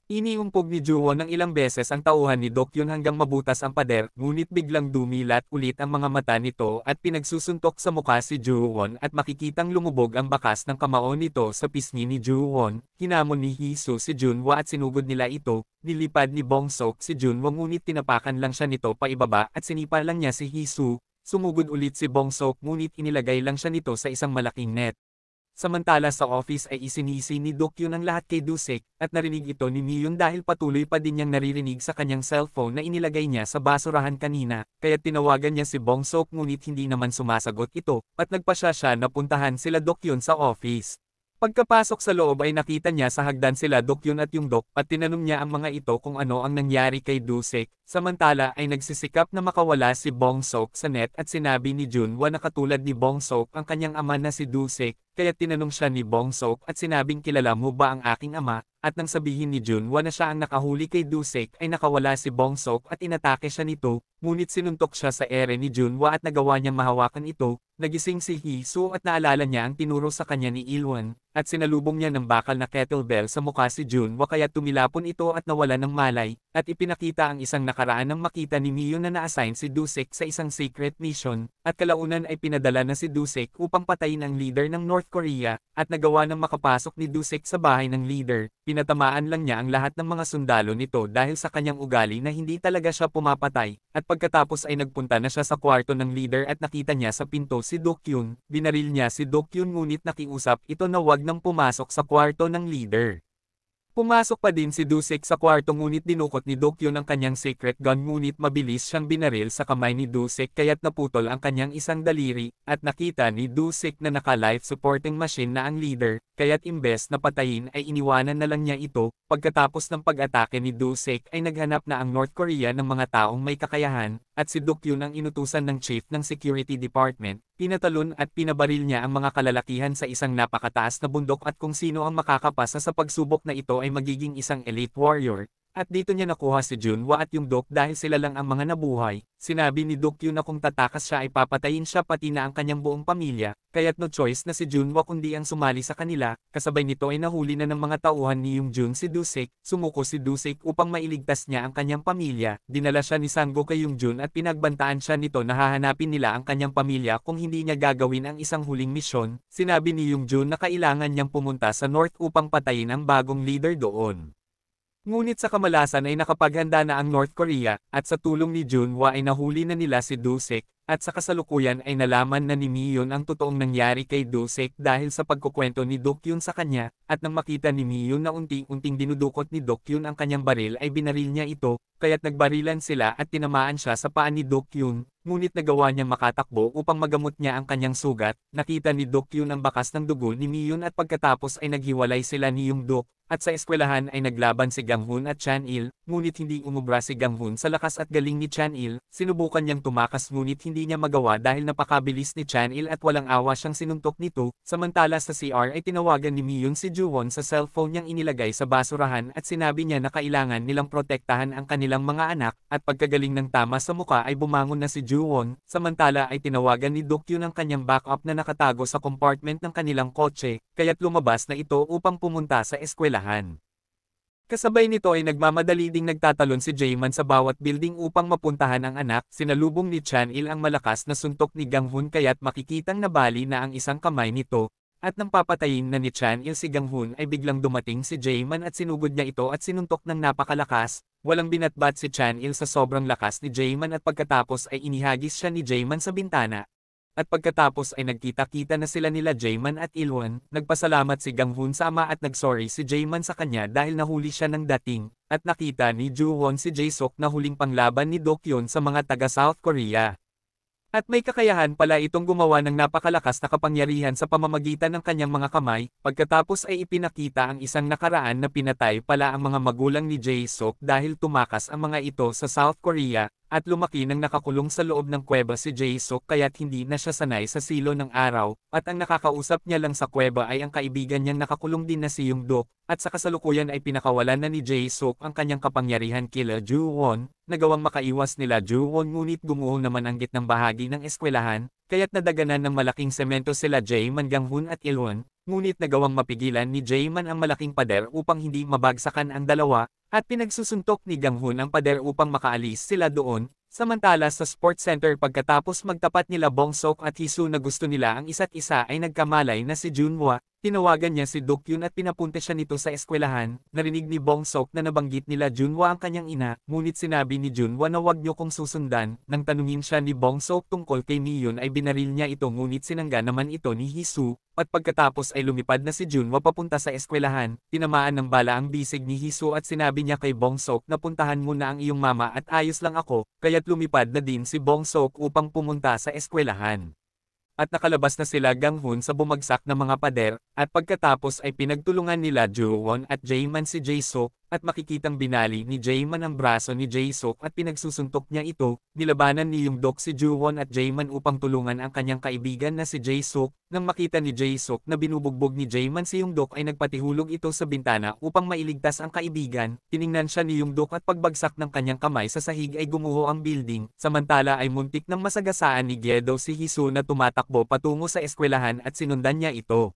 Iniumpog ni Juwon ng ilang beses ang tauhan ni Dokyun hanggang mabutas ang pader, ngunit biglang dumilat ulit ang mga mata nito at pinagsusuntok sa mukha si Juwon at makikitang lumubog ang bakas ng kamao nito sa pisngi ni Juwon. Hinamon ni Hisu si Junwa at sinugod nila ito, nilipad ni Bongsok si Junwa ngunit tinapakan lang siya nito paibaba at sinipa lang niya si Hisu. Sumugod ulit si Bongsok ngunit inilagay lang siya nito sa isang malaking net. Samantala sa office ay isinisi ni Duke yun ang lahat kay Dusek, at narinig ito ni Mion dahil patuloy pa din niyang naririnig sa kanyang cellphone na inilagay niya sa basurahan kanina, kaya tinawagan niya si Bong Sok ngunit hindi naman sumasagot ito, at nagpasya siya na puntahan sila Duke yun sa office. Pagkapasok sa loob ay nakita niya sa hagdan sila Dok Yun at yung Dok at tinanong niya ang mga ito kung ano ang nangyari kay Dusek, samantala ay nagsisikap na makawala si Bong Sok sa net at sinabi ni Junwa na katulad ni Bong Sok ang kanyang ama na si Dusek, kaya tinanong siya ni Bong Sok at sinabing kilala mo ba ang aking ama, at nang sabihin ni Jun wa na siya ang nakahuli kay Dusek ay nakawala si Bong Sok at inatake siya nito, ngunit sinuntok siya sa ere ni Jun wa at nagawa niyang mahawakan ito, nagising si Hee Hisu at naalala niya ang tinuro sa kanya ni Ilwan at sinalubong niya ng bakal na kettlebell sa mukha si Junwa kaya tumilapon ito at nawala ng malay, at ipinakita ang isang nakaraan ng makita ni Mio na na-assign si Dusek sa isang secret mission, at kalaunan ay pinadala na si Dusek upang patayin ang leader ng North Korea, at nagawa ng makapasok ni Dusek sa bahay ng leader, pinatamaan lang niya ang lahat ng mga sundalo nito dahil sa kanyang ugali na hindi talaga siya pumapatay, at pagkatapos ay nagpunta na siya sa kwarto ng leader at nakita niya sa pinto si Dokyun, binaril niya si Dokyun ngunit nakiusap ito na wag ng pumasok sa kwarto ng leader. Pumasok pa din si Dusek sa kwarto ngunit dinukot ni Dokyo ng kanyang secret gun ngunit mabilis siyang binaril sa kamay ni Dusek kaya't naputol ang kanyang isang daliri at nakita ni Dusek na naka-life supporting machine na ang leader kaya't imbes na patayin ay iniwanan na lang niya ito. Pagkatapos ng pag-atake ni Dusek ay naghanap na ang North Korea ng mga taong may kakayahan at si Dokyo ang inutusan ng chief ng security department Pinatalon at pinabaril niya ang mga kalalakihan sa isang napakataas na bundok at kung sino ang makakapasa sa pagsubok na ito ay ay magiging isang elite warrior, at dito niya nakuha si Junwa at yung Dok dahil sila lang ang mga nabuhay, sinabi ni Dok yun na kung tatakas siya ay papatayin siya pati na ang kanyang buong pamilya, kaya't no choice na si Junwa kundi ang sumali sa kanila, kasabay nito ay nahuli na ng mga tauhan ni Yung Jun si Dusik, sumuko si Dusik upang mailigtas niya ang kanyang pamilya, dinala siya ni Sanggo kay Yung Jun at pinagbantaan siya nito na hahanapin nila ang kanyang pamilya kung hindi niya gagawin ang isang huling misyon, sinabi ni Yung Jun na kailangan niyang pumunta sa North upang patayin ang bagong leader doon. Ngunit sa kamalasan ay nakapaghanda na ang North Korea, at sa tulong ni Junhwa ay nahuli na nila si Dusik, at sa kasalukuyan ay nalaman na ni Miyon ang totoong nangyari kay Dosek dahil sa pagkukwento ni Dokyun sa kanya, at nang makita ni Miyon na unti-unting dinudukot ni Dokyun ang kanyang baril ay binaril niya ito, kaya't nagbarilan sila at tinamaan siya sa paa ni Dokyun, ngunit nagawa niyang makatakbo upang magamot niya ang kanyang sugat, nakita ni Dokyun ang bakas ng dugo ni Miyon at pagkatapos ay naghiwalay sila ni Yung Dok, at sa eskwelahan ay naglaban si Ganghun at Chan Il, ngunit hindi umubra si Gang sa lakas at galing ni Chan Il, sinubukan niyang tumakas ngunit hindi niya magawa dahil napakabilis ni Chan Il at walang awa siyang sinuntok nito, samantala sa CR ay tinawagan ni Miyun si Juwon sa cellphone niyang inilagay sa basurahan at sinabi niya na kailangan nilang protektahan ang kanilang mga anak, at pagkagaling ng tama sa muka ay bumangon na si Juwon, samantala ay tinawagan ni Dokyu ng kanyang backup na nakatago sa compartment ng kanilang kotse, kaya't lumabas na ito upang pumunta sa eskwelahan. Kasabay nito ay nagmamadali ding nagtatalon si Jayman sa bawat building upang mapuntahan ang anak, sinalubong ni Chan Il ang malakas na suntok ni Gang Hun kaya't makikitang nabali na ang isang kamay nito, at nang papatayin na ni Chan Il si Gang Hun ay biglang dumating si Jayman at sinugod niya ito at sinuntok ng napakalakas, walang binatbat si Chan Il sa sobrang lakas ni Jayman at pagkatapos ay inihagis siya ni Jayman sa bintana, at pagkatapos ay nagkita-kita na sila nila Jayman at Ilwan, nagpasalamat si Ganghun sa ama at nagsorry si Jayman sa kanya dahil nahuli siya ng dating, at nakita ni Juwon si Jae-suk na huling panglaban ni Dokyon sa mga taga South Korea. At may kakayahan pala itong gumawa ng napakalakas na kapangyarihan sa pamamagitan ng kanyang mga kamay, pagkatapos ay ipinakita ang isang nakaraan na pinatay pala ang mga magulang ni Jae-suk dahil tumakas ang mga ito sa South Korea, at lumaki nang nakakulong sa loob ng kuweba si Jaesok kaya't hindi na siya sanay sa silo ng araw, at ang nakakausap niya lang sa kuweba ay ang kaibigan niyang nakakulong din na si Yungdok, at sa kasalukuyan ay pinakawalan na ni Jaesok ang kanyang kapangyarihan kila Juwon, nagawang makaiwas nila Juwon ngunit gumuho naman ang gitnang bahagi ng eskwelahan, kaya't nadaganan ng malaking semento sila Jay Manganghun at Ilwon, ngunit nagawang mapigilan ni Jayman ang malaking pader upang hindi mabagsakan ang dalawa, at pinagsusuntok ni Ganghun ang pader upang makaalis sila doon, samantala sa sports center pagkatapos magtapat nila Bongsok at Hisu na gusto nila ang isa't isa ay nagkamalay na si Junwa, Tinawagan niya si Duk Yun at pinapunta siya nito sa eskwelahan, narinig ni Bong Sok na nabanggit nila Junwa ang kanyang ina, ngunit sinabi ni Junwa na wag niyo kong susundan, nang tanungin siya ni Bong Sok tungkol kay Niyun ay binaril niya ito ngunit sinangga naman ito ni Hisu, at pagkatapos ay lumipad na si Junwa papunta sa eskwelahan, tinamaan ng bala ang bisig ni Hisu at sinabi niya kay Bong Sok na puntahan mo na ang iyong mama at ayos lang ako, kaya't lumipad na din si Bong Sok upang pumunta sa eskwelahan at nakalabas na sila Ganghun sa bumagsak na mga pader, at pagkatapos ay pinagtulungan nila Juwon at Jayman si Jaiso, at makikitang binali ni Jayman ang braso ni Jaesok at pinagsusuntok niya ito, nilabanan ni Yungdok si Juwon at Jayman upang tulungan ang kanyang kaibigan na si Jaesok, nang makita ni Jaesok na binubugbog ni Jayman si Yungdok ay nagpatihulog ito sa bintana upang mailigtas ang kaibigan, tiningnan siya ni Yungdok at pagbagsak ng kanyang kamay sa sahig ay gumuho ang building, samantala ay muntik ng masagasaan ni Gyedo si Hiso na tumatakbo patungo sa eskwelahan at sinundan niya ito.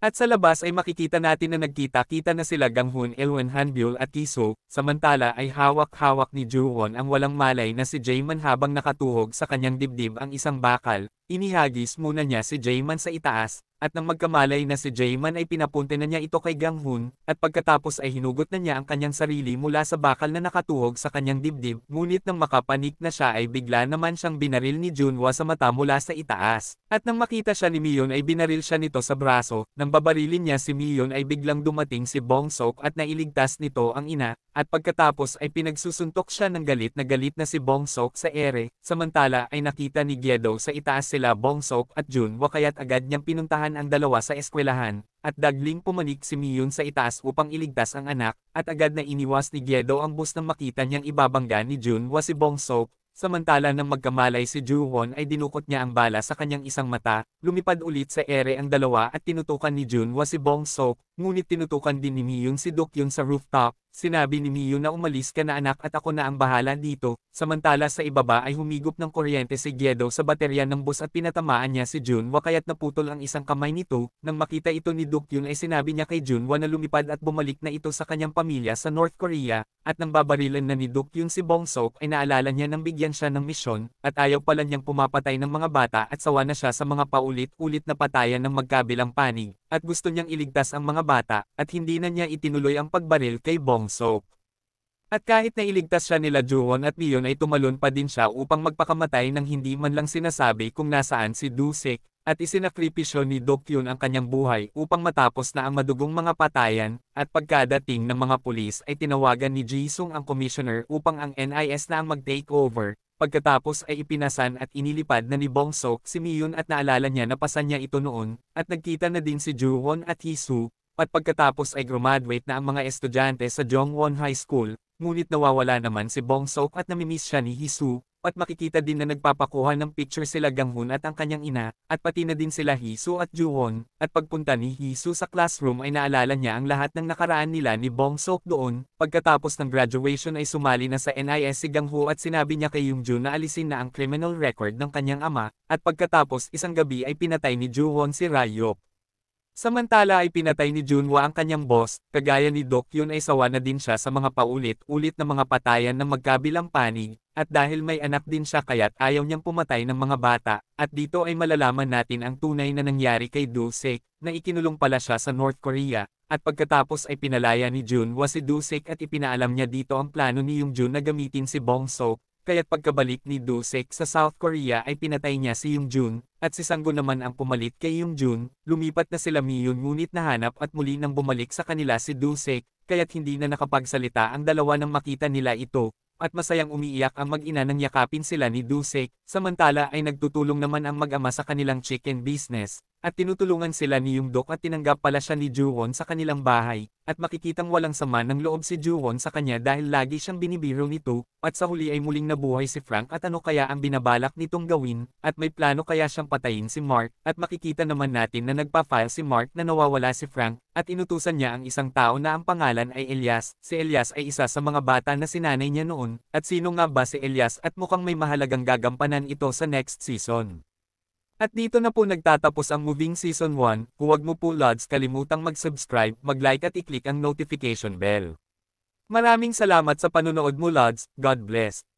At sa labas ay makikita natin na nagkita-kita na sila Ganghun, Hoon, Ilwin Hanbyul at Kiso, samantala ay hawak-hawak ni Juwon ang walang malay na si Jaeman habang nakatuhog sa kanyang dibdib ang isang bakal, Inihagis muna niya si Jayman sa itaas, at nang magkamalay na si Jayman ay pinapunte na niya ito kay Gang Hoon, at pagkatapos ay hinugot na niya ang kanyang sarili mula sa bakal na nakatuhog sa kanyang dibdib, ngunit nang makapanik na siya ay bigla naman siyang binaril ni Junwa sa mata mula sa itaas, at nang makita siya ni Mion ay binaril siya nito sa braso, nang babarilin niya si Mion ay biglang dumating si Bong Sok at nailigtas nito ang ina, at pagkatapos ay pinagsusuntok siya ng galit na galit na si Bong Sok sa ere, samantala ay nakita ni Giedo sa itaas sila sila Bong Sok at Jun Wa kaya't agad niyang pinuntahan ang dalawa sa eskwelahan, at dagling pumanik si Miyun sa itaas upang iligtas ang anak, at agad na iniwas ni Giedo ang bus nang makita niyang ibabangga ni Jun Wa si Bong Sok, Samantala nang magkamalay si Juwon ay dinukot niya ang bala sa kanyang isang mata, lumipad ulit sa ere ang dalawa at tinutukan ni Wa si Bong Sok, ngunit tinutukan din ni Miyun si Dokyun sa rooftop, Sinabi ni Mio na umalis ka na anak at ako na ang bahala dito, samantala sa ibaba ay humigop ng kuryente si Giedo sa baterya ng bus at pinatamaan niya si Junwa kaya't naputol ang isang kamay nito, nang makita ito ni Dukyun ay sinabi niya kay Junwa na lumipad at bumalik na ito sa kanyang pamilya sa North Korea, at nang babarilan na ni Dukyun si Bongsok ay naalala niya nang bigyan siya ng misyon, at ayaw pala niyang pumapatay ng mga bata at sawa na siya sa mga paulit-ulit na patayan ng magkabilang panig, at gusto niyang iligtas ang mga bata, at hindi na niya itinuloy ang pagbaril kay Bong Hong Soap. At kahit nailigtas siya nila Juwon at Leon ay tumalon pa din siya upang magpakamatay nang hindi man lang sinasabi kung nasaan si Dusek at isinakripisyo ni Dokyun ang kanyang buhay upang matapos na ang madugong mga patayan, at pagkadating ng mga pulis ay tinawagan ni Jisung ang commissioner upang ang NIS na ang mag-take over, pagkatapos ay ipinasan at inilipad na ni Bong Sok si Miyun at naalala niya na pasan niya ito noon, at nagkita na din si Juwon at Hisu, at pagkatapos ay graduate na ang mga estudyante sa Jongwon High School, ngunit nawawala naman si Bong Sok at namimiss siya ni Hisu, at makikita din na nagpapakuha ng picture sila Ganghun at ang kanyang ina, at pati na din sila Hisu at Juwon, at pagpunta ni Hisu sa classroom ay naalala niya ang lahat ng nakaraan nila ni Bong Sok doon, pagkatapos ng graduation ay sumali na sa NIS si Ganghu at sinabi niya kay Yung Yoongjun na alisin na ang criminal record ng kanyang ama, at pagkatapos isang gabi ay pinatay ni Juwon si Rayop. Samantala ay pinatay ni Junwa ang kanyang boss, kagaya ni Doc yun ay sawa na din siya sa mga paulit-ulit na mga patayan ng magkabilang panig, at dahil may anak din siya kaya't ayaw niyang pumatay ng mga bata, at dito ay malalaman natin ang tunay na nangyari kay Dusek, na ikinulong pala siya sa North Korea, at pagkatapos ay pinalaya ni Junwa si Dusek at ipinaalam niya dito ang plano ni Yung Jun na gamitin si Bong Sok, kaya't pagkabalik ni Dusek sa South Korea ay pinatay niya si Yung Jun, at si Sanggo naman ang pumalit kay Yung Jun, lumipat na sila Miyun ngunit nahanap at muli nang bumalik sa kanila si Dusek, kaya't hindi na nakapagsalita ang dalawa nang makita nila ito, at masayang umiiyak ang mag-ina nang yakapin sila ni Dusek, samantala ay nagtutulong naman ang mag-ama sa kanilang chicken business, at tinutulungan sila ni Yung Yungdok at tinanggap pala siya ni Juwon sa kanilang bahay, at makikitang walang sama ng loob si Juwon sa kanya dahil lagi siyang binibiro nito, at sa huli ay muling nabuhay si Frank at ano kaya ang binabalak nitong gawin, at may plano kaya siyang patayin si Mark, at makikita naman natin na nagpa-file si Mark na nawawala si Frank, at inutusan niya ang isang tao na ang pangalan ay Elias, si Elias ay isa sa mga bata na sinanay niya noon, at sino nga ba si Elias at mukhang may mahalagang gagampanan ito sa next season. At dito na po nagtatapos ang Moving Season 1, huwag mo po Lods kalimutang mag-subscribe, mag-like at i-click ang notification bell. Maraming salamat sa panunood mo Lods, God bless.